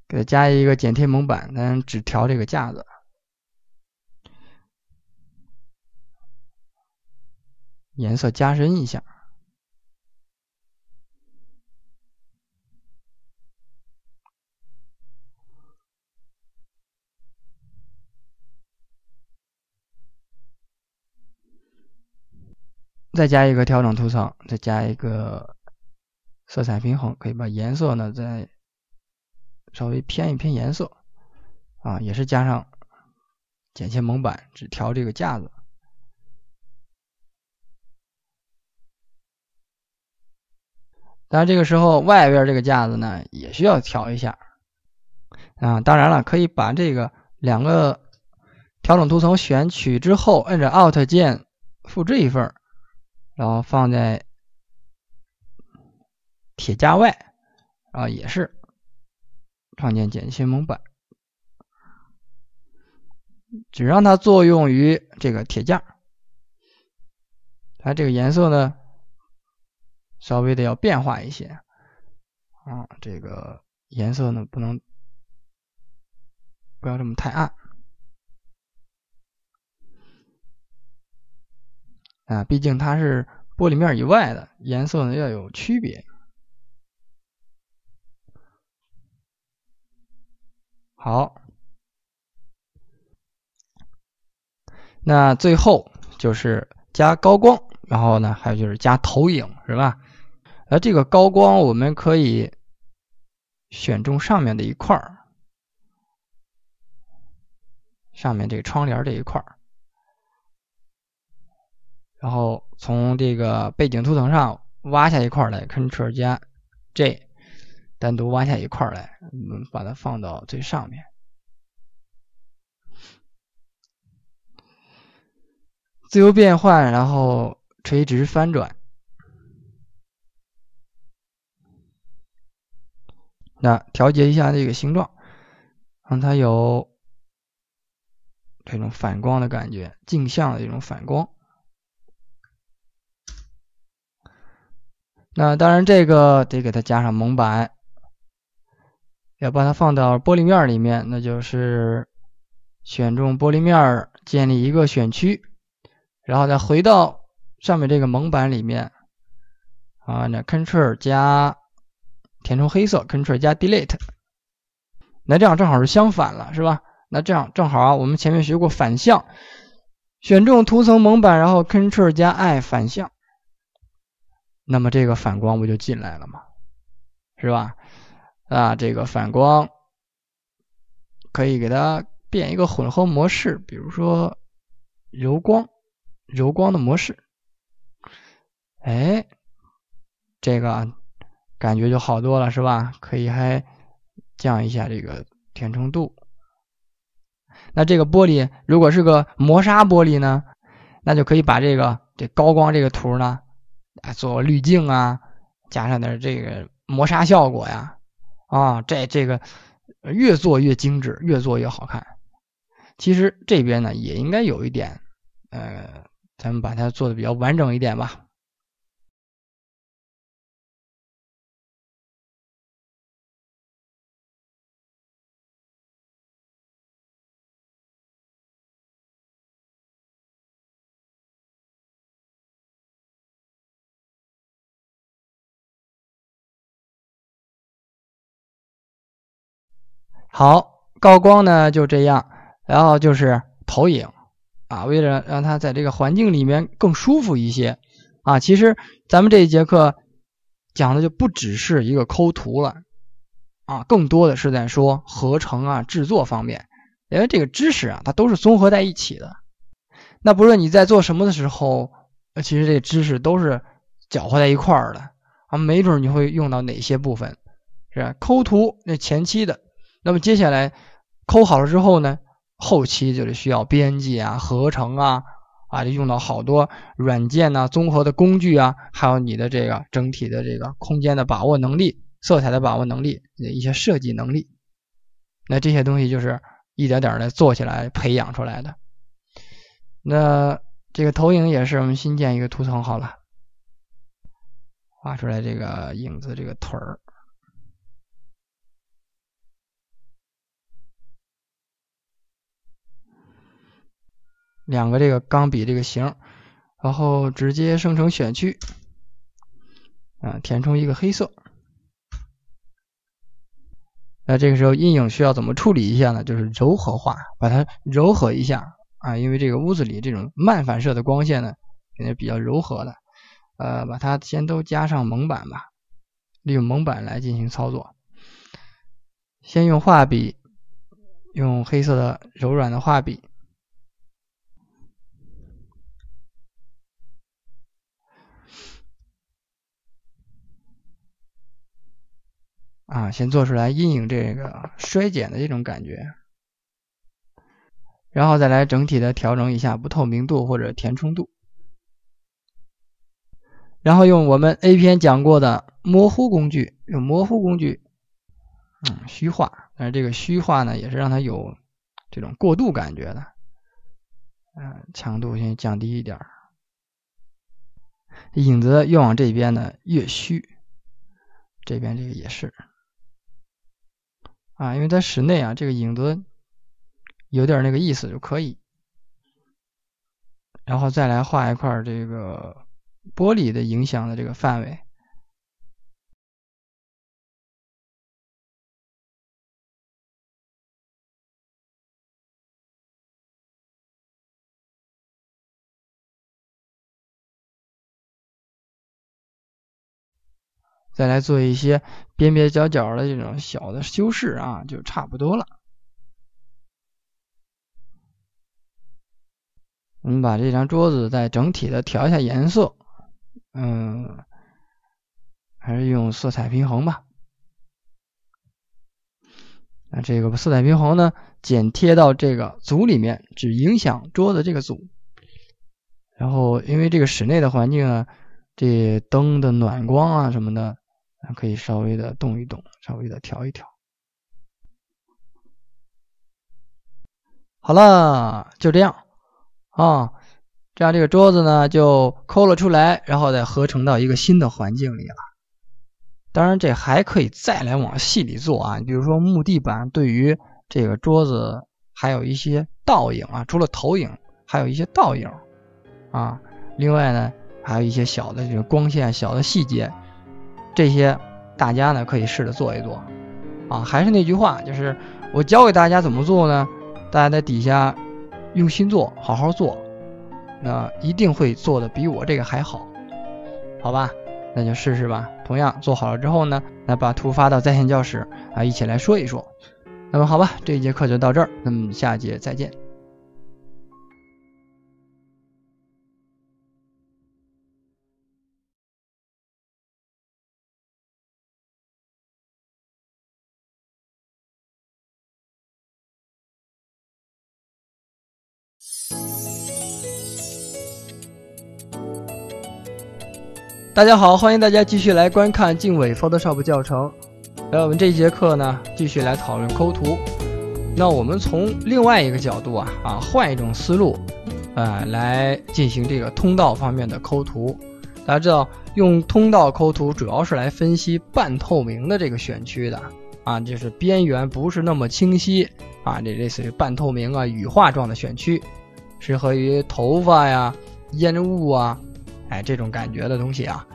给它加一个剪贴蒙版，咱只调这个架子，颜色加深一下。再加一个调整图层，再加一个色彩平衡，可以把颜色呢再稍微偏一偏颜色啊，也是加上剪切蒙版，只调这个架子。当然，这个时候外边这个架子呢也需要调一下啊。当然了，可以把这个两个调整图层选取之后，按着 Alt 键复制一份儿。然后放在铁架外，然后也是创建剪切蒙版，只让它作用于这个铁架。它这个颜色呢，稍微的要变化一些，啊，这个颜色呢不能不要这么太暗。啊，毕竟它是玻璃面以外的颜色呢，要有区别。好，那最后就是加高光，然后呢，还有就是加投影，是吧？而这个高光，我们可以选中上面的一块儿，上面这窗帘这一块儿。然后从这个背景图层上挖下一块来，Ctrl 加 J，单独挖下一块来，嗯，把它放到最上面，自由变换，然后垂直翻转，那调节一下这个形状，让它有这种反光的感觉，镜像的这种反光。那当然，这个得给它加上蒙版，要把它放到玻璃面里面，那就是选中玻璃面儿，建立一个选区，然后再回到上面这个蒙版里面啊。那 Ctrl 加填充黑色，Ctrl 加 Delete。那这样正好是相反了，是吧？那这样正好啊，我们前面学过反向，选中图层蒙版，然后 Ctrl 加 I 反向。那么这个反光不就进来了吗？是吧？啊，这个反光可以给它变一个混合模式，比如说柔光、柔光的模式。哎，这个感觉就好多了，是吧？可以还降一下这个填充度。那这个玻璃如果是个磨砂玻璃呢，那就可以把这个这高光这个图呢。哎，做滤镜啊，加上点这个磨砂效果呀，啊，这这个越做越精致，越做越好看。其实这边呢也应该有一点，呃，咱们把它做的比较完整一点吧。好，高光呢就这样，然后就是投影，啊，为了让它在这个环境里面更舒服一些，啊，其实咱们这一节课讲的就不只是一个抠图了，啊，更多的是在说合成啊制作方面，因为这个知识啊它都是综合在一起的，那不论你在做什么的时候，其实这知识都是搅和在一块儿的啊，没准你会用到哪些部分，是吧？抠图那前期的。那么接下来抠好了之后呢，后期就是需要编辑啊、合成啊，啊就用到好多软件呐、综合的工具啊，还有你的这个整体的这个空间的把握能力、色彩的把握能力、一些设计能力。那这些东西就是一点点儿做起来培养出来的。那这个投影也是我们新建一个图层好了，画出来这个影子这个腿儿。两个这个钢笔这个形，然后直接生成选区，啊，填充一个黑色。那这个时候阴影需要怎么处理一下呢？就是柔和化，把它柔和一下啊，因为这个屋子里这种漫反射的光线呢，感觉比较柔和的，呃，把它先都加上蒙版吧，利用蒙版来进行操作。先用画笔，用黑色的柔软的画笔。啊，先做出来阴影这个衰减的这种感觉，然后再来整体的调整一下不透明度或者填充度，然后用我们 A 篇讲过的模糊工具，用模糊工具，嗯，虚化，但是这个虚化呢，也是让它有这种过渡感觉的，嗯，强度先降低一点，影子越往这边呢越虚，这边这个也是。啊，因为在室内啊，这个影子有点那个意思就可以，然后再来画一块这个玻璃的影响的这个范围。再来做一些边边角角的这种小的修饰啊，就差不多了。我们把这张桌子再整体的调一下颜色，嗯，还是用色彩平衡吧。那这个色彩平衡呢，剪贴到这个组里面，只影响桌子这个组。然后因为这个室内的环境啊，这灯的暖光啊什么的。可以稍微的动一动，稍微的调一调。好了，就这样啊，这样这个桌子呢就抠了出来，然后再合成到一个新的环境里了。当然，这还可以再来往细里做啊，比如说木地板对于这个桌子还有一些倒影啊，除了投影还有一些倒影啊，另外呢还有一些小的这个光线、小的细节。这些大家呢可以试着做一做，啊，还是那句话，就是我教给大家怎么做呢？大家在底下用心做，好好做，那一定会做的比我这个还好，好吧？那就试试吧。同样做好了之后呢，来把图发到在线教室啊，一起来说一说。那么好吧，这一节课就到这儿，那么下节再见。大家好，欢迎大家继续来观看《经伟 Photoshop 教程》。来，我们这一节课呢，继续来讨论抠图。那我们从另外一个角度啊啊，换一种思路，呃，来进行这个通道方面的抠图。大家知道，用通道抠图主要是来分析半透明的这个选区的啊，就是边缘不是那么清晰啊，这类似于半透明啊、羽化状的选区，适合于头发呀、烟雾啊。哎，这种感觉的东西啊。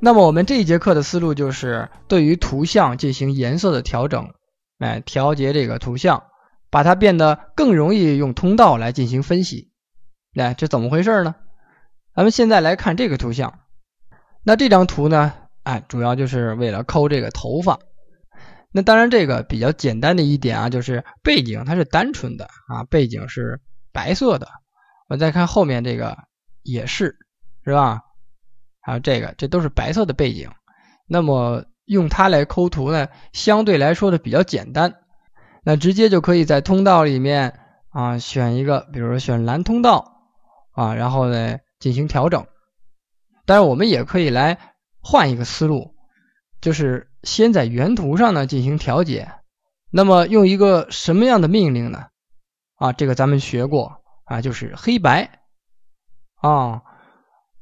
那么我们这一节课的思路就是，对于图像进行颜色的调整，哎，调节这个图像，把它变得更容易用通道来进行分析。哎，这怎么回事呢？咱们现在来看这个图像。那这张图呢，哎，主要就是为了抠这个头发。那当然，这个比较简单的一点啊，就是背景它是单纯的啊，背景是白色的。我再看后面这个也是。是吧？还有这个，这都是白色的背景。那么用它来抠图呢，相对来说的比较简单。那直接就可以在通道里面啊，选一个，比如说选蓝通道啊，然后呢进行调整。但是我们也可以来换一个思路，就是先在原图上呢进行调节。那么用一个什么样的命令呢？啊，这个咱们学过啊，就是黑白啊。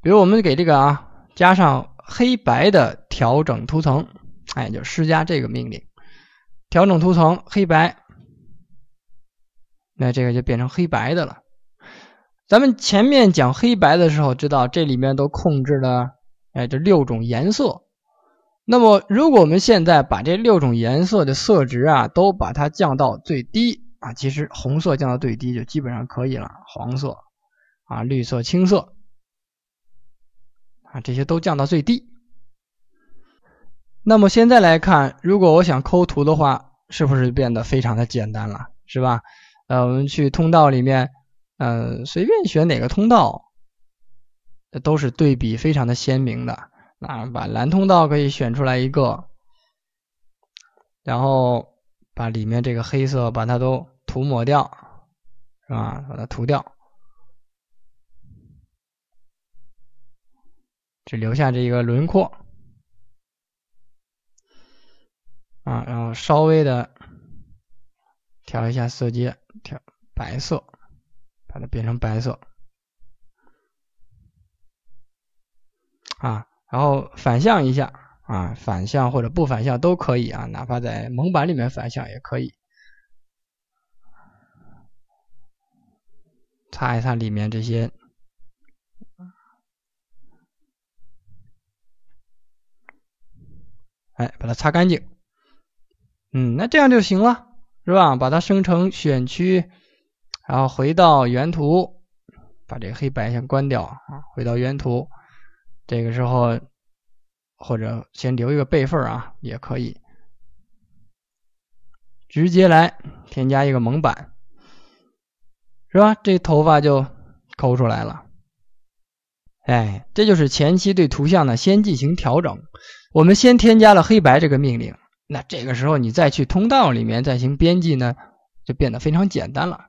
比如我们给这个啊加上黑白的调整图层，哎，就施加这个命令，调整图层黑白，那这个就变成黑白的了。咱们前面讲黑白的时候知道这里面都控制了，哎，这六种颜色。那么如果我们现在把这六种颜色的色值啊都把它降到最低啊，其实红色降到最低就基本上可以了，黄色啊、绿色、青色。啊，这些都降到最低。那么现在来看，如果我想抠图的话，是不是变得非常的简单了，是吧？呃，我们去通道里面，嗯，随便选哪个通道，都是对比非常的鲜明的。那把蓝通道可以选出来一个，然后把里面这个黑色把它都涂抹掉，是吧？把它涂掉。只留下这一个轮廓啊，然后稍微的调一下色阶，调白色，把它变成白色啊，然后反向一下啊，反向或者不反向都可以啊，哪怕在蒙版里面反向也可以，擦一擦里面这些。哎，把它擦干净，嗯，那这样就行了，是吧？把它生成选区，然后回到原图，把这个黑白先关掉啊，回到原图，这个时候或者先留一个备份啊，也可以，直接来添加一个蒙版，是吧？这头发就抠出来了。哎，这就是前期对图像呢先进行调整，我们先添加了黑白这个命令，那这个时候你再去通道里面再行编辑呢，就变得非常简单了，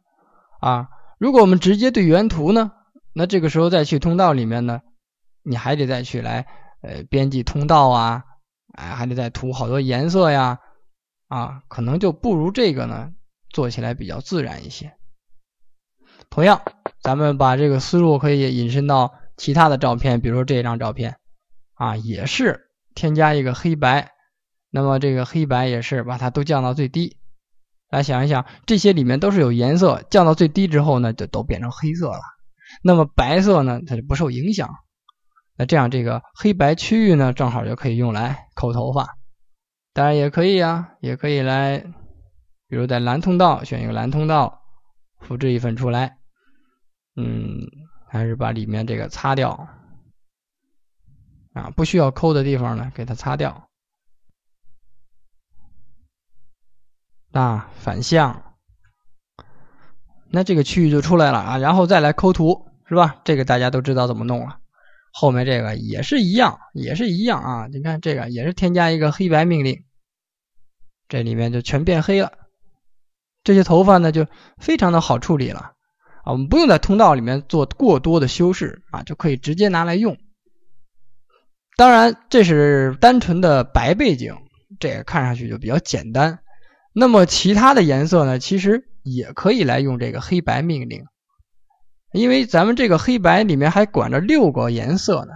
啊，如果我们直接对原图呢，那这个时候再去通道里面呢，你还得再去来呃编辑通道啊，哎，还得再涂好多颜色呀，啊，可能就不如这个呢做起来比较自然一些。同样，咱们把这个思路可以引申到。其他的照片，比如说这张照片，啊，也是添加一个黑白，那么这个黑白也是把它都降到最低。来想一想，这些里面都是有颜色，降到最低之后呢，就都变成黑色了。那么白色呢，它就不受影响。那这样这个黑白区域呢，正好就可以用来抠头发，当然也可以啊，也可以来，比如在蓝通道选一个蓝通道，复制一份出来，嗯。还是把里面这个擦掉啊，不需要抠的地方呢，给它擦掉。啊，反向，那这个区域就出来了啊，然后再来抠图，是吧？这个大家都知道怎么弄了。后面这个也是一样，也是一样啊。你看这个也是添加一个黑白命令，这里面就全变黑了。这些头发呢，就非常的好处理了。啊，我们不用在通道里面做过多的修饰啊，就可以直接拿来用。当然，这是单纯的白背景，这个看上去就比较简单。那么其他的颜色呢，其实也可以来用这个黑白命令，因为咱们这个黑白里面还管着六个颜色呢，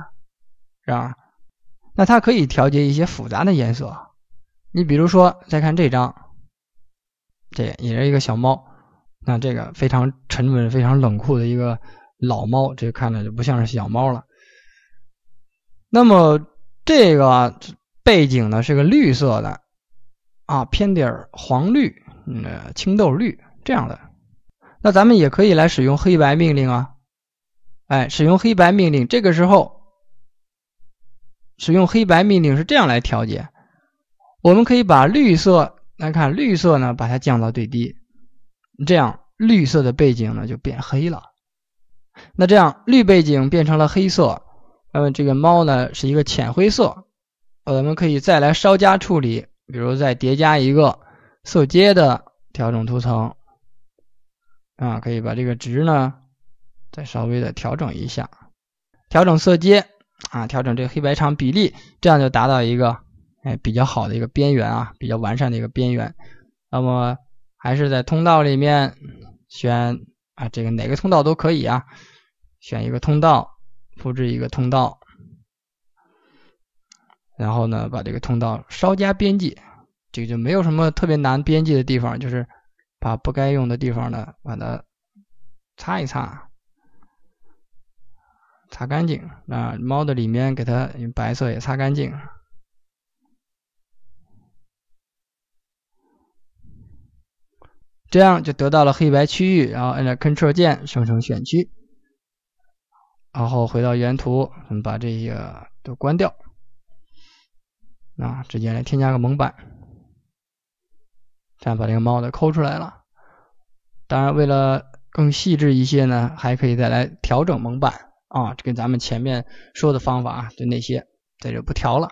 是吧？那它可以调节一些复杂的颜色。你比如说，再看这张，这也是一个小猫。那这个非常沉稳、非常冷酷的一个老猫，这看着就不像是小猫了。那么这个背景呢是个绿色的，啊，偏点黄绿，呃，青豆绿这样的。那咱们也可以来使用黑白命令啊，哎，使用黑白命令，这个时候使用黑白命令是这样来调节，我们可以把绿色，来看绿色呢，把它降到最低，这样。绿色的背景呢就变黑了，那这样绿背景变成了黑色，那么这个猫呢是一个浅灰色，我们可以再来稍加处理，比如再叠加一个色阶的调整图层，啊，可以把这个值呢再稍微的调整一下，调整色阶，啊，调整这个黑白场比例，这样就达到一个哎比较好的一个边缘啊，比较完善的一个边缘，那么还是在通道里面。选啊，这个哪个通道都可以啊。选一个通道，复制一个通道，然后呢，把这个通道稍加编辑，这个就没有什么特别难编辑的地方，就是把不该用的地方呢，把它擦一擦，擦干净。那猫的里面给它白色也擦干净。这样就得到了黑白区域，然后按着 Ctrl 键生成选区，然后回到原图，我们把这些都关掉啊，直接来添加个蒙版，这样把这个猫的抠出来了。当然，为了更细致一些呢，还可以再来调整蒙版啊，这跟咱们前面说的方法啊，就那些在这不调了。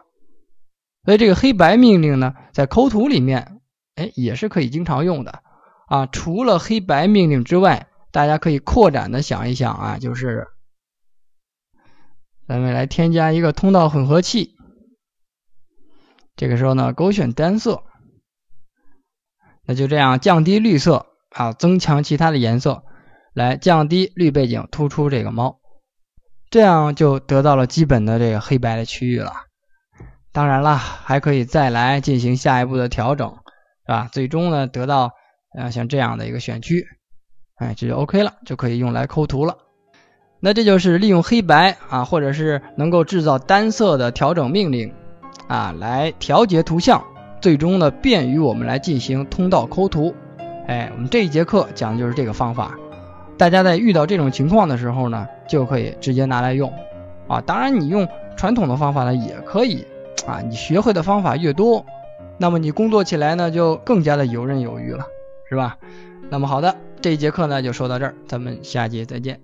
所以这个黑白命令呢，在抠图里面，哎，也是可以经常用的。啊，除了黑白命令之外，大家可以扩展的想一想啊，就是咱们来添加一个通道混合器，这个时候呢勾选单色，那就这样降低绿色啊，增强其他的颜色，来降低绿背景，突出这个猫，这样就得到了基本的这个黑白的区域了。当然了，还可以再来进行下一步的调整，是吧？最终呢得到。啊，像这样的一个选区，哎，这就 OK 了，就可以用来抠图了。那这就是利用黑白啊，或者是能够制造单色的调整命令啊，来调节图像，最终呢，便于我们来进行通道抠图。哎，我们这一节课讲的就是这个方法，大家在遇到这种情况的时候呢，就可以直接拿来用啊。当然，你用传统的方法呢也可以啊。你学会的方法越多，那么你工作起来呢就更加的游刃有余了。是吧？那么好的，这一节课呢就说到这儿，咱们下节再见。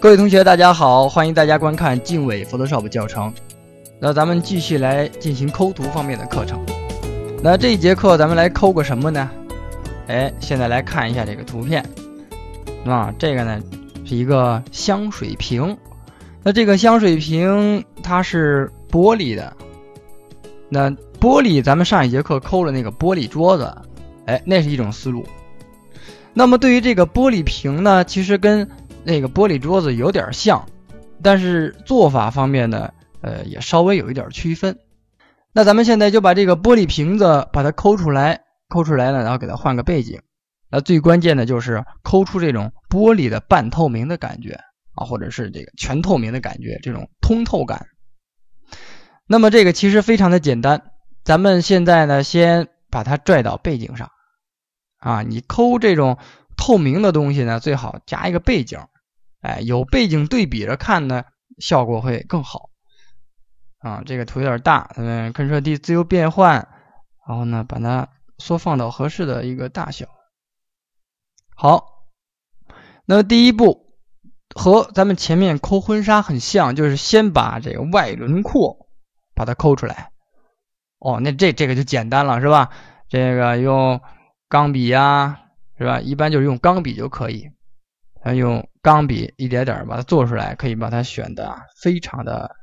各位同学，大家好，欢迎大家观看《进伟 Photoshop 教程》。那咱们继续来进行抠图方面的课程。那这一节课咱们来抠个什么呢？哎，现在来看一下这个图片啊，这个呢是一个香水瓶。那这个香水瓶它是玻璃的。那玻璃，咱们上一节课抠了那个玻璃桌子，哎，那是一种思路。那么对于这个玻璃瓶呢，其实跟那个玻璃桌子有点像，但是做法方面呢，呃，也稍微有一点区分。那咱们现在就把这个玻璃瓶子把它抠出来，抠出来了，然后给它换个背景。那最关键的就是抠出这种玻璃的半透明的感觉啊，或者是这个全透明的感觉，这种通透感。那么这个其实非常的简单，咱们现在呢，先把它拽到背景上。啊，你抠这种透明的东西呢，最好加一个背景，哎，有背景对比着看呢，效果会更好。啊，这个图有点大，咱们 Ctrl D 自由变换，然后呢，把它缩放到合适的一个大小。好，那第一步和咱们前面抠婚纱很像，就是先把这个外轮廓把它抠出来。哦，那这这个就简单了，是吧？这个用钢笔呀，是吧？一般就是用钢笔就可以，用钢笔一点点把它做出来，可以把它选的非常的。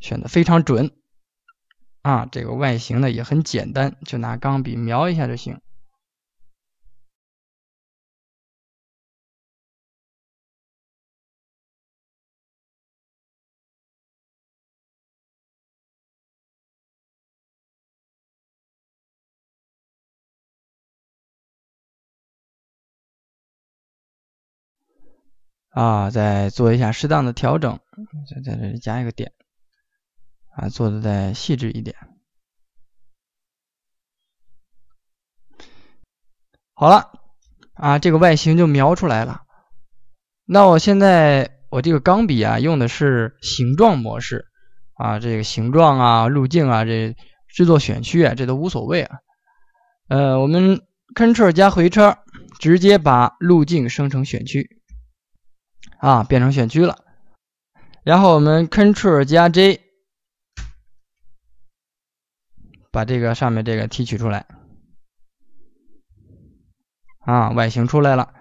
选的非常准啊！这个外形呢也很简单，就拿钢笔描一下就行。啊，再做一下适当的调整，再在这里加一个点。啊，做的再细致一点。好了，啊，这个外形就描出来了。那我现在我这个钢笔啊，用的是形状模式啊，这个形状啊、路径啊，这制作选区啊，这都无所谓啊。呃，我们 Ctrl 加回车，直接把路径生成选区啊，变成选区了。然后我们 Ctrl 加 J。把这个上面这个提取出来啊，外形出来了。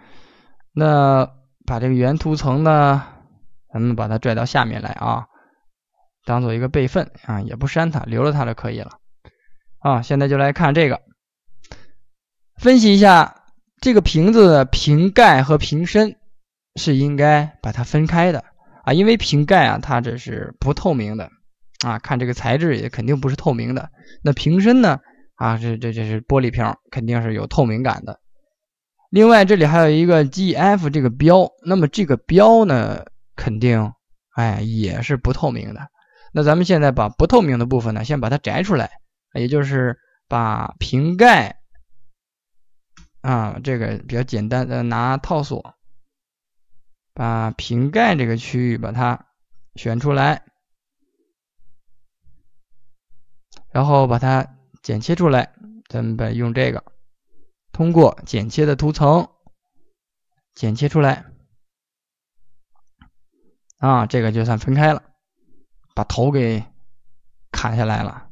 那把这个原图层呢，咱们把它拽到下面来啊，当做一个备份啊，也不删它，留着它就可以了啊。现在就来看这个，分析一下这个瓶子瓶盖和瓶身是应该把它分开的啊，因为瓶盖啊，它这是不透明的。啊，看这个材质也肯定不是透明的。那瓶身呢？啊，这这这是玻璃瓶，肯定是有透明感的。另外，这里还有一个 GF 这个标，那么这个标呢，肯定哎也是不透明的。那咱们现在把不透明的部分呢，先把它摘出来，也就是把瓶盖啊，这个比较简单的拿套索，把瓶盖这个区域把它选出来。然后把它剪切出来，咱们把用这个通过剪切的图层剪切出来啊，这个就算分开了，把头给砍下来了。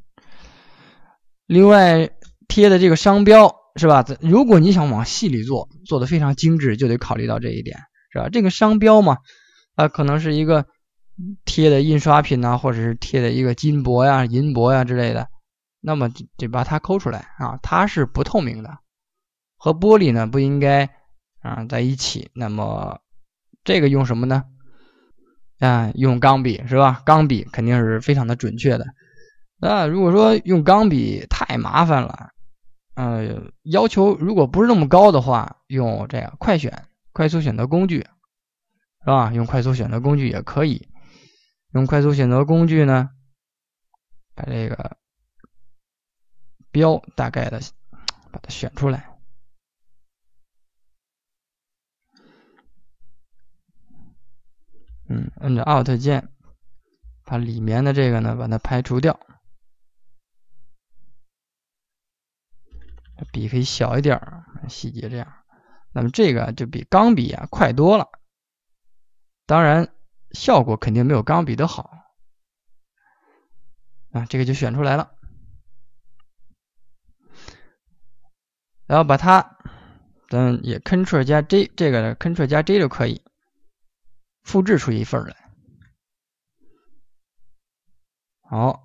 另外贴的这个商标是吧？如果你想往细里做，做的非常精致，就得考虑到这一点是吧？这个商标嘛，它可能是一个。贴的印刷品呐，或者是贴的一个金箔呀、银箔呀之类的，那么得把它抠出来啊，它是不透明的，和玻璃呢不应该啊在一起。那么这个用什么呢？啊，用钢笔是吧？钢笔肯定是非常的准确的。那如果说用钢笔太麻烦了，呃，要求如果不是那么高的话，用这个快选快速选择工具是吧？用快速选择工具也可以。用快速选择工具呢，把这个标大概的把它选出来。嗯，按着 Alt 键，把里面的这个呢把它排除掉。笔可以小一点，细节这样。那么这个就比钢笔啊快多了。当然。效果肯定没有钢笔的好啊，这个就选出来了。然后把它，咱也 c t r l 加 J，这个 c t r l 加 J 就可以复制出一份来。好，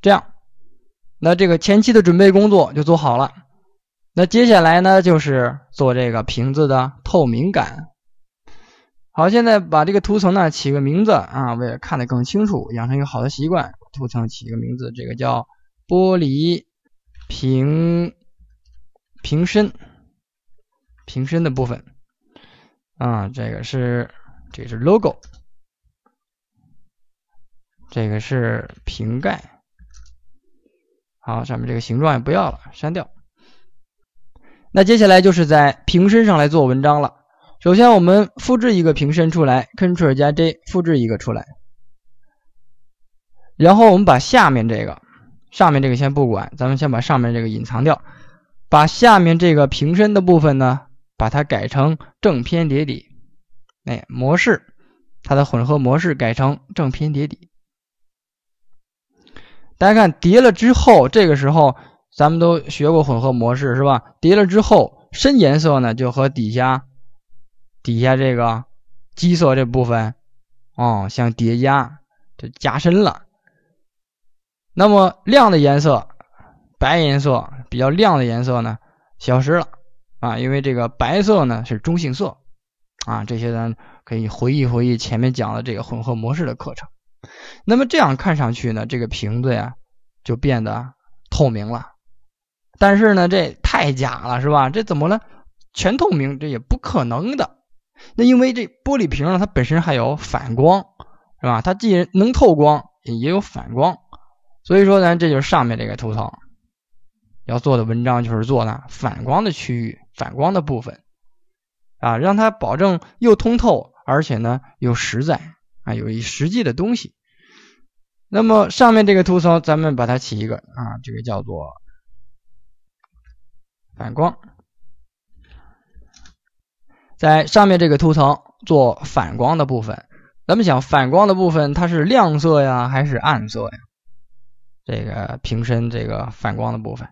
这样，那这个前期的准备工作就做好了。那接下来呢，就是做这个瓶子的透明感。好，现在把这个图层呢起个名字啊，为了看得更清楚，养成一个好的习惯，图层起一个名字，这个叫玻璃瓶瓶身瓶身的部分啊，这个是这是 logo，这个是瓶盖。好，上面这个形状也不要了，删掉。那接下来就是在瓶身上来做文章了。首先，我们复制一个瓶身出来，Ctrl 加 J 复制一个出来。然后我们把下面这个，上面这个先不管，咱们先把上面这个隐藏掉。把下面这个瓶身的部分呢，把它改成正片叠底，哎，模式，它的混合模式改成正片叠底。大家看，叠了之后，这个时候咱们都学过混合模式是吧？叠了之后，深颜色呢就和底下。底下这个基色这部分哦，像叠加，就加深了。那么亮的颜色，白颜色比较亮的颜色呢，消失了啊，因为这个白色呢是中性色啊。这些咱可以回忆回忆前面讲的这个混合模式的课程。那么这样看上去呢，这个瓶子呀就变得透明了。但是呢，这太假了是吧？这怎么了？全透明这也不可能的。那因为这玻璃瓶呢，它本身还有反光，是吧？它既能透光，也有反光，所以说呢，这就是上面这个图层要做的文章，就是做呢反光的区域、反光的部分，啊，让它保证又通透，而且呢又实在啊，有一实际的东西。那么上面这个图层，咱们把它起一个啊，这个叫做反光。在上面这个图层做反光的部分，咱们想反光的部分它是亮色呀还是暗色呀？这个瓶身这个反光的部分，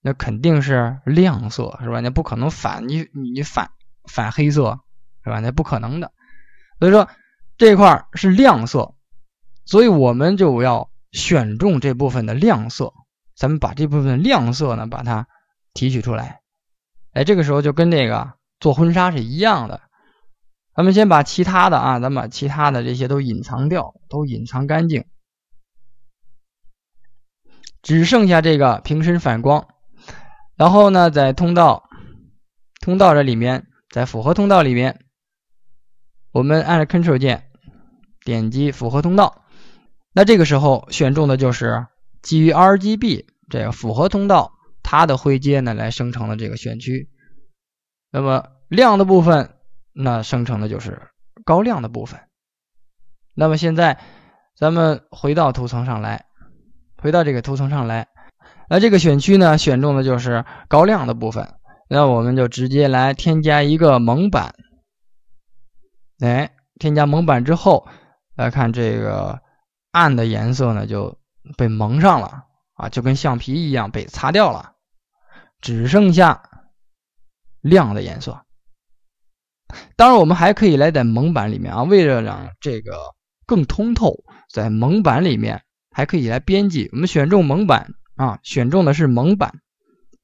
那肯定是亮色是吧？那不可能反你你反反黑色是吧？那不可能的。所以说这块是亮色，所以我们就要选中这部分的亮色，咱们把这部分亮色呢把它提取出来。哎，这个时候就跟这个。做婚纱是一样的，咱们先把其他的啊，咱们把其他的这些都隐藏掉，都隐藏干净，只剩下这个瓶身反光。然后呢，在通道通道这里面，在复合通道里面，我们按着 Ctrl 键点击复合通道，那这个时候选中的就是基于 RGB 这个复合通道它的灰阶呢来生成的这个选区。那么亮的部分，那生成的就是高亮的部分。那么现在，咱们回到图层上来，回到这个图层上来。那这个选区呢，选中的就是高亮的部分。那我们就直接来添加一个蒙版。哎，添加蒙版之后，来看这个暗的颜色呢就被蒙上了啊，就跟橡皮一样被擦掉了，只剩下。亮的颜色。当然，我们还可以来在蒙版里面啊，为了让这个更通透，在蒙版里面还可以来编辑。我们选中蒙版啊，选中的是蒙版。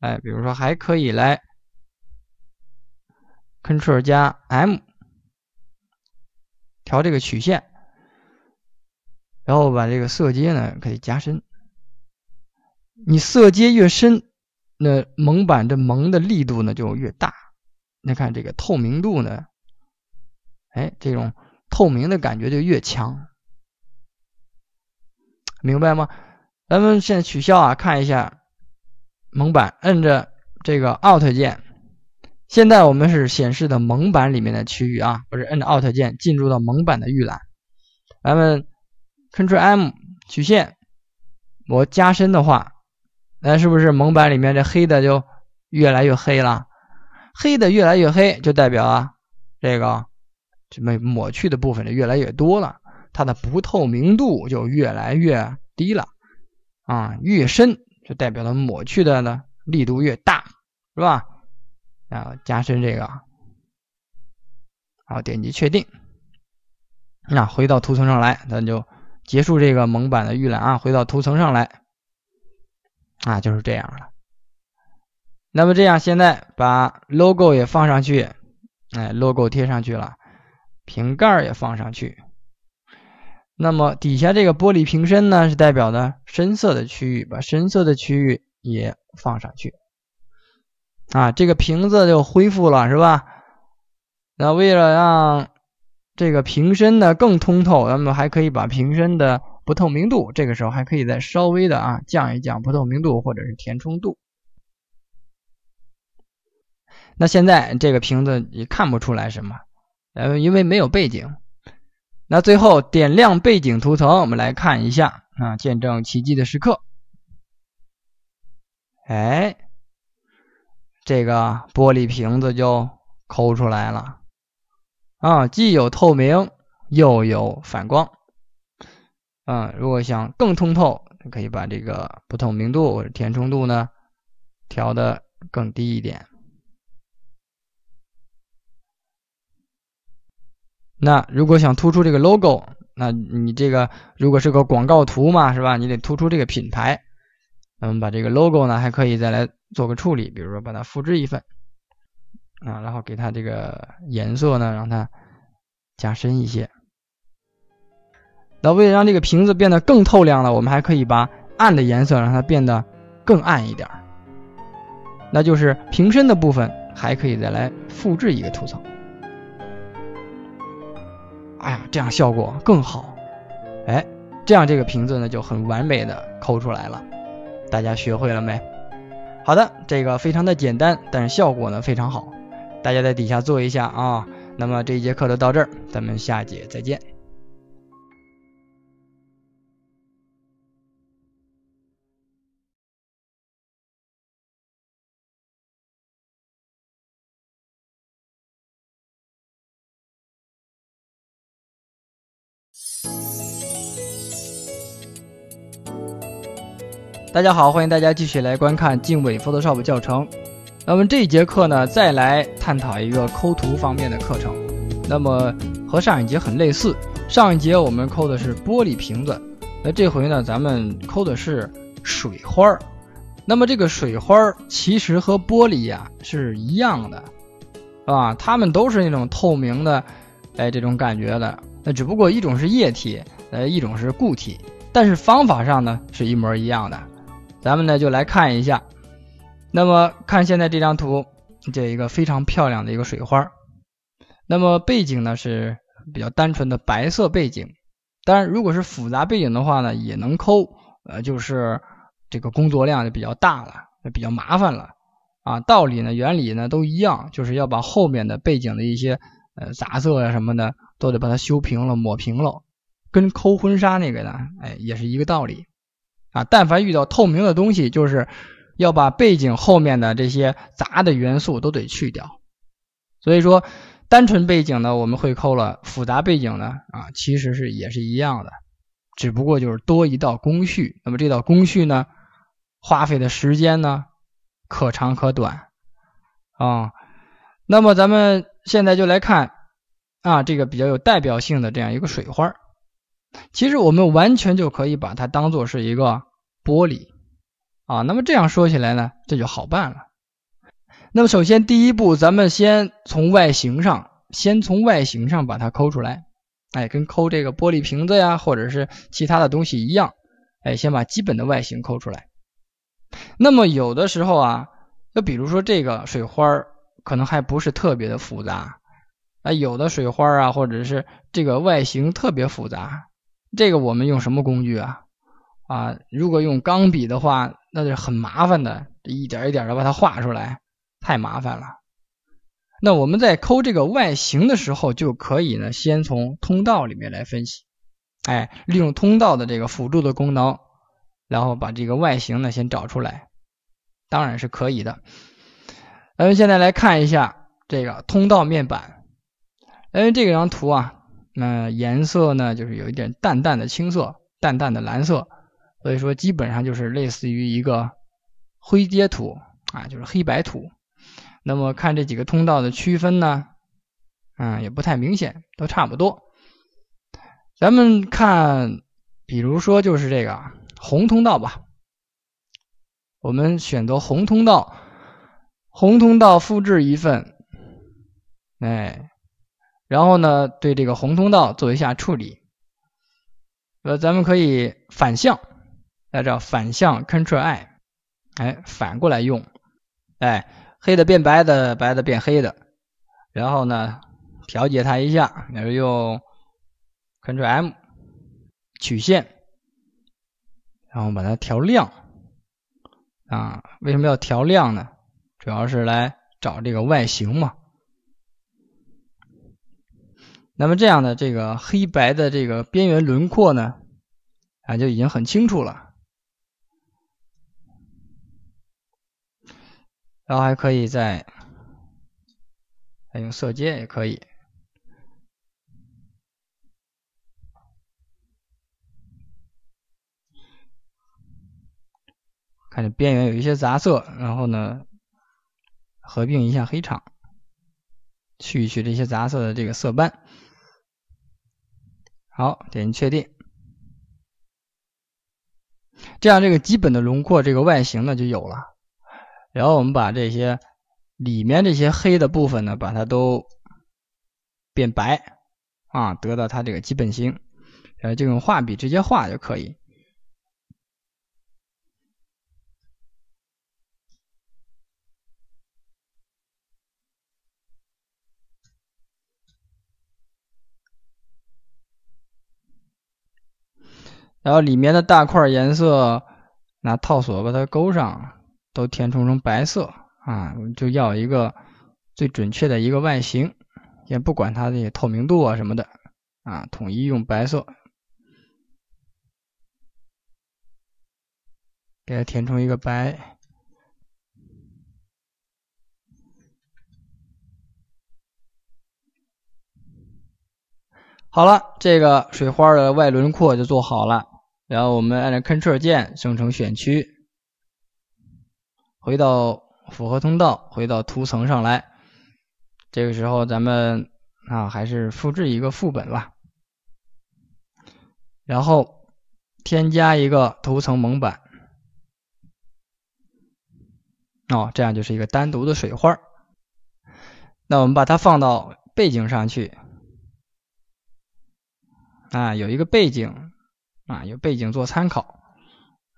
哎，比如说还可以来 c t r l 加 M 调这个曲线，然后把这个色阶呢可以加深。你色阶越深。那蒙版这蒙的力度呢就越大，你看这个透明度呢，哎，这种透明的感觉就越强，明白吗？咱们现在取消啊，看一下蒙版，摁着这个 Alt 键，现在我们是显示的蒙版里面的区域啊，不是摁着 Alt 键进入到蒙版的预览，咱们 Ctrl M 曲线，我加深的话。那是不是蒙版里面这黑的就越来越黑了？黑的越来越黑，就代表啊，这个这么抹去的部分就越来越多了，它的不透明度就越来越低了。啊，越深就代表了抹去的呢力度越大，是吧？然后加深这个，好，点击确定。那回到图层上来，咱就结束这个蒙版的预览啊。回到图层上来。啊，就是这样了。那么这样，现在把 logo 也放上去，哎，logo 贴上去了，瓶盖也放上去。那么底下这个玻璃瓶身呢，是代表的深色的区域，把深色的区域也放上去。啊，这个瓶子就恢复了，是吧？那为了让这个瓶身呢更通透，那么还可以把瓶身的。不透明度，这个时候还可以再稍微的啊降一降不透明度，或者是填充度。那现在这个瓶子也看不出来什么，呃，因为没有背景。那最后点亮背景图层，我们来看一下啊，见证奇迹的时刻。哎，这个玻璃瓶子就抠出来了啊，既有透明又有反光。嗯，如果想更通透，可以把这个不透明度或者填充度呢调的更低一点。那如果想突出这个 logo，那你这个如果是个广告图嘛，是吧？你得突出这个品牌。我们把这个 logo 呢，还可以再来做个处理，比如说把它复制一份啊，然后给它这个颜色呢让它加深一些。那为了让这个瓶子变得更透亮呢，我们还可以把暗的颜色让它变得更暗一点，那就是瓶身的部分还可以再来复制一个图层。哎呀，这样效果更好。哎，这样这个瓶子呢就很完美的抠出来了。大家学会了没？好的，这个非常的简单，但是效果呢非常好。大家在底下做一下啊。那么这一节课就到这儿，咱们下节再见。大家好，欢迎大家继续来观看《经伟 Photoshop 教程》。那么这一节课呢，再来探讨一个抠图方面的课程。那么和上一节很类似，上一节我们抠的是玻璃瓶子，那这回呢，咱们抠的是水花儿。那么这个水花儿其实和玻璃呀是一样的，是吧？它们都是那种透明的，哎，这种感觉的。那只不过一种是液体，呃，一种是固体，但是方法上呢是一模一样的。咱们呢就来看一下，那么看现在这张图，这一个非常漂亮的一个水花儿。那么背景呢是比较单纯的白色背景，当然如果是复杂背景的话呢也能抠，呃就是这个工作量就比较大了，比较麻烦了啊。道理呢原理呢都一样，就是要把后面的背景的一些呃杂色啊什么的都得把它修平了、抹平了，跟抠婚纱那个呢，哎也是一个道理。啊，但凡遇到透明的东西，就是要把背景后面的这些杂的元素都得去掉。所以说，单纯背景呢，我们会抠了；复杂背景呢，啊，其实是也是一样的，只不过就是多一道工序。那么这道工序呢，花费的时间呢，可长可短。啊，那么咱们现在就来看，啊，这个比较有代表性的这样一个水花儿，其实我们完全就可以把它当做是一个。玻璃啊，那么这样说起来呢，这就好办了。那么首先第一步，咱们先从外形上，先从外形上把它抠出来。哎，跟抠这个玻璃瓶子呀，或者是其他的东西一样，哎，先把基本的外形抠出来。那么有的时候啊，那比如说这个水花儿可能还不是特别的复杂啊，有的水花儿啊，或者是这个外形特别复杂，这个我们用什么工具啊？啊，如果用钢笔的话，那就很麻烦的，一点一点的把它画出来，太麻烦了。那我们在抠这个外形的时候，就可以呢，先从通道里面来分析，哎，利用通道的这个辅助的功能，然后把这个外形呢先找出来，当然是可以的。咱们现在来看一下这个通道面板。哎，这张图啊，那颜色呢就是有一点淡淡的青色，淡淡的蓝色。所以说，基本上就是类似于一个灰阶图啊，就是黑白图。那么看这几个通道的区分呢，嗯，也不太明显，都差不多。咱们看，比如说就是这个红通道吧，我们选择红通道，红通道复制一份，哎，然后呢，对这个红通道做一下处理，呃，咱们可以反向。按叫反向 Ctrl I，哎，反过来用，哎，黑的变白的，白的变黑的，然后呢，调节它一下，比是用 Ctrl M 曲线，然后把它调亮，啊，为什么要调亮呢？主要是来找这个外形嘛。那么这样的这个黑白的这个边缘轮廓呢，啊，就已经很清楚了。然后还可以再再用色阶也可以，看这边缘有一些杂色，然后呢合并一下黑场，去一去这些杂色的这个色斑。好，点击确定，这样这个基本的轮廓、这个外形呢就有了。然后我们把这些里面这些黑的部分呢，把它都变白啊，得到它这个基本型，然后就用画笔直接画就可以。然后里面的大块颜色拿套索把它勾上。都填充成白色啊！就要一个最准确的一个外形，也不管它的透明度啊什么的啊，统一用白色，给它填充一个白。好了，这个水花的外轮廓就做好了。然后我们按着 Ctrl 键生成选区。回到复合通道，回到图层上来。这个时候，咱们啊还是复制一个副本吧，然后添加一个图层蒙版。哦，这样就是一个单独的水花那我们把它放到背景上去。啊，有一个背景啊，有背景做参考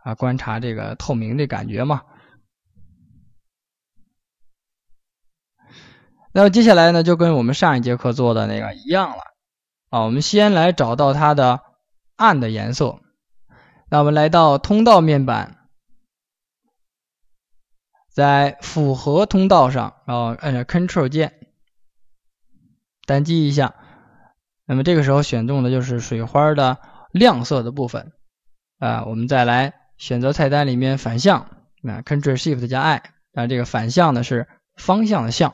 啊，观察这个透明的感觉嘛。那接下来呢，就跟我们上一节课做的那个一样了啊。我们先来找到它的暗的颜色。那我们来到通道面板，在复合通道上，然后按下 c t r l 键单击一下。那么这个时候选中的就是水花的亮色的部分啊。我们再来选择菜单里面反向，那 c t r l Shift 加 I。那这个反向呢是方向的向。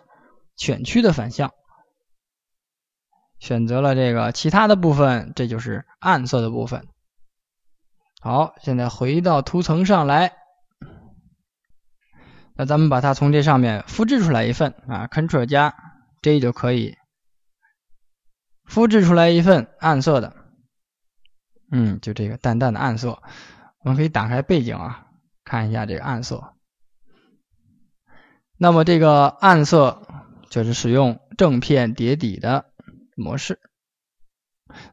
选区的反向，选择了这个其他的部分，这就是暗色的部分。好，现在回到图层上来，那咱们把它从这上面复制出来一份啊，Ctrl 加 J 就可以复制出来一份暗色的。嗯，就这个淡淡的暗色，我们可以打开背景啊，看一下这个暗色。那么这个暗色。就是使用正片叠底的模式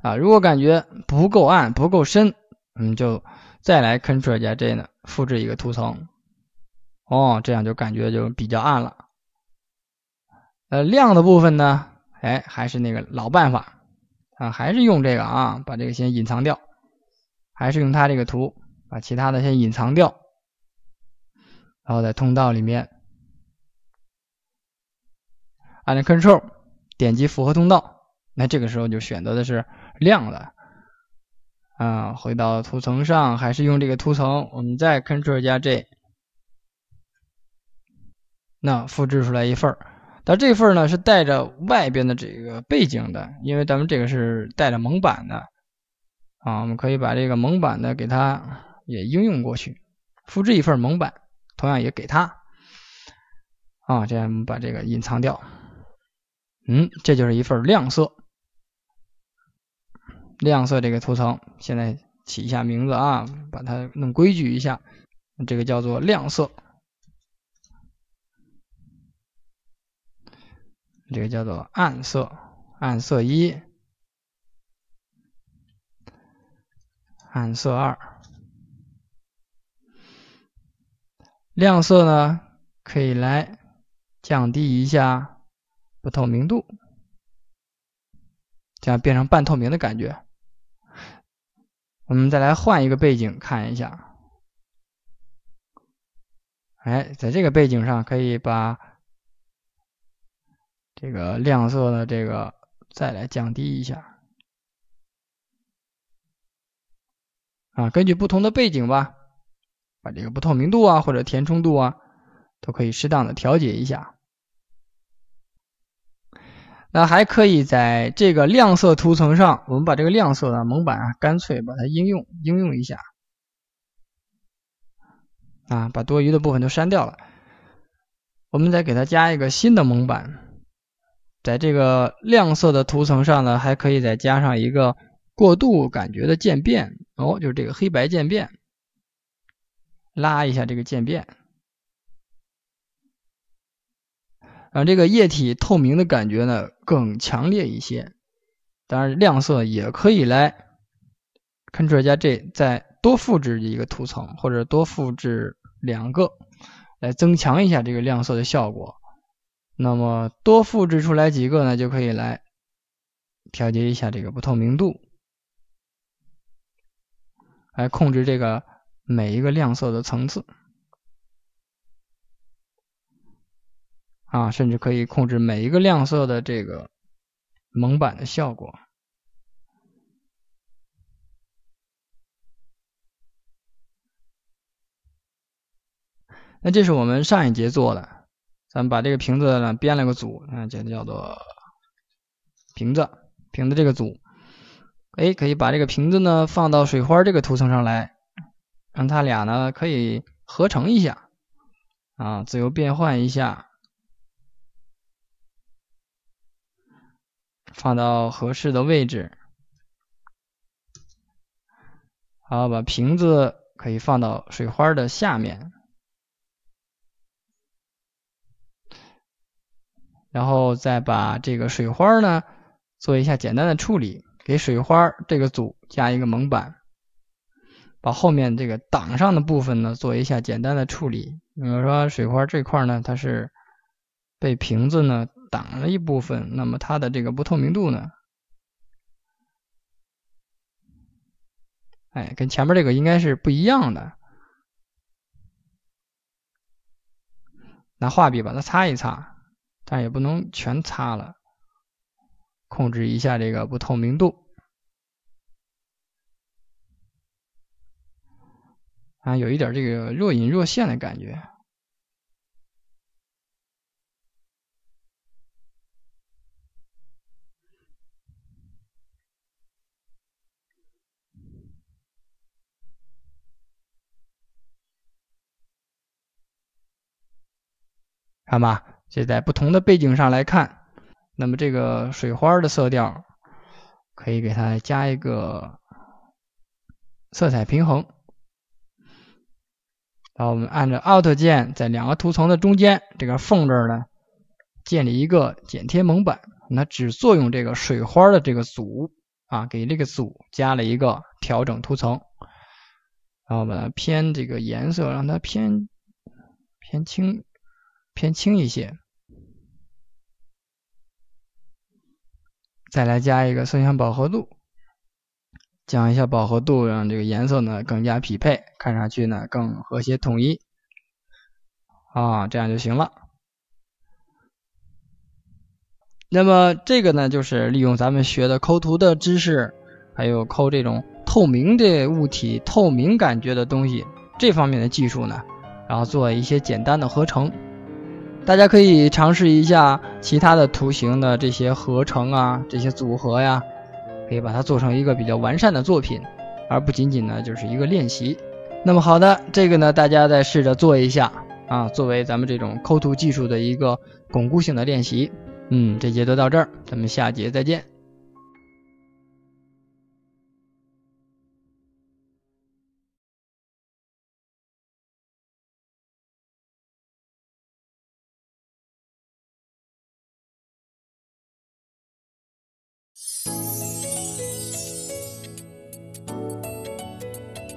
啊，如果感觉不够暗、不够深，我们就再来 Ctrl 加 J 呢，复制一个图层哦，这样就感觉就比较暗了。呃，亮的部分呢，哎，还是那个老办法啊，还是用这个啊，把这个先隐藏掉，还是用它这个图把其他的先隐藏掉，然后在通道里面。按着 Control 点击复合通道，那这个时候就选择的是亮的啊。回到图层上，还是用这个图层，我们再 Control 加 J，那复制出来一份儿。但这份儿呢是带着外边的这个背景的，因为咱们这个是带着蒙版的啊。我们可以把这个蒙版的给它也应用过去，复制一份蒙版，同样也给它啊，这样把这个隐藏掉。嗯，这就是一份亮色，亮色这个图层，现在起一下名字啊，把它弄规矩一下。这个叫做亮色，这个叫做暗色，暗色一，暗色二。亮色呢，可以来降低一下。不透明度，这样变成半透明的感觉。我们再来换一个背景看一下。哎，在这个背景上可以把这个亮色的这个再来降低一下。啊，根据不同的背景吧，把这个不透明度啊或者填充度啊，都可以适当的调节一下。那还可以在这个亮色图层上，我们把这个亮色的蒙版啊，干脆把它应用应用一下，啊，把多余的部分都删掉了。我们再给它加一个新的蒙版，在这个亮色的图层上呢，还可以再加上一个过渡感觉的渐变哦，就是这个黑白渐变，拉一下这个渐变。让这个液体透明的感觉呢更强烈一些，当然亮色也可以来 Ctrl 加 J 再多复制一个图层或者多复制两个来增强一下这个亮色的效果。那么多复制出来几个呢，就可以来调节一下这个不透明度，来控制这个每一个亮色的层次。啊，甚至可以控制每一个亮色的这个蒙版的效果。那这是我们上一节做的，咱们把这个瓶子呢编了个组，嗯，叫做瓶子瓶子这个组。哎，可以把这个瓶子呢放到水花这个图层上来，让它俩呢可以合成一下啊，自由变换一下。放到合适的位置，好，把瓶子可以放到水花的下面，然后再把这个水花呢做一下简单的处理，给水花这个组加一个蒙版，把后面这个挡上的部分呢做一下简单的处理，比如说水花这块呢它是被瓶子呢。挡了一部分，那么它的这个不透明度呢？哎，跟前面这个应该是不一样的。拿画笔把它擦一擦，但也不能全擦了，控制一下这个不透明度啊，有一点这个若隐若现的感觉。看吧，这在不同的背景上来看，那么这个水花的色调，可以给它加一个色彩平衡。然后我们按着 Alt 键，在两个图层的中间这个缝这儿呢，建立一个剪贴蒙版，那只作用这个水花的这个组啊，给这个组加了一个调整图层，然后把它偏这个颜色，让它偏偏青。偏轻一些，再来加一个色相饱和度，讲一下饱和度，让这个颜色呢更加匹配，看上去呢更和谐统一啊，这样就行了。那么这个呢，就是利用咱们学的抠图的知识，还有抠这种透明的物体、透明感觉的东西这方面的技术呢，然后做一些简单的合成。大家可以尝试一下其他的图形的这些合成啊，这些组合呀，可以把它做成一个比较完善的作品，而不仅仅呢就是一个练习。那么好的，这个呢大家再试着做一下啊，作为咱们这种抠图技术的一个巩固性的练习。嗯，这节都到这儿，咱们下节再见。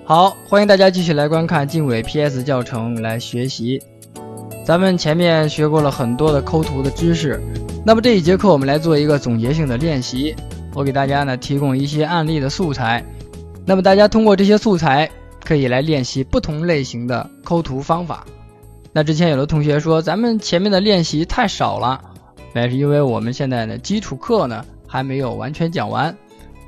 好，欢迎大家继续来观看《静伟 PS 教程》来学习。咱们前面学过了很多的抠图的知识，那么这一节课我们来做一个总结性的练习。我给大家呢提供一些案例的素材，那么大家通过这些素材可以来练习不同类型的抠图方法。那之前有的同学说咱们前面的练习太少了，那是因为我们现在的基础课呢还没有完全讲完。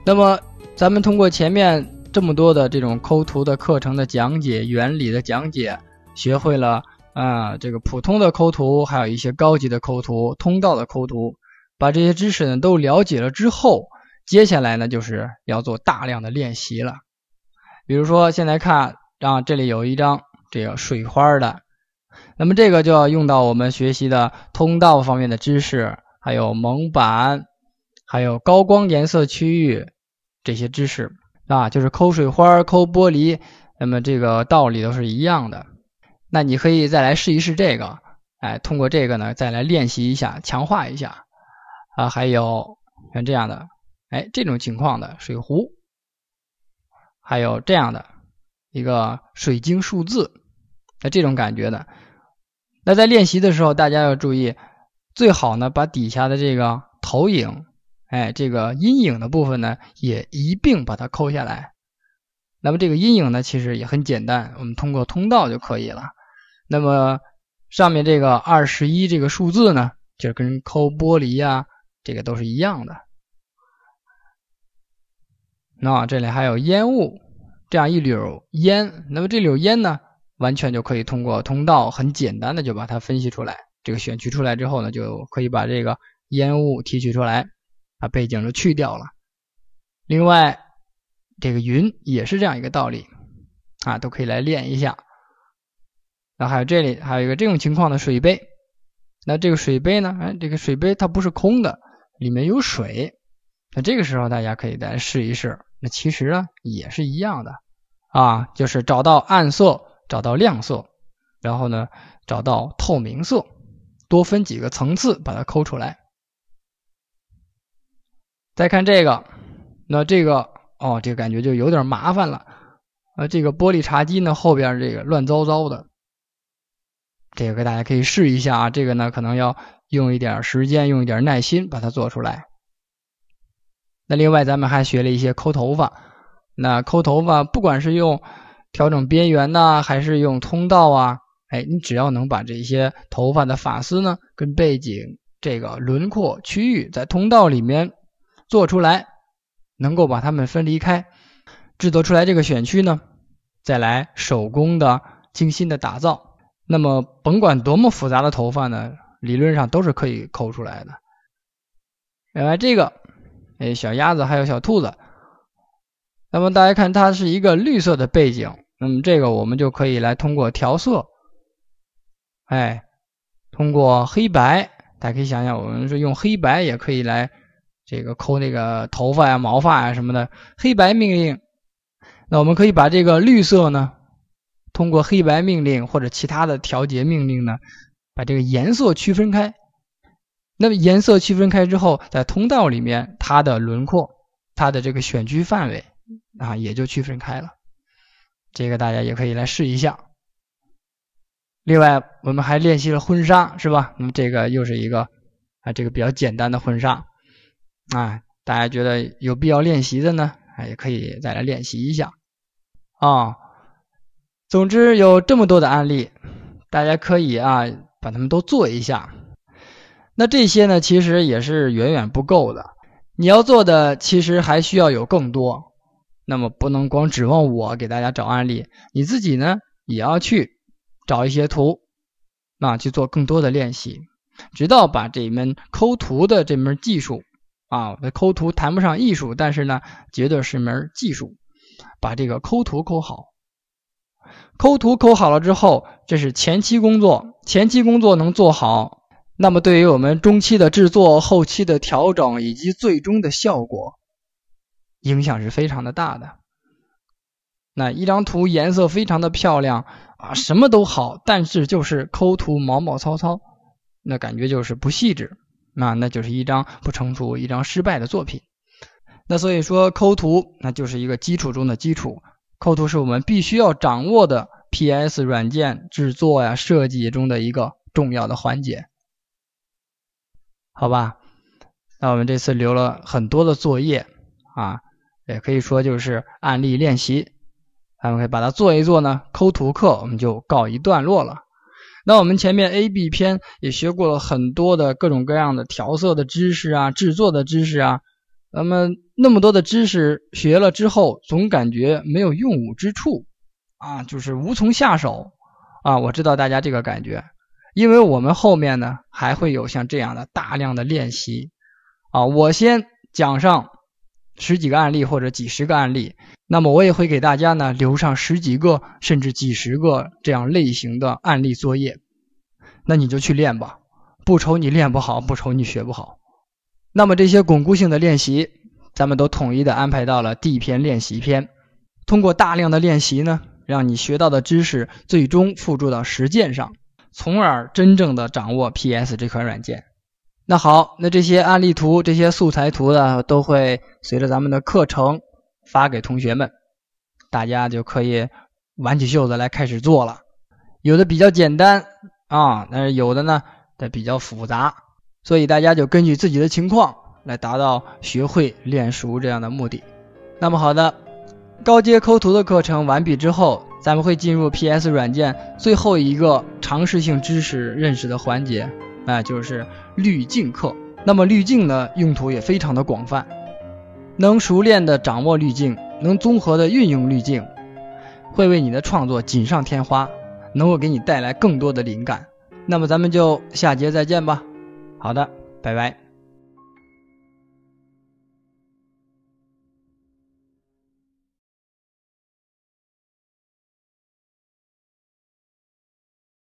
那么咱们通过前面。这么多的这种抠图的课程的讲解原理的讲解，学会了啊，这个普通的抠图，还有一些高级的抠图、通道的抠图，把这些知识呢都了解了之后，接下来呢就是要做大量的练习了。比如说，现在看，啊，这里有一张这个水花的，那么这个就要用到我们学习的通道方面的知识，还有蒙版，还有高光颜色区域这些知识。啊，就是抠水花、抠玻璃，那么这个道理都是一样的。那你可以再来试一试这个，哎，通过这个呢，再来练习一下，强化一下。啊，还有像这样的，哎，这种情况的水壶，还有这样的一个水晶数字，那这种感觉的。那在练习的时候，大家要注意，最好呢把底下的这个投影。哎，这个阴影的部分呢，也一并把它抠下来。那么这个阴影呢，其实也很简单，我们通过通道就可以了。那么上面这个二十一这个数字呢，就跟抠玻璃啊，这个都是一样的。那这里还有烟雾，这样一缕烟，那么这缕烟呢，完全就可以通过通道，很简单的就把它分析出来。这个选取出来之后呢，就可以把这个烟雾提取出来。把背景都去掉了，另外这个云也是这样一个道理啊，都可以来练一下。那还有这里还有一个这种情况的水杯，那这个水杯呢？哎，这个水杯它不是空的，里面有水。那这个时候大家可以再试一试。那其实呢也是一样的啊，就是找到暗色，找到亮色，然后呢找到透明色，多分几个层次把它抠出来。再看这个，那这个哦，这个感觉就有点麻烦了呃，这个玻璃茶几呢，后边这个乱糟糟的。这个大家可以试一下啊，这个呢可能要用一点时间，用一点耐心把它做出来。那另外咱们还学了一些抠头发，那抠头发不管是用调整边缘呢，还是用通道啊，哎，你只要能把这些头发的发丝呢跟背景这个轮廓区域在通道里面。做出来能够把它们分离开，制作出来这个选区呢，再来手工的精心的打造。那么甭管多么复杂的头发呢，理论上都是可以抠出来的。外，这个，哎，小鸭子还有小兔子。那么大家看，它是一个绿色的背景。那么这个我们就可以来通过调色，哎，通过黑白，大家可以想想，我们是用黑白也可以来。这个抠那个头发呀、毛发呀什么的，黑白命令，那我们可以把这个绿色呢，通过黑白命令或者其他的调节命令呢，把这个颜色区分开。那么颜色区分开之后，在通道里面，它的轮廓、它的这个选区范围啊，也就区分开了。这个大家也可以来试一下。另外，我们还练习了婚纱，是吧？那么这个又是一个啊，这个比较简单的婚纱。啊，大家觉得有必要练习的呢，啊，也可以再来练习一下啊。总之有这么多的案例，大家可以啊把它们都做一下。那这些呢，其实也是远远不够的。你要做的其实还需要有更多。那么不能光指望我给大家找案例，你自己呢也要去找一些图，啊，去做更多的练习，直到把这门抠图的这门技术。啊，那抠图谈不上艺术，但是呢，绝对是门技术。把这个抠图抠好，抠图抠好了之后，这是前期工作。前期工作能做好，那么对于我们中期的制作、后期的调整以及最终的效果，影响是非常的大的。那一张图颜色非常的漂亮啊，什么都好，但是就是抠图毛毛糙糙，那感觉就是不细致。那那就是一张不成熟、一张失败的作品。那所以说，抠图那就是一个基础中的基础，抠图是我们必须要掌握的 PS 软件制作呀设计中的一个重要的环节，好吧？那我们这次留了很多的作业啊，也可以说就是案例练习，咱们可以把它做一做呢。抠图课我们就告一段落了。那我们前面 A、B 篇也学过了很多的各种各样的调色的知识啊，制作的知识啊，那么那么多的知识学了之后，总感觉没有用武之处，啊，就是无从下手，啊，我知道大家这个感觉，因为我们后面呢还会有像这样的大量的练习，啊，我先讲上。十几个案例或者几十个案例，那么我也会给大家呢留上十几个甚至几十个这样类型的案例作业，那你就去练吧，不愁你练不好，不愁你学不好。那么这些巩固性的练习，咱们都统一的安排到了 D 篇练习篇。通过大量的练习呢，让你学到的知识最终付诸到实践上，从而真正的掌握 PS 这款软件。那好，那这些案例图、这些素材图呢，都会随着咱们的课程发给同学们，大家就可以挽起袖子来开始做了。有的比较简单啊，但是有的呢，它比较复杂，所以大家就根据自己的情况来达到学会、练熟这样的目的。那么好的，高阶抠图的课程完毕之后，咱们会进入 PS 软件最后一个常识性知识认识的环节。哎，就是滤镜课。那么滤镜呢，用途也非常的广泛，能熟练的掌握滤镜，能综合的运用滤镜，会为你的创作锦上添花，能够给你带来更多的灵感。那么咱们就下节再见吧。好的，拜拜。